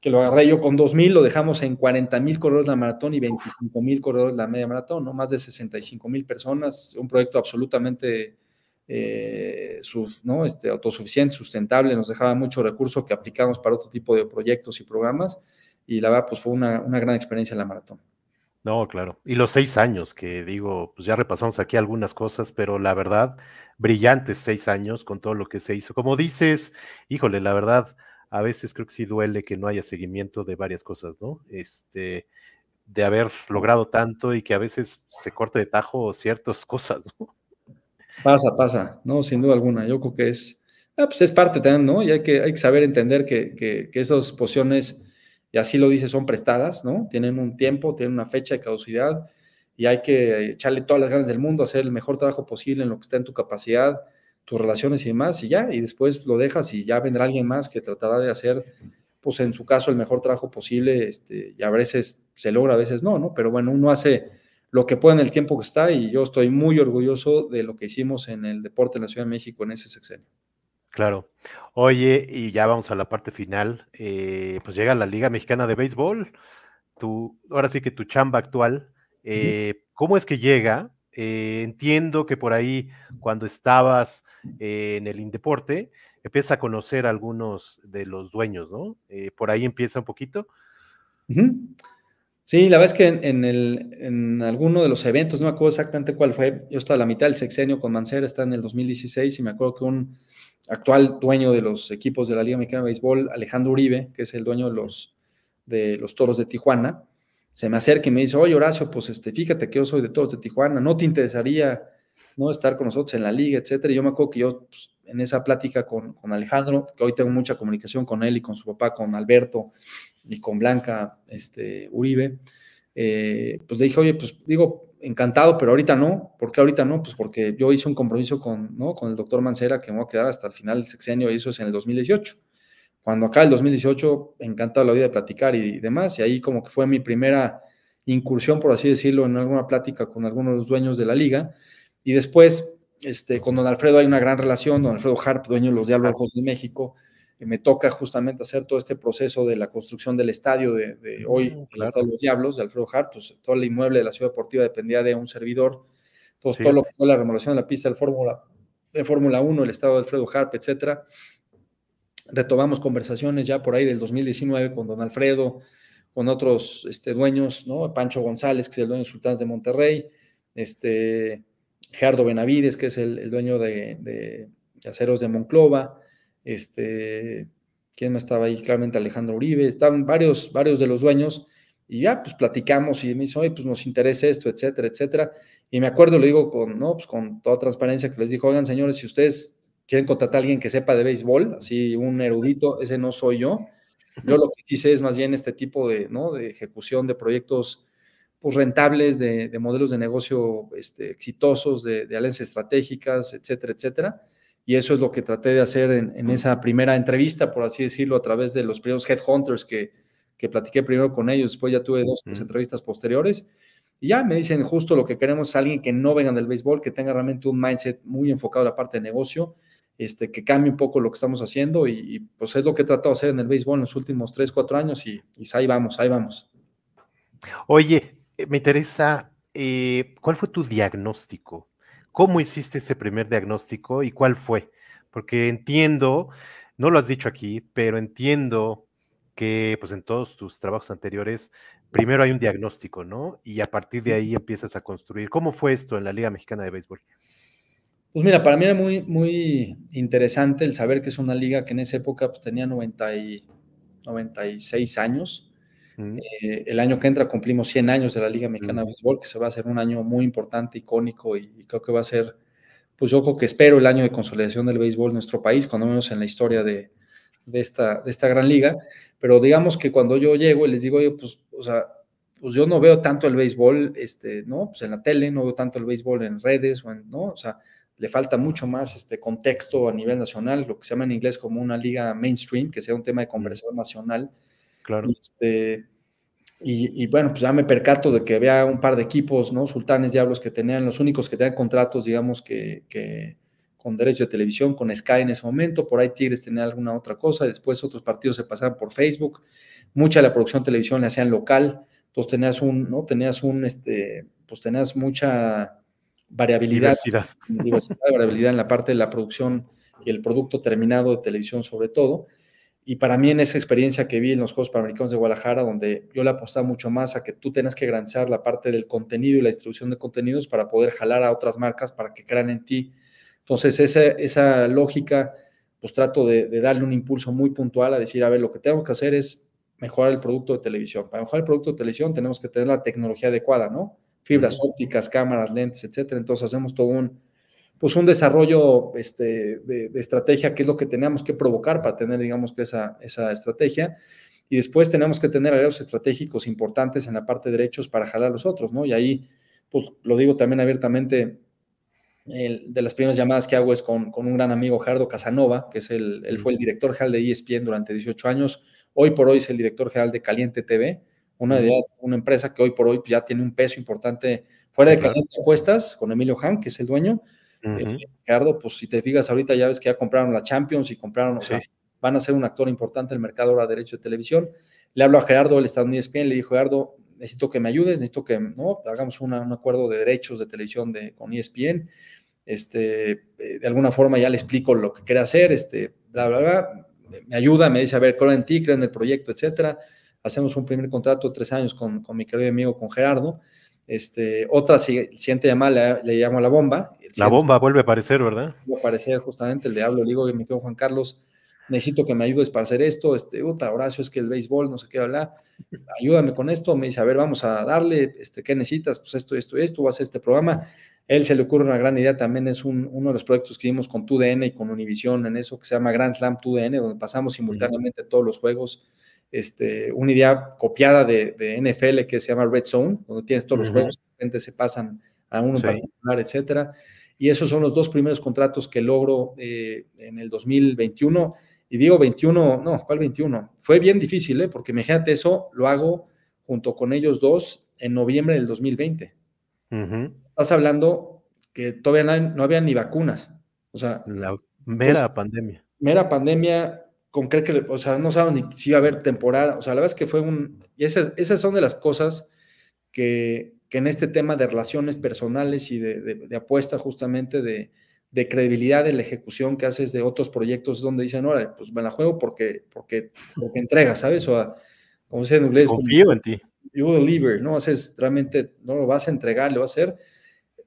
que lo agarré yo con 2.000, lo dejamos en 40.000 corredores la maratón y 25.000 corredores la media maratón, ¿no? Más de 65.000 personas, un proyecto absolutamente eh, ¿no? este, autosuficiente, sustentable, nos dejaba mucho recurso que aplicamos para otro tipo de proyectos y programas y la verdad, pues fue una, gran experiencia la maratón. No, claro. Y los seis años, que digo, pues ya repasamos aquí algunas cosas, pero la verdad, brillantes seis años con todo lo que se hizo. Como dices, híjole, la verdad, a veces creo que sí duele que no haya seguimiento de varias cosas, ¿no? Este, de haber logrado tanto y que a veces se corte de tajo ciertas cosas, ¿no? Pasa, pasa, no, sin duda alguna. Yo creo que es, ah, pues es parte también, ¿no? Y hay que, hay que saber entender que, que esas pociones, y así lo dice, son prestadas, ¿no? Tienen un tiempo, tienen una fecha de caducidad y hay que echarle todas las ganas del mundo, hacer el mejor trabajo posible en lo que está en tu capacidad tus relaciones y demás, y ya, y después lo dejas y ya vendrá alguien más que tratará de hacer, pues en su caso, el mejor trabajo posible, este, y a veces se logra, a veces no, ¿no? Pero bueno, uno hace lo que puede en el tiempo que está, y yo estoy muy orgulloso de lo que hicimos en el deporte en la Ciudad de México en ese sexenio. Claro. Oye, y ya vamos a la parte final. Eh, pues llega la Liga Mexicana de Béisbol. ahora sí que tu chamba actual. Eh, ¿Cómo es que llega? Eh, entiendo que por ahí, cuando estabas en el Indeporte, empiezas a conocer algunos de los dueños, ¿no? Eh, por ahí empieza un poquito. Sí, la verdad es que en, alguno de los eventos, no me acuerdo exactamente cuál fue, yo estaba a la mitad del sexenio con Mancera, está en el 2016, y me acuerdo que un actual dueño de los equipos de la Liga Mexicana de Béisbol, Alejandro Uribe, que es el dueño los, de los Toros de Tijuana, se me acerca y me dice, oye Horacio, pues este, fíjate que yo soy de todos de Tijuana, ¿no te interesaría no estar con nosotros en la liga, etcétera? Y yo me acuerdo que yo pues, en esa plática con, Alejandro, que hoy tengo mucha comunicación con él y con su papá, con Alberto y con Blanca este, Uribe, eh, pues le dije, oye, pues digo, encantado, pero ahorita no. ¿Por qué ahorita no? Pues porque yo hice un compromiso con, ¿no? con el doctor Mancera que me voy a quedar hasta el final del sexenio y eso es en el 2018 cuando acá el 2018, encantado la vida de platicar y demás, y ahí como que fue mi primera incursión, por así decirlo, en alguna plática con algunos de los dueños de la liga, y después este, con don Alfredo hay una gran relación, don Alfredo Harp, dueño de los Diablos de México, y me toca justamente hacer todo este proceso de la construcción del estadio de, mm, hoy, el Estadio de los Diablos, de Alfredo Harp, pues todo el inmueble de la Ciudad Deportiva dependía de un servidor, entonces todo lo que fue la remodelación de la pista de Fórmula, de Fórmula 1, el estado de Alfredo Harp, etcétera, retomamos conversaciones ya por ahí del 2019 con don Alfredo, con otros este, dueños, ¿no? Pancho González, que es el dueño de Sultanes de Monterrey, este, Gerardo Benavides, que es el, dueño de, Aceros de Monclova, este, ¿quién más estaba ahí? Claramente Alejandro Uribe, estaban varios, varios de los dueños, y ya pues platicamos y me dice, oye, pues nos interesa esto, etcétera, etcétera. Y me acuerdo, lo digo con, ¿no? Pues, con toda transparencia que les dijo, oigan señores, si ustedes quieren contratar a alguien que sepa de béisbol, así un erudito, ese no soy yo. Yo lo que hice es más bien este tipo de, ¿no? de ejecución de proyectos pues, rentables, de, modelos de negocio este, exitosos, de, alianzas estratégicas, etcétera, etcétera. Y eso es lo que traté de hacer en, en, esa primera entrevista, por así decirlo, a través de los primeros headhunters que, que platiqué primero con ellos. Después ya tuve dos entrevistas posteriores. Y ya me dicen justo lo que queremos, alguien que no venga del béisbol, que tenga realmente un mindset muy enfocado en la parte de negocio, este, que cambie un poco lo que estamos haciendo y, pues es lo que he tratado de hacer en el béisbol en los últimos 3, 4 años y, pues, ahí vamos, ahí vamos. Oye, eh, me interesa, eh, ¿cuál fue tu diagnóstico? ¿Cómo hiciste ese primer diagnóstico y cuál fue? Porque entiendo, no lo has dicho aquí, pero entiendo que pues en todos tus trabajos anteriores primero hay un diagnóstico, ¿no? Y a partir de ahí empiezas a construir. ¿Cómo fue esto en la Liga Mexicana de Béisbol? Pues mira, para mí era muy, muy interesante el saber que es una liga que en esa época pues, tenía 96 años. Mm. Eh, el año que entra cumplimos 100 años de la Liga Mexicana de mm. Béisbol, que se va a hacer un año muy importante, icónico, y, creo que va a ser, pues yo creo que espero el año de consolidación del béisbol en nuestro país, cuando menos en la historia de, esta, de esta gran liga. Pero digamos que cuando yo llego y les digo, yo pues, o sea, pues yo no veo tanto el béisbol, este, ¿no? Pues en la tele, no veo tanto el béisbol en redes, o en, ¿no? O sea, le falta mucho más este contexto a nivel nacional, lo que se llama en inglés como una liga mainstream, que sea un tema de conversación nacional. Claro. Este, y, bueno, pues ya me percato de que había un par de equipos, ¿no? Sultanes Diablos que tenían, los únicos que tenían contratos, digamos, que, con derecho de televisión, con Sky en ese momento, por ahí Tigres tenía alguna otra cosa, después otros partidos se pasaban por Facebook, mucha de la producción de televisión la hacían local, entonces tenías un, ¿no? Tenías un, este, pues tenías mucha variabilidad, en la parte de la producción y el producto terminado de televisión sobre todo. Y para mí en esa experiencia que vi en los Juegos Panamericanos de Guadalajara, donde yo le apostaba mucho más a que tú tenías que garantizar la parte del contenido y la distribución de contenidos para poder jalar a otras marcas para que crean en ti. Entonces esa, esa lógica, pues trato de, de darle un impulso muy puntual a decir, a ver, lo que tenemos que hacer es mejorar el producto de televisión. Para mejorar el producto de televisión tenemos que tener la tecnología adecuada, ¿no? fibras ópticas, cámaras, lentes, etcétera. Entonces hacemos todo un, pues un desarrollo este, de, estrategia, que es lo que tenemos que provocar para tener, digamos, que esa, estrategia. Y después tenemos que tener aliados estratégicos importantes en la parte de derechos para jalar a los otros, ¿no? Y ahí, pues lo digo también abiertamente, de las primeras llamadas que hago es con, un gran amigo, Jardo Casanova, que es él fue el director general de ESPN durante 18 años, hoy por hoy es el director general de Caliente TV, una, una empresa que hoy por hoy ya tiene un peso importante fuera de cartas de Apuestas, con Emilio Han, que es el dueño. Gerardo, eh, pues si te fijas ahorita ya ves que ya compraron la Champions y compraron, van a ser un actor importante en el mercado ahora de derechos de televisión. Le hablo a Gerardo, el de ESPN, le dijo, Gerardo, necesito que me ayudes, necesito que ¿no? hagamos un acuerdo de derechos de televisión de, con ESPN. Este, eh, de alguna forma ya le explico lo que quiere hacer, este, bla, bla, bla. Me ayuda, me dice, a ver, creo en ti, creo en el proyecto, etcétera hacemos un primer contrato de tres años con, mi querido amigo, con Gerardo. Este, otra siguiente llamada le, le, llamo la bomba. la bomba vuelve a aparecer, ¿verdad? Vuelve a aparecer justamente, el diablo. le digo que me quedo Juan Carlos, necesito que me ayudes para hacer esto, este, otra Horacio, es que el béisbol, no sé qué hablar, ayúdame con esto, me dice, a ver, vamos a darle, este, ¿qué necesitas? Pues esto, esto, esto, vas a hacer este programa. Él se le ocurre una gran idea, también es uno de los proyectos que hicimos con TUDN y con Univision en eso que se llama Grand Slam TUDN, donde pasamos simultáneamente todos los juegos este, una idea copiada de, NFL que se llama Red Zone, donde tienes todos los juegos, de repente se pasan a uno para particular, etcétera. Y esos son los dos primeros contratos que logro eh, en el 2021. Y digo 21, no, ¿cuál 21? Fue bien difícil, ¿eh? porque imagínate eso, lo hago junto con ellos dos en noviembre del 2020. Estás hablando que todavía no, había ni vacunas. O sea, la mera pandemia. Mera pandemia, con creer que, o sea, no saben ni si iba a haber temporada. O sea, la verdad es que fue un. Y esas, son de las cosas que, que en este tema de relaciones personales y de, apuesta, justamente de, de, credibilidad en la ejecución que haces de otros proyectos, donde dicen, ahora pues me la juego porque, porque, porque entrega, ¿sabes? O como dice en inglés. ti. You deliver, ¿no? Haces realmente, no lo vas a entregar, lo vas a hacer.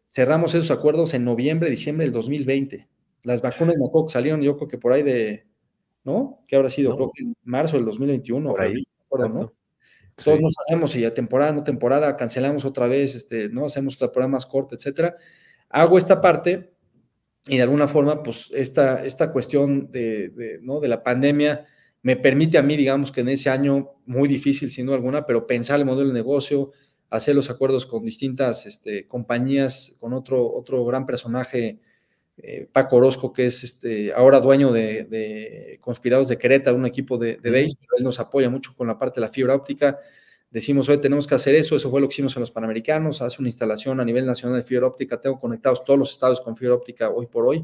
Cerramos esos acuerdos en noviembre, diciembre del 2020. Las vacunas, de salieron, yo creo que por ahí de ¿no? Que habrá sido, creo que en marzo del 2021, por ahí, ¿no? Todos no sabemos si ya temporada, no temporada, cancelamos otra vez, este, ¿no? Hacemos otra temporada más corta, etcétera. Hago esta parte y de alguna forma, pues esta, esta cuestión de, ¿no? de la pandemia me permite a mí, digamos que en ese año muy difícil, sin duda alguna, pero pensar el modelo de negocio, hacer los acuerdos con distintas este, compañías, con otro, otro gran personaje eh, Paco Orozco, que es este, ahora dueño de, Conspirados de Querétaro, un equipo de, de base, él nos apoya mucho con la parte de la fibra óptica. Decimos, hoy tenemos que hacer eso, eso fue lo que hicimos en los Panamericanos, hace una instalación a nivel nacional de fibra óptica, tengo conectados todos los estados con fibra óptica hoy por hoy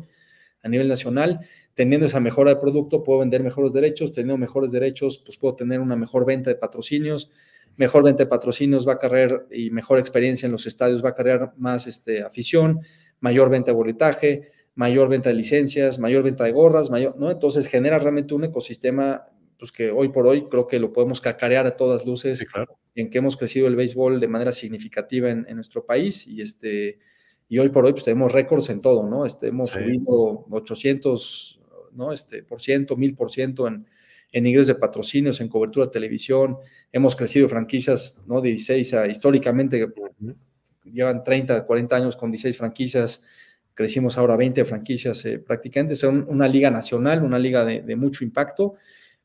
a nivel nacional. Teniendo esa mejora de producto, puedo vender mejores derechos. Teniendo mejores derechos, pues puedo tener una mejor venta de patrocinios. Mejor venta de patrocinios va a cargar y mejor experiencia en los estadios va a cargar más este, afición, mayor venta de boletaje, mayor venta de licencias, mayor venta de gorras, mayor, ¿no? Entonces genera realmente un ecosistema pues que hoy por hoy creo que lo podemos cacarear a todas luces, en que hemos crecido el béisbol de manera significativa en, nuestro país y este y hoy por hoy pues tenemos récords en todo, ¿no? Este, hemos subido 800, ¿no? Este, por ciento, mil por ciento en, en ingresos de patrocinios, en cobertura de televisión, hemos crecido franquicias, ¿no? De 16 a históricamente llevan 30, 40 años con 16 franquicias, crecimos ahora 20 franquicias eh, prácticamente, es una liga nacional, una liga de, mucho impacto,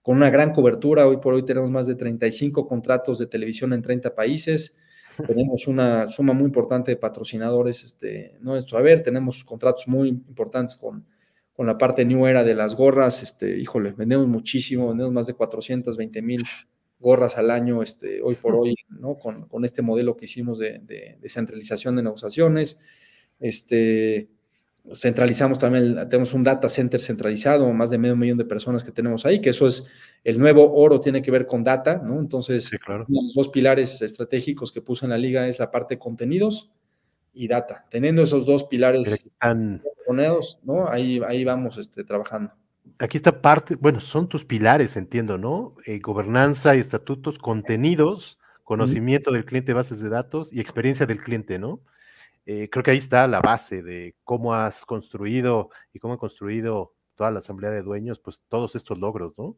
con una gran cobertura, hoy por hoy tenemos más de 35 contratos de televisión en 30 países, tenemos una suma muy importante de patrocinadores este, nuestro ver, tenemos contratos muy importantes con, con la parte new era de las gorras, este, híjole, vendemos muchísimo, vendemos más de 420 mil gorras al año, este, hoy por hoy, ¿no? Con, este modelo que hicimos de, descentralización de, centralización de negociaciones, este, centralizamos también, tenemos un data center centralizado, más de medio millón de personas que tenemos ahí, que eso es el nuevo oro, tiene que ver con data, ¿no? Entonces, los dos pilares estratégicos que puso en la liga es la parte contenidos y data. Teniendo esos dos pilares están... ¿no? Ahí, ahí vamos este, trabajando. Aquí está parte, bueno, son tus pilares, entiendo, ¿no? Eh, gobernanza gobernanza, estatutos, contenidos, conocimiento del cliente, bases de datos y experiencia del cliente, ¿no? Eh, creo que ahí está la base de cómo has construido y cómo ha construido toda la asamblea de dueños, pues todos estos logros, ¿no?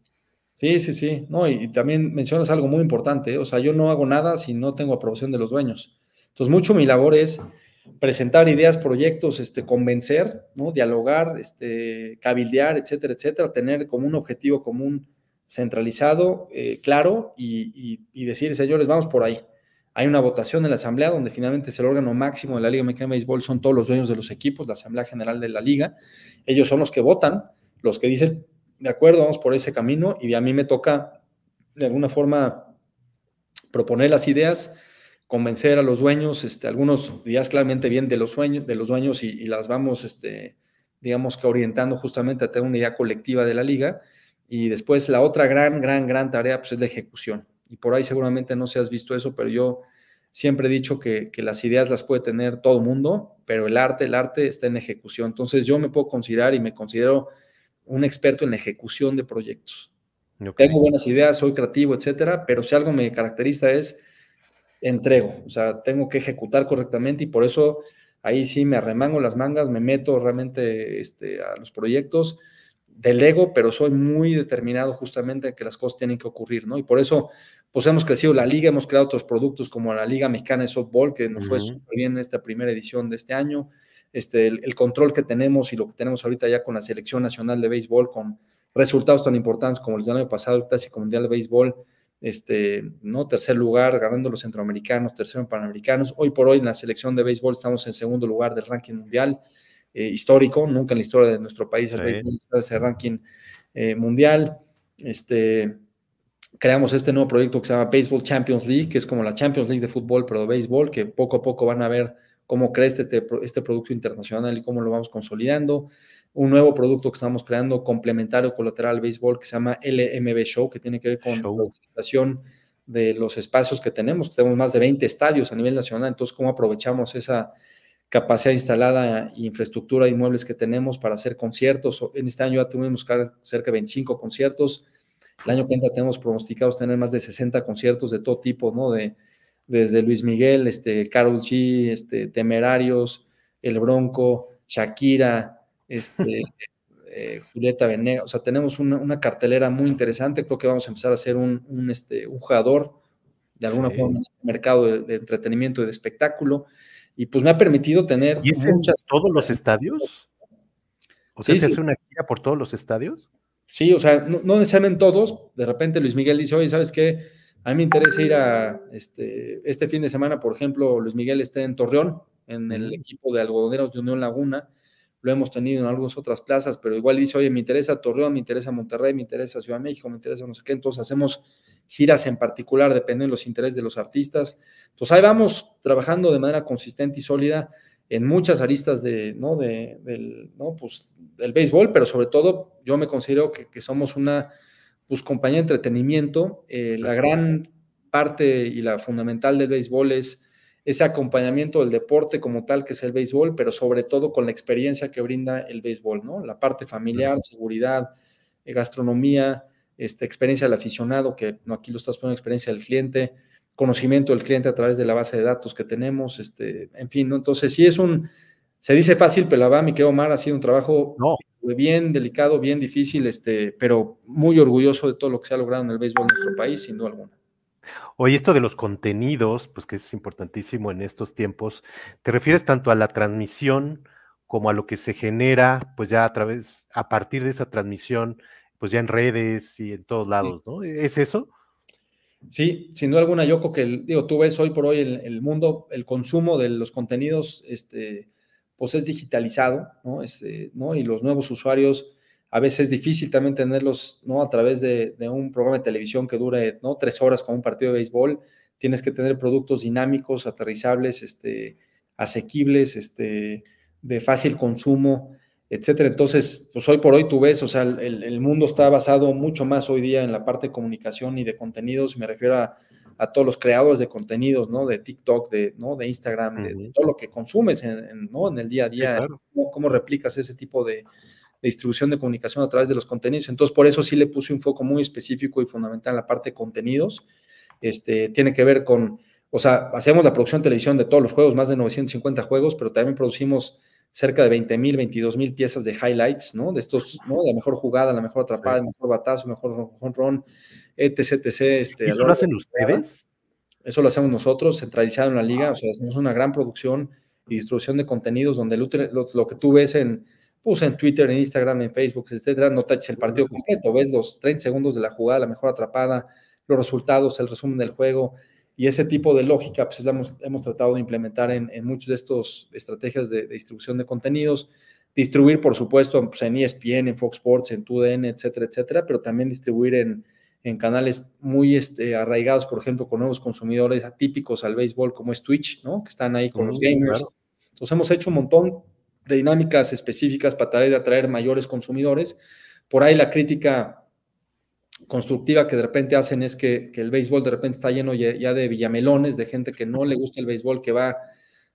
Sí, sí, sí. No, y, también mencionas algo muy importante. O sea, yo no hago nada si no tengo aprobación de los dueños. Entonces, mucho mi labor es presentar ideas, proyectos, este, convencer, ¿no? dialogar, este, cabildear, etcétera, etcétera, tener como un objetivo común centralizado, eh, claro, y, y, y decir, señores, vamos por ahí. Hay una votación en la Asamblea donde finalmente es el órgano máximo de la Liga Mexicana de Béisbol, son todos los dueños de los equipos, la Asamblea General de la Liga. Ellos son los que votan, los que dicen, de acuerdo, vamos por ese camino y a mí me toca de alguna forma proponer las ideas, convencer a los dueños, este, algunos días claramente bien de los, sueños, de los dueños y, las vamos, este, digamos que orientando justamente a tener una idea colectiva de la liga. Y después la otra gran, gran, gran tarea pues, es la ejecución. Y por ahí seguramente no se has visto eso, pero yo siempre he dicho que, las ideas las puede tener todo mundo, pero el arte, el arte está en ejecución. Entonces yo me puedo considerar y me considero un experto en la ejecución de proyectos. Tengo buenas ideas, soy creativo, etcétera, pero si algo me caracteriza es entrego, o sea, tengo que ejecutar correctamente y por eso ahí sí me arremango las mangas, me meto realmente este, a los proyectos del ego, pero soy muy determinado justamente en que las cosas tienen que ocurrir, ¿no? Y por eso, pues hemos crecido la liga, hemos creado otros productos como la Liga Mexicana de Softball, que nos fue súper bien en esta primera edición de este año, este, el, control que tenemos y lo que tenemos ahorita ya con la Selección Nacional de Béisbol, con resultados tan importantes como el del año pasado, el Clásico Mundial de Béisbol, este, ¿no? Tercer lugar, ganando los centroamericanos, tercero en panamericanos. Hoy por hoy en la Selección de Béisbol estamos en segundo lugar del ranking mundial. Eh, histórico, nunca en la historia de nuestro país el béisbol está ese ranking eh, mundial. Este, creamos este nuevo proyecto que se llama Baseball Champions League, que es como la Champions League de fútbol, pero de béisbol, que poco a poco van a ver cómo crece este, este producto internacional y cómo lo vamos consolidando. Un nuevo producto que estamos creando, complementario colateral al béisbol, que se llama LMB Show, que tiene que ver con la utilización de los espacios que tenemos. Tenemos más de 20 estadios a nivel nacional, entonces cómo aprovechamos esa, capacidad instalada, infraestructura, inmuebles que tenemos para hacer conciertos. En este año ya tuvimos cerca de 25 conciertos. El año que entra tenemos pronosticados tener más de 60 conciertos de todo tipo, ¿no? De, desde Luis Miguel, este, Carol G, este, Temerarios, El Bronco, Shakira, este, eh, Julieta Venegas O sea, tenemos una, una, cartelera muy interesante. Creo que vamos a empezar a ser un, un, este, un jugador de alguna forma en el mercado de, de entretenimiento y de espectáculo y pues me ha permitido tener. ¿Y todos los estadios? O sea, ¿se hace una gira por todos los estadios? Sí, o sea, no, necesariamente todos. De repente Luis Miguel dice, oye, ¿sabes qué? A mí me interesa ir a este, este fin de semana, por ejemplo, Luis Miguel está en Torreón, en el equipo de algodoneros de Unión Laguna. Lo hemos tenido en algunas otras plazas, pero igual dice, oye, me interesa Torreón, me interesa Monterrey, me interesa Ciudad de México, me interesa no sé qué. Entonces hacemos giras en particular, dependen los intereses de los artistas. Entonces ahí vamos trabajando de manera consistente y sólida en muchas aristas de, ¿no? De, del, ¿no? Pues, béisbol, pero sobre todo yo me considero que, somos una pues, compañía de entretenimiento. Eh, la gran parte y la fundamental del béisbol es ese acompañamiento del deporte como tal que es el béisbol, pero sobre todo con la experiencia que brinda el béisbol, ¿no? La parte familiar, seguridad, eh, gastronomía, este, experiencia del aficionado, que no aquí lo estás poniendo experiencia del cliente, conocimiento del cliente a través de la base de datos que tenemos, este, en fin, ¿no? Entonces, sí es un, se dice fácil, pero la verdad, mi querido Omar, ha sido un trabajo no. bien delicado, bien difícil, este, pero muy orgulloso de todo lo que se ha logrado en el béisbol en nuestro país, sin duda alguna. Hoy esto de los contenidos, pues que es importantísimo en estos tiempos, ¿te refieres tanto a la transmisión como a lo que se genera, pues ya a través, a partir de esa transmisión pues ya en redes y en todos lados, ¿no? ¿Es eso? Sí, sin duda alguna, yo creo que, digo, tú ves hoy por hoy el, mundo, el consumo de los contenidos, este, pues es digitalizado, ¿no? Este, ¿no? Y los nuevos usuarios, a veces es difícil también tenerlos, ¿no? A través de, un programa de televisión que dure, ¿no? Tres horas con un partido de béisbol, tienes que tener productos dinámicos, aterrizables, este, asequibles, este, de fácil consumo, etcétera. Entonces, pues hoy por hoy tú ves, o sea, el, mundo está basado mucho más hoy día en la parte de comunicación y de contenidos, me refiero a, todos los creadores de contenidos, ¿no? De TikTok, de, ¿no? de Instagram, de, todo lo que consumes en, ¿no? en el día a día, ¿cómo, replicas ese tipo de, distribución de comunicación a través de los contenidos. Entonces, por eso sí le puse un foco muy específico y fundamental en la parte de contenidos. Este, tiene que ver con, o sea, hacemos la producción de televisión de todos los juegos, más de 950 juegos, pero también producimos cerca de 20 mil, 22 mil piezas de highlights, ¿no? De estos, ¿no? La mejor jugada, la mejor atrapada, el mejor batazo, el mejor jonrón, etc, etc. Este, ¿Y eso lo hacen ustedes? Eso lo hacemos nosotros, centralizado en la liga, o sea, ah. hacemos una gran producción y distribución de contenidos donde lo, que tú ves en, pues, en Twitter, en Instagram, en Facebook, etcétera, no eches el partido completo, ves los 30 segundos de la jugada, la mejor atrapada, los resultados, el resumen del juego, y ese tipo de lógica, pues hemos, tratado de implementar en, muchas de estas estrategias de, distribución de contenidos. Distribuir, por supuesto, pues, en ESPN, en Fox Sports, en TUDN, etcétera, etcétera, pero también distribuir en, canales muy este, arraigados, por ejemplo, con nuevos consumidores atípicos al béisbol, como es Twitch, ¿no? Que están ahí con los gamers. Entonces, hemos hecho un montón de dinámicas específicas para tratar de atraer mayores consumidores. Por ahí la crítica constructiva que de repente hacen es que, el béisbol de repente está lleno ya, de villamelones, de gente que no le gusta el béisbol, que va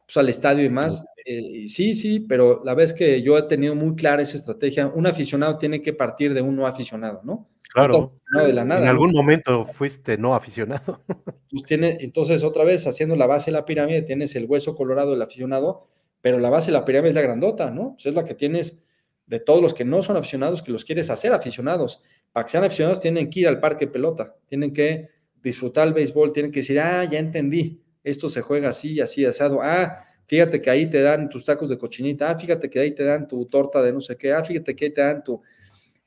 pues, al estadio y más. Eh, y sí, sí, pero la vez que yo he tenido muy clara esa estrategia, un aficionado tiene que partir de un no aficionado, ¿no? Claro. no de la nada. En algún momento fuiste no aficionado. Pues entonces, otra vez, haciendo la base de la pirámide, tienes el hueso colorado del aficionado, pero la base de la pirámide es la grandota, ¿no? Pues es la que tienes de todos los que no son aficionados, que los quieres hacer aficionados. Para que sean aficionados tienen que ir al parque pelota, tienen que disfrutar el béisbol, tienen que decir, ah, ya entendí, esto se juega así, así, asado, ah, fíjate que ahí te dan tus tacos de cochinita, ah, fíjate que ahí te dan tu torta de no sé qué, ah, fíjate que ahí te dan tu...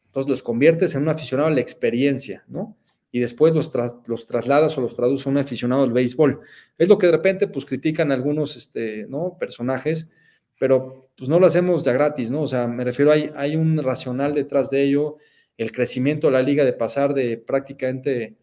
Entonces los conviertes en un aficionado a la experiencia, ¿no? Y después los, los trasladas o los traduces a un aficionado al béisbol. Es lo que de repente pues critican algunos, este, ¿no? Personajes, pero pues no lo hacemos ya gratis, ¿no? O sea, me refiero, hay, hay un racional detrás de ello, el crecimiento de la liga de pasar de prácticamente,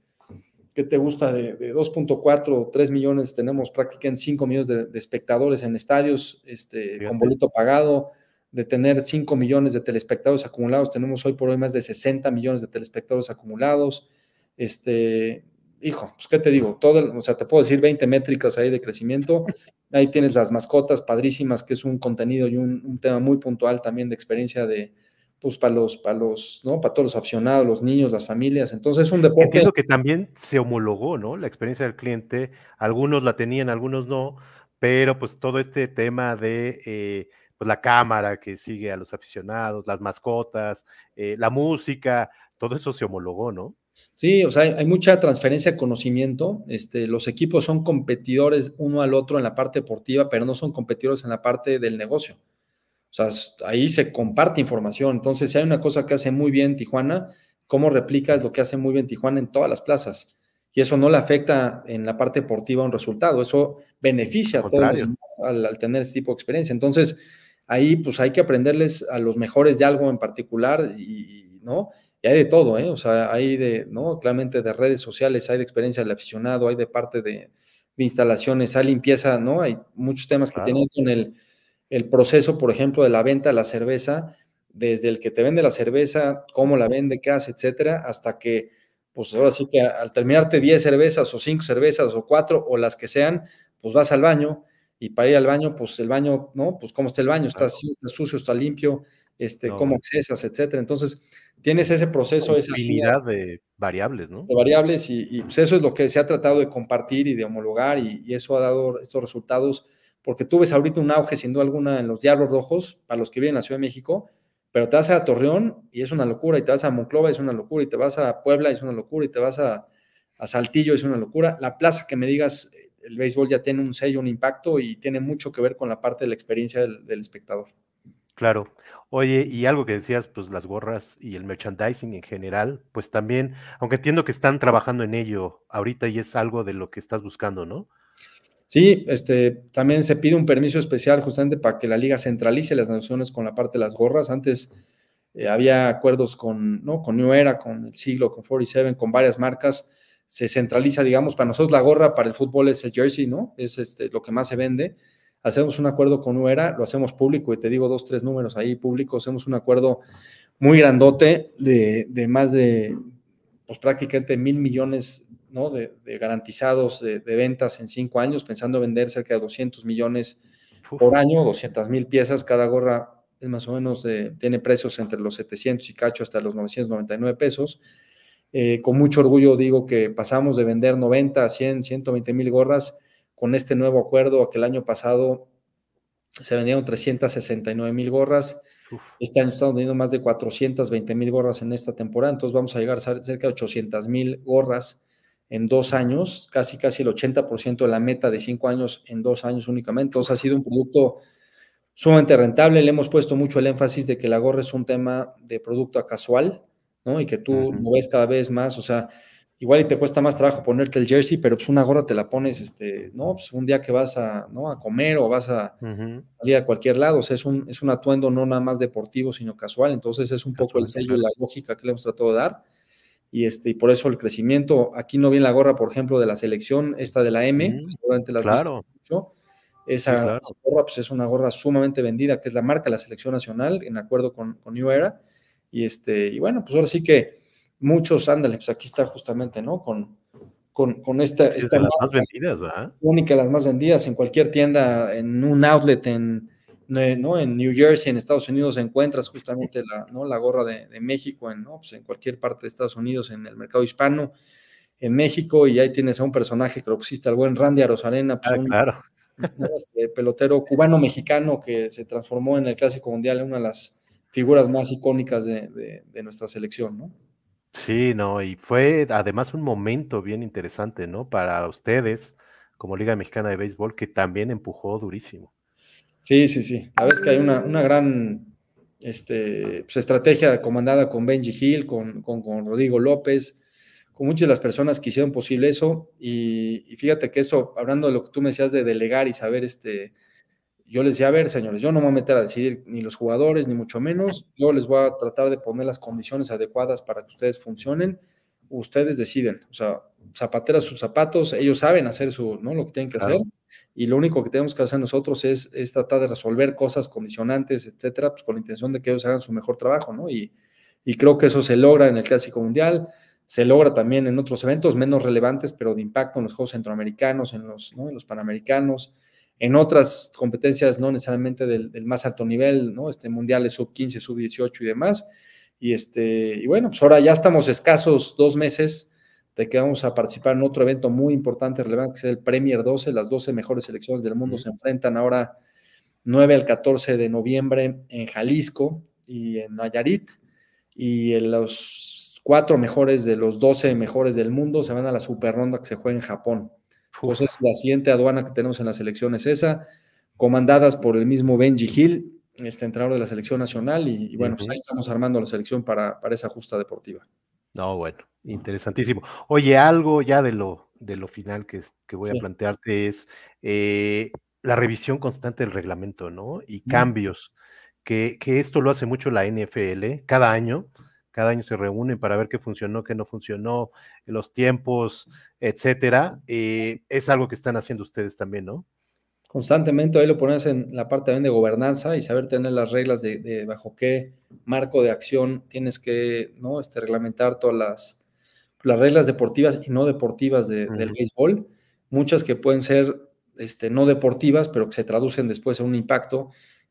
¿qué te gusta? De, 2.4 o 3 millones, tenemos prácticamente 5 millones de, espectadores en estadios, este, con boleto pagado, de tener 5 millones de telespectadores acumulados, tenemos hoy por hoy más de 60 millones de telespectadores acumulados, este, hijo, pues qué te digo, todo, o sea, te puedo decir 20 métricas ahí de crecimiento, Ahí tienes las mascotas padrísimas, que es un contenido y un, tema muy puntual también de experiencia de, pues para los, para los, ¿no? Para todos los aficionados, los niños, las familias. Entonces es un deporte. Entiendo que también se homologó, ¿no? La experiencia del cliente, algunos la tenían, algunos no, pero pues todo este tema de eh, pues, la cámara que sigue a los aficionados, las mascotas, eh, la música, todo eso se homologó, ¿no? Sí, o sea, hay mucha transferencia de conocimiento. Este, los equipos son competidores uno al otro en la parte deportiva, pero no son competidores en la parte del negocio. O sea, ahí se comparte información. Entonces, si hay una cosa que hace muy bien Tijuana, ¿cómo replicas lo que hace muy bien Tijuana en todas las plazas? Y eso no le afecta en la parte deportiva un resultado. Eso beneficia a todos al, tener ese tipo de experiencia. Entonces, ahí pues hay que aprenderles a los mejores de algo en particular y, ¿no? Y hay de todo, ¿eh? O sea, hay de, ¿no? Claramente de redes sociales, hay de experiencia del aficionado, hay de parte de, instalaciones, hay limpieza, ¿no? Hay muchos temas que tienen con el, el proceso, por ejemplo, de la venta de la cerveza, desde el que te vende la cerveza, cómo la vende, qué hace, etcétera, hasta que, pues ahora sí que al terminarte 10 cervezas o 5 cervezas o 4 o las que sean, pues vas al baño y para ir al baño, pues el baño, ¿no? Pues cómo está el baño, está sucio, está limpio, este, cómo accesas, etcétera. Entonces, tienes ese proceso, esa habilidad de variables, ¿no? De variables y, pues eso es lo que se ha tratado de compartir y de homologar y, eso ha dado estos resultados porque tú ves ahorita un auge siendo alguna en los Diablos Rojos para los que viven en la Ciudad de México, pero te vas a Torreón y es una locura y te vas a Monclova es una locura y te vas a Puebla es una locura y te vas a, Saltillo es una locura. La plaza que me digas, el béisbol ya tiene un sello, un impacto y tiene mucho que ver con la parte de la experiencia del espectador. Claro. Oye, y algo que decías, pues las gorras y el merchandising en general, pues también, aunque entiendo que están trabajando en ello ahorita y es algo de lo que estás buscando, ¿no? Sí, este, también se pide un permiso especial justamente para que la liga centralice las naciones con la parte de las gorras. Antes eh, había acuerdos con, ¿no? con New Era, con el siglo, con 47, con varias marcas. Se centraliza, digamos, para nosotros la gorra, para el fútbol es el jersey, ¿no? Es este, lo que más se vende hacemos un acuerdo con Uera, lo hacemos público y te digo dos, tres números ahí públicos, hacemos un acuerdo muy grandote de, más de, pues prácticamente mil millones ¿no? de, garantizados de, ventas en cinco años, pensando vender cerca de 200 millones por año, 200 mil piezas, cada gorra es más o menos, tiene precios entre los 700 y cacho hasta los 999 pesos. Eh, con mucho orgullo digo que pasamos de vender 90 a 100, 120 mil gorras con este nuevo acuerdo que el año pasado se vendieron 369 mil gorras. Este año estamos vendiendo más de 420 mil gorras en esta temporada, entonces vamos a llegar a cerca de 800 mil gorras en dos años, casi casi el 80% de la meta de cinco años en dos años únicamente. Entonces ha sido un producto sumamente rentable. Le hemos puesto mucho el énfasis de que la gorra es un tema de producto casual, ¿no? Y que tú lo ves cada vez más. O sea, igual y te cuesta más trabajo ponerte el jersey, pero pues una gorra te la pones, este, no, pues un día que vas a, comer o vas a salir a cualquier lado, o sea, es un, es un atuendo no nada más deportivo, sino casual, entonces es un poco el sello y la lógica que le hemos tratado de dar, y, este, y por eso el crecimiento, aquí no viene la gorra, por ejemplo, de la selección, esta de la M, uh la claro. esa, gorra pues es una gorra sumamente vendida, que es la marca de la selección nacional, en acuerdo con, New Era, y, este, y bueno, pues ahora sí que muchos, ándale, pues aquí está justamente, ¿no? Con, con, con esta... esta las más vendidas, ¿verdad? Única, las más vendidas en cualquier tienda, en un outlet, en, ¿no? en New Jersey, en Estados Unidos, encuentras justamente la, ¿no? la gorra de, México, en, ¿no? pues en cualquier parte de Estados Unidos, en el mercado hispano, en México, y ahí tienes a un personaje croxista, el buen Randy Arozarena, pues ah, claro. Este, pelotero cubano-mexicano que se transformó en el Clásico Mundial en una de las figuras más icónicas de nuestra selección, ¿no? Sí, no, y fue además un momento bien interesante, ¿no? Para ustedes, como Liga Mexicana de Béisbol, que también empujó durísimo. Sí, sí, sí. A veces que hay una, una gran este, pues, estrategia comandada con Benji Hill, con, con, Rodrigo López, con muchas de las personas que hicieron posible eso. Y, y, fíjate que eso, hablando de lo que tú me decías de delegar y saber este, yo les decía, a ver, señores, yo no me voy a meter a decidir ni los jugadores, ni mucho menos. Yo les voy a tratar de poner las condiciones adecuadas para que ustedes funcionen. Ustedes deciden, o sea, zapateras sus zapatos, ellos saben hacer su, ¿no? lo que tienen que hacer. Y lo único que tenemos que hacer nosotros es, tratar de resolver cosas condicionantes, etcétera, pues con la intención de que ellos hagan su mejor trabajo, ¿no? Y, y creo que eso se logra en el Clásico Mundial, se logra también en otros eventos menos relevantes, pero de impacto en los Juegos Centroamericanos, en los, ¿no? en los Panamericanos, en otras competencias no necesariamente del, más alto nivel, ¿no? Este, mundiales sub-15, sub-18 y demás. Y, este, y bueno, pues ahora ya estamos escasos dos meses de que vamos a participar en otro evento muy importante, relevante, que es el Premier 12. Las 12 mejores selecciones del mundo se enfrentan ahora 9 al 14 de noviembre en Jalisco y en Nayarit. Y en los cuatro mejores de los 12 mejores del mundo se van a la super ronda que se juega en Japón. Pues es la siguiente aduana que tenemos en la selección es esa, comandadas por el mismo Benji Hill, este entrenador de la selección nacional, y, bueno, pues ahí estamos armando la selección para, para esa justa deportiva. No, bueno, interesantísimo. Oye, algo ya de lo, de lo final que, que voy a plantearte es eh, la revisión constante del reglamento, ¿no? Y cambios, que, que, esto lo hace mucho la NFL cada año cada año se reúnen para ver qué funcionó, qué no funcionó, los tiempos, etcétera. Y eh, es algo que están haciendo ustedes también, ¿no? Constantemente, ahí lo pones en la parte también de gobernanza y saber tener las reglas de, bajo qué marco de acción tienes que ¿no? este, reglamentar todas las, las reglas deportivas y no deportivas del béisbol, muchas que pueden ser este, no deportivas, pero que se traducen después en un impacto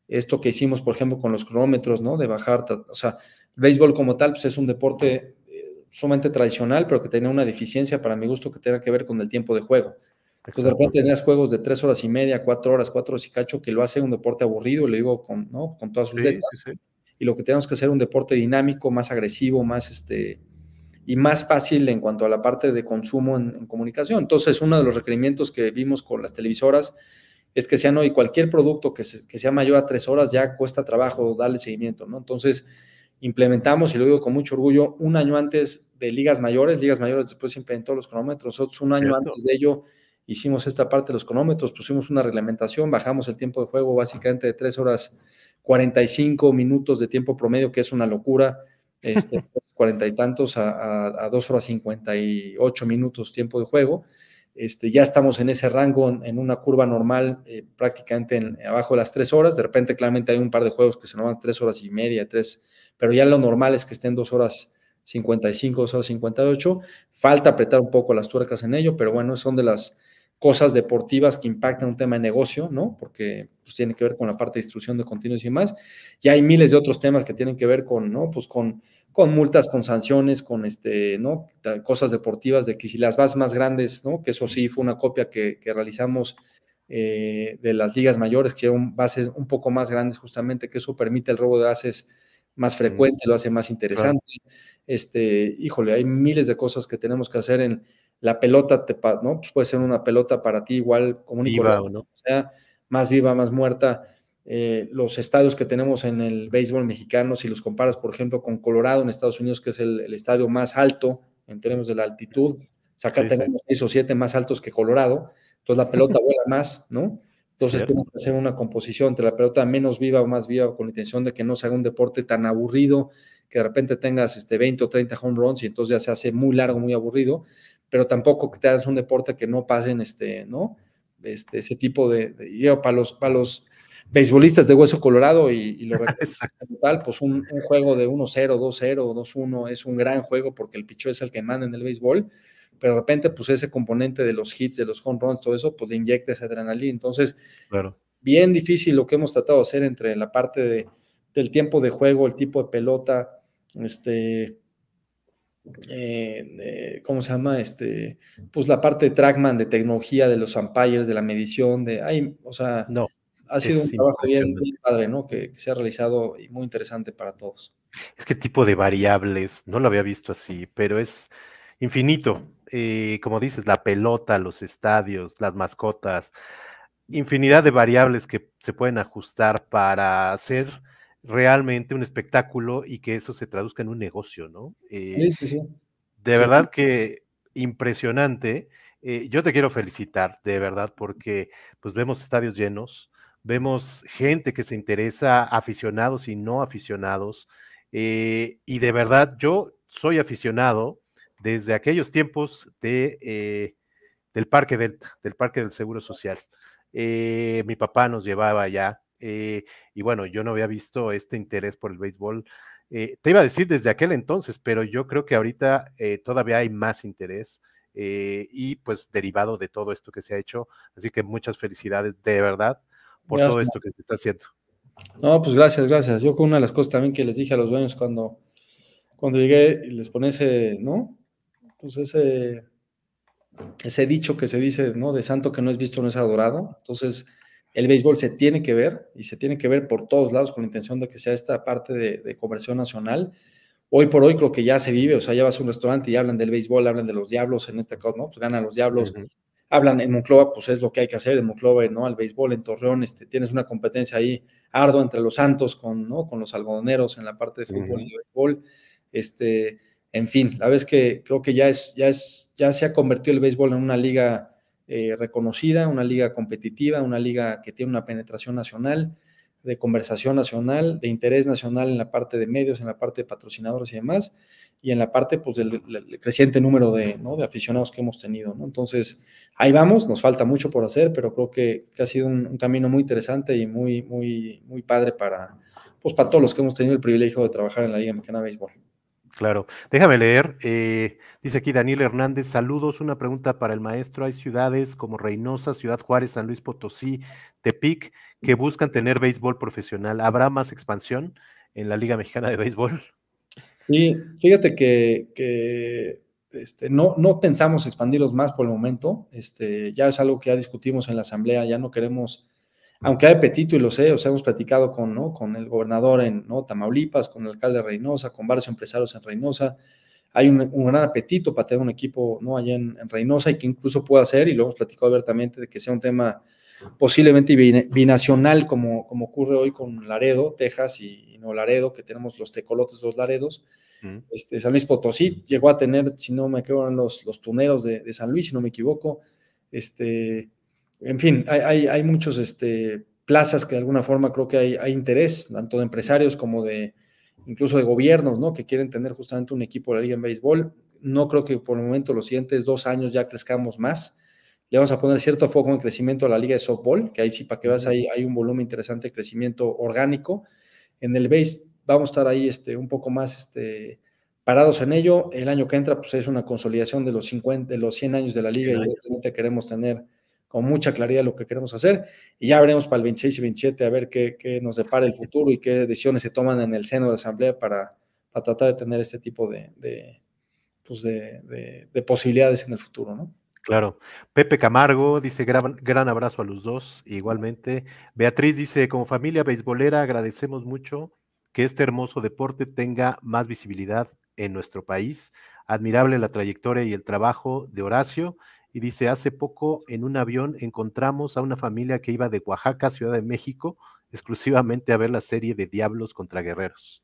esto que hicimos, por ejemplo, con los cronómetros, ¿no? De bajar, o sea, el béisbol como tal, pues es un deporte eh, sumamente tradicional, pero que tenía una deficiencia para mi gusto que tenía que ver con el tiempo de juego. Entonces, de repente tenías juegos de tres horas y media, cuatro horas, cuatro horas y cacho, que lo hace un deporte aburrido, le digo con, ¿no? con todas sus letras. Y lo que tenemos que hacer es un deporte dinámico, más agresivo, más este y más fácil en cuanto a la parte de consumo en, en comunicación. Entonces, uno de los requerimientos que vimos con las televisoras es que no y cualquier producto que, sea mayor a tres horas ya cuesta trabajo darle seguimiento, ¿no? Entonces, implementamos, y lo digo con mucho orgullo, un año antes de ligas mayores, ligas mayores después se implementó los cronómetros, nosotros un año antes de ello hicimos esta parte de los cronómetros, pusimos una reglamentación, bajamos el tiempo de juego básicamente de tres horas 45 minutos de tiempo promedio, que es una locura, este, cuarenta y tantos a, dos horas cincuenta horas 58 minutos tiempo de juego. Este, ya estamos en ese rango, en, una curva normal, eh, prácticamente en, abajo de las tres horas. De repente, claramente hay un par de juegos que se nos van tres horas y media, tres, pero ya lo normal es que estén dos horas 55, dos horas 58. Falta apretar un poco las tuercas en ello, pero bueno, son de las cosas deportivas que impactan un tema de negocio, ¿no? Porque pues, tiene que ver con la parte de instrucción de continuos y más. Y hay miles de otros temas que tienen que ver con, ¿no? Pues con con multas, con sanciones, con este, ¿no? cosas deportivas, de que si las vas más grandes, ¿no? que eso sí fue una copia que, realizamos eh, de las ligas mayores, que son bases un poco más grandes justamente, que eso permite el robo de bases más frecuente, lo hace más interesante. Este, híjole, hay miles de cosas que tenemos que hacer en la pelota, te, ¿no? Pues puede ser una pelota para ti igual como un ¿no? O sea, más viva, más muerta eh, los estadios que tenemos en el béisbol mexicano, si los comparas, por ejemplo, con Colorado en Estados Unidos, que es el, estadio más alto en términos de la altitud, o sea, acá tenemos o siete más altos que Colorado, entonces la pelota vuela más, ¿no? Entonces tenemos que hacer una composición entre la pelota menos viva o más viva con la intención de que no se haga un deporte tan aburrido que de repente tengas este 20 o 30 home runs y entonces ya se hace muy largo, muy aburrido, pero tampoco que te hagas un deporte que no pasen este, ¿no? Este, ese tipo de, de para los para los beisbolistas de hueso colorado y, lo tal, pues un, juego de 1-0, 2-0, 2-1 es un gran juego porque el pichó es el que manda en el béisbol, pero de repente pues ese componente de los hits, de los home runs, todo eso, pues le inyecta esa adrenalina. Entonces, bien difícil lo que hemos tratado de hacer entre la parte de, del tiempo de juego, el tipo de pelota, este... Eh, eh, ¿cómo se llama? Este, pues la parte de trackman, de tecnología, de los umpires, de la medición, de, ay, o sea, no ha sido un trabajo bien, padre, ¿no? Que, se ha realizado y muy interesante para todos. Es que tipo de variables, no lo había visto así, pero es infinito. Eh, como dices, la pelota, los estadios, las mascotas, infinidad de variables que se pueden ajustar para hacer realmente un espectáculo y que eso se traduzca en un negocio, ¿no? Eh, sí, sí, sí. De verdad que impresionante. Eh, yo te quiero felicitar, de verdad, porque pues vemos estadios llenos, vemos gente que se interesa, aficionados y no aficionados. Eh, y de verdad, yo soy aficionado desde aquellos tiempos de, eh, del Parque Delta, del Parque del Seguro Social. Eh, mi papá nos llevaba allá y bueno, yo no había visto este interés por el béisbol. te iba a decir desde aquel entonces, pero yo creo que ahorita todavía hay más interés. y pues derivado de todo esto que se ha hecho. Así que muchas felicidades de verdad por todo esto que se está haciendo. No, pues gracias, gracias. Yo con una de las cosas también que les dije a los dueños cuando, cuando llegué y les pone ese, ¿no? Pues ese, ese dicho que se dice, ¿no? De santo que no es visto no es adorado. Entonces, el béisbol se tiene que ver y se tiene que ver por todos lados con la intención de que sea esta parte de, conversión nacional. Hoy por hoy creo que ya se vive, o sea, ya vas a un restaurante y hablan del béisbol, hablan de los diablos en este caso, ¿no? Pues ganan los diablos, hablan en Monclova, pues es lo que hay que hacer en Monclova, ¿no? Al béisbol, en Torreón, este, tienes una competencia ahí ardua entre los Santos con, ¿no? con los algodoneros en la parte de fútbol y béisbol. Este, en fin, la vez que creo que ya, es, ya, es, ya se ha convertido el béisbol en una liga eh, reconocida, una liga competitiva, una liga que tiene una penetración nacional de conversación nacional, de interés nacional en la parte de medios, en la parte de patrocinadores y demás, y en la parte pues, del, creciente número de, de, aficionados que hemos tenido. Entonces, ahí vamos, nos falta mucho por hacer, pero creo que, ha sido un, camino muy interesante y muy, muy, muy padre para, pues, para todos los que hemos tenido el privilegio de trabajar en la Liga Mexicana de Béisbol. Claro. Déjame leer. Eh, dice aquí Daniel Hernández, saludos. Una pregunta para el maestro. Hay ciudades como Reynosa, Ciudad Juárez, San Luis Potosí, Tepic, que buscan tener béisbol profesional. ¿Habrá más expansión en la Liga Mexicana de Béisbol? Sí, fíjate que, este, no, pensamos expandirlos más por el momento. Este, ya es algo que ya discutimos en la asamblea, ya no queremos aunque hay apetito, y lo sé, ¿eh? o sea, hemos platicado con, ¿no? con el gobernador en Tamaulipas, con el alcalde de Reynosa, con varios empresarios en Reynosa. Hay un, gran apetito para tener un equipo ¿no? allá en, Reynosa y que incluso pueda ser, y lo hemos platicado abiertamente, de que sea un tema posiblemente binacional, como, como ocurre hoy con Laredo, Texas y, no Laredo, que tenemos los tecolotes, los Laredos. Este, San Luis Potosí llegó a tener, si no me equivoco, los, los tuneros de, de San Luis, si no me equivoco. Este, en fin, hay, hay, muchos este, plazas que de alguna forma creo que hay, interés, tanto de empresarios como de incluso de gobiernos, ¿no? Que quieren tener justamente un equipo de la Liga en béisbol. No creo que por el momento los siguientes dos años ya crezcamos más. Le vamos a poner cierto foco en crecimiento a la Liga de Softball, que ahí sí, para que veas, hay, un volumen interesante de crecimiento orgánico. En el base vamos a estar ahí este, un poco más este, parados en ello. El año que entra, pues es una consolidación de los, 50, de los 100 años de la Liga y queremos tener con mucha claridad lo que queremos hacer y ya veremos para el 26 y 27 a ver qué, nos depara el futuro y qué decisiones se toman en el seno de la Asamblea para, para tratar de tener este tipo de, de, pues posibilidades en el futuro, ¿no? Claro. Pepe Camargo dice gran, gran, abrazo a los dos, igualmente. Beatriz dice, como familia beisbolera agradecemos mucho que este hermoso deporte tenga más visibilidad en nuestro país. Admirable la trayectoria y el trabajo de Horacio y dice, hace poco en un avión encontramos a una familia que iba de Oaxaca, Ciudad de México, exclusivamente a ver la serie de Diablos contra Guerreros.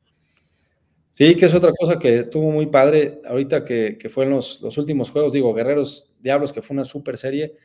Sí, que es otra cosa que estuvo muy padre ahorita que, que fue en los, últimos juegos, digo, Guerreros Diablos, que fue una super serie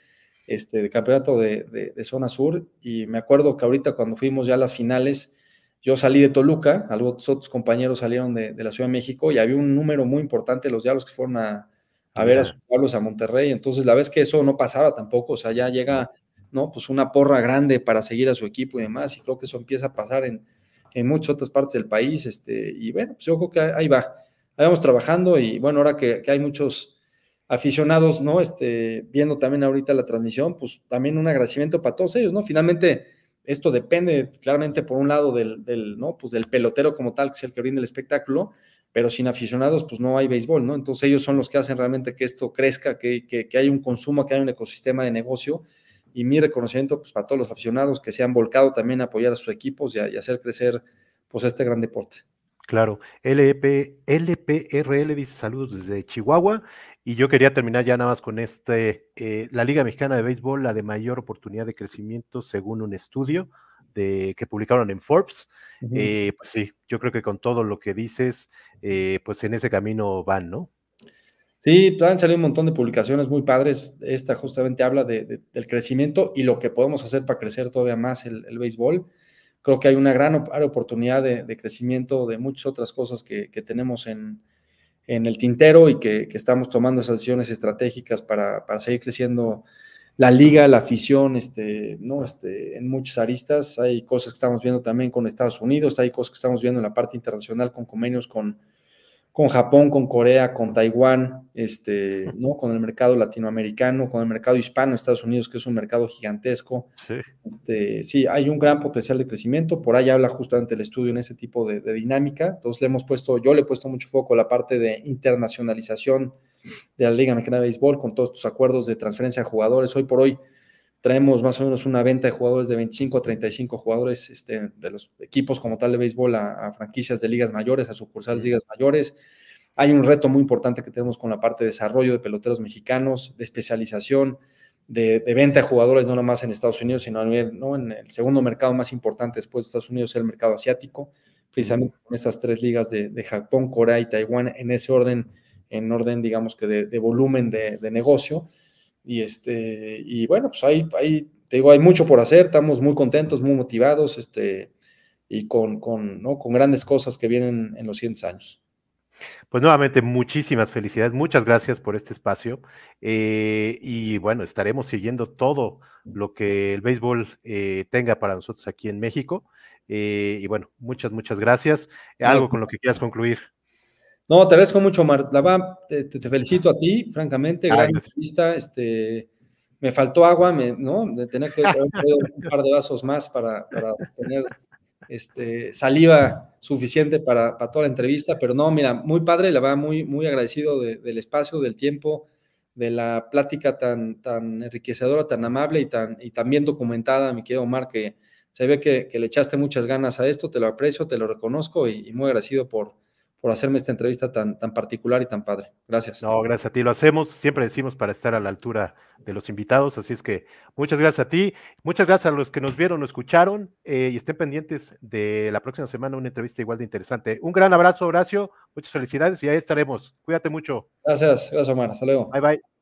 este, de campeonato de, de, zona sur. Y me acuerdo que ahorita cuando fuimos ya a las finales, yo salí de Toluca, algunos otros compañeros salieron de, de la Ciudad de México y había un número muy importante de los Diablos que fueron a, a ver a sus pueblos a Monterrey. Entonces, la vez que eso no pasaba tampoco, o sea, ya llega, ¿no? Pues una porra grande para seguir a su equipo y demás, y creo que eso empieza a pasar en, en muchas otras partes del país, este, y bueno, pues yo creo que ahí va, ahí vamos trabajando, y bueno, ahora que, que hay muchos aficionados, ¿no? Este, viendo también ahorita la transmisión, pues también un agradecimiento para todos ellos, ¿no? Finalmente, esto depende claramente por un lado del, del, ¿no? Pues del pelotero como tal, que es el que brinda el espectáculo, pero sin aficionados pues no hay béisbol, ¿no? Entonces ellos son los que hacen realmente que esto crezca, que, hay un consumo, que hay un ecosistema de negocio y mi reconocimiento pues para todos los aficionados que se han volcado también a apoyar a sus equipos y, a, hacer crecer pues este gran deporte. Claro, LP, e LPRL dice saludos desde Chihuahua y yo quería terminar ya nada más con este, eh, la Liga Mexicana de Béisbol, la de mayor oportunidad de crecimiento según un estudio, que publicaron en Forbes. Eh, pues sí, yo creo que con todo lo que dices, eh, pues en ese camino van, ¿no? Sí, han salido un montón de publicaciones muy padres. Esta justamente habla del crecimiento y lo que podemos hacer para crecer todavía más el, béisbol. Creo que hay una gran oportunidad de, crecimiento de muchas otras cosas que, tenemos en, el tintero y que, estamos tomando esas decisiones estratégicas para, para seguir creciendo la liga, la afición, este, ¿no? este, en muchas aristas. Hay cosas que estamos viendo también con Estados Unidos, hay cosas que estamos viendo en la parte internacional con convenios con, con Japón, con Corea, con Taiwán, este, ¿no? con el mercado latinoamericano, con el mercado hispano, de Estados Unidos, que es un mercado gigantesco. Sí, este, sí hay un gran potencial de crecimiento. Por ahí habla justamente el estudio en ese tipo de, dinámica. Entonces le hemos puesto, yo le he puesto mucho foco a la parte de internacionalización de la Liga Mexicana de Béisbol con todos tus acuerdos de transferencia de jugadores. Hoy por hoy traemos más o menos una venta de jugadores de 25 a 35 jugadores este, de los equipos como tal de béisbol a, franquicias de ligas mayores, a sucursales de ligas mayores. Hay un reto muy importante que tenemos con la parte de desarrollo de peloteros mexicanos, de especialización, de, venta de jugadores, no nomás en Estados Unidos, sino a ¿no? en el segundo mercado más importante después de Estados Unidos, el mercado asiático, precisamente con estas tres ligas de Japón, Corea y Taiwán, en ese orden en orden, digamos que de, volumen de, negocio. Y, este, y bueno, pues ahí, ahí, te digo, hay mucho por hacer, estamos muy contentos, muy motivados, este, y con, con, ¿no? con grandes cosas que vienen en los siguientes años. Pues nuevamente, muchísimas felicidades, muchas gracias por este espacio eh, y bueno, estaremos siguiendo todo lo que el béisbol eh, tenga para nosotros aquí en México. Eh, y bueno, muchas, muchas gracias. Algo con lo que quieras concluir. No, te agradezco mucho, Mar. Te, te, te, felicito a ti, francamente. Ah, gran entrevista. Este, me faltó agua, ¿no? De tener que un par de vasos más para, tener este, saliva suficiente para, para, toda la entrevista. Pero no, mira, muy padre, la va muy, muy agradecido del espacio, del tiempo, de la plática tan, tan enriquecedora, tan amable y tan, y tan bien documentada, mi querido Omar, que se ve que, le echaste muchas ganas a esto. Te lo aprecio, te lo reconozco y muy agradecido por por hacerme esta entrevista tan, tan particular y tan padre. Gracias. No, gracias a ti. Lo hacemos, siempre decimos para estar a la altura de los invitados, así es que muchas gracias a ti, muchas gracias a los que nos vieron, nos escucharon eh, y estén pendientes de la próxima semana una entrevista igual de interesante. Un gran abrazo, Horacio, muchas felicidades y ahí estaremos. Cuídate mucho. Gracias, gracias Omar, hasta luego. Bye bye.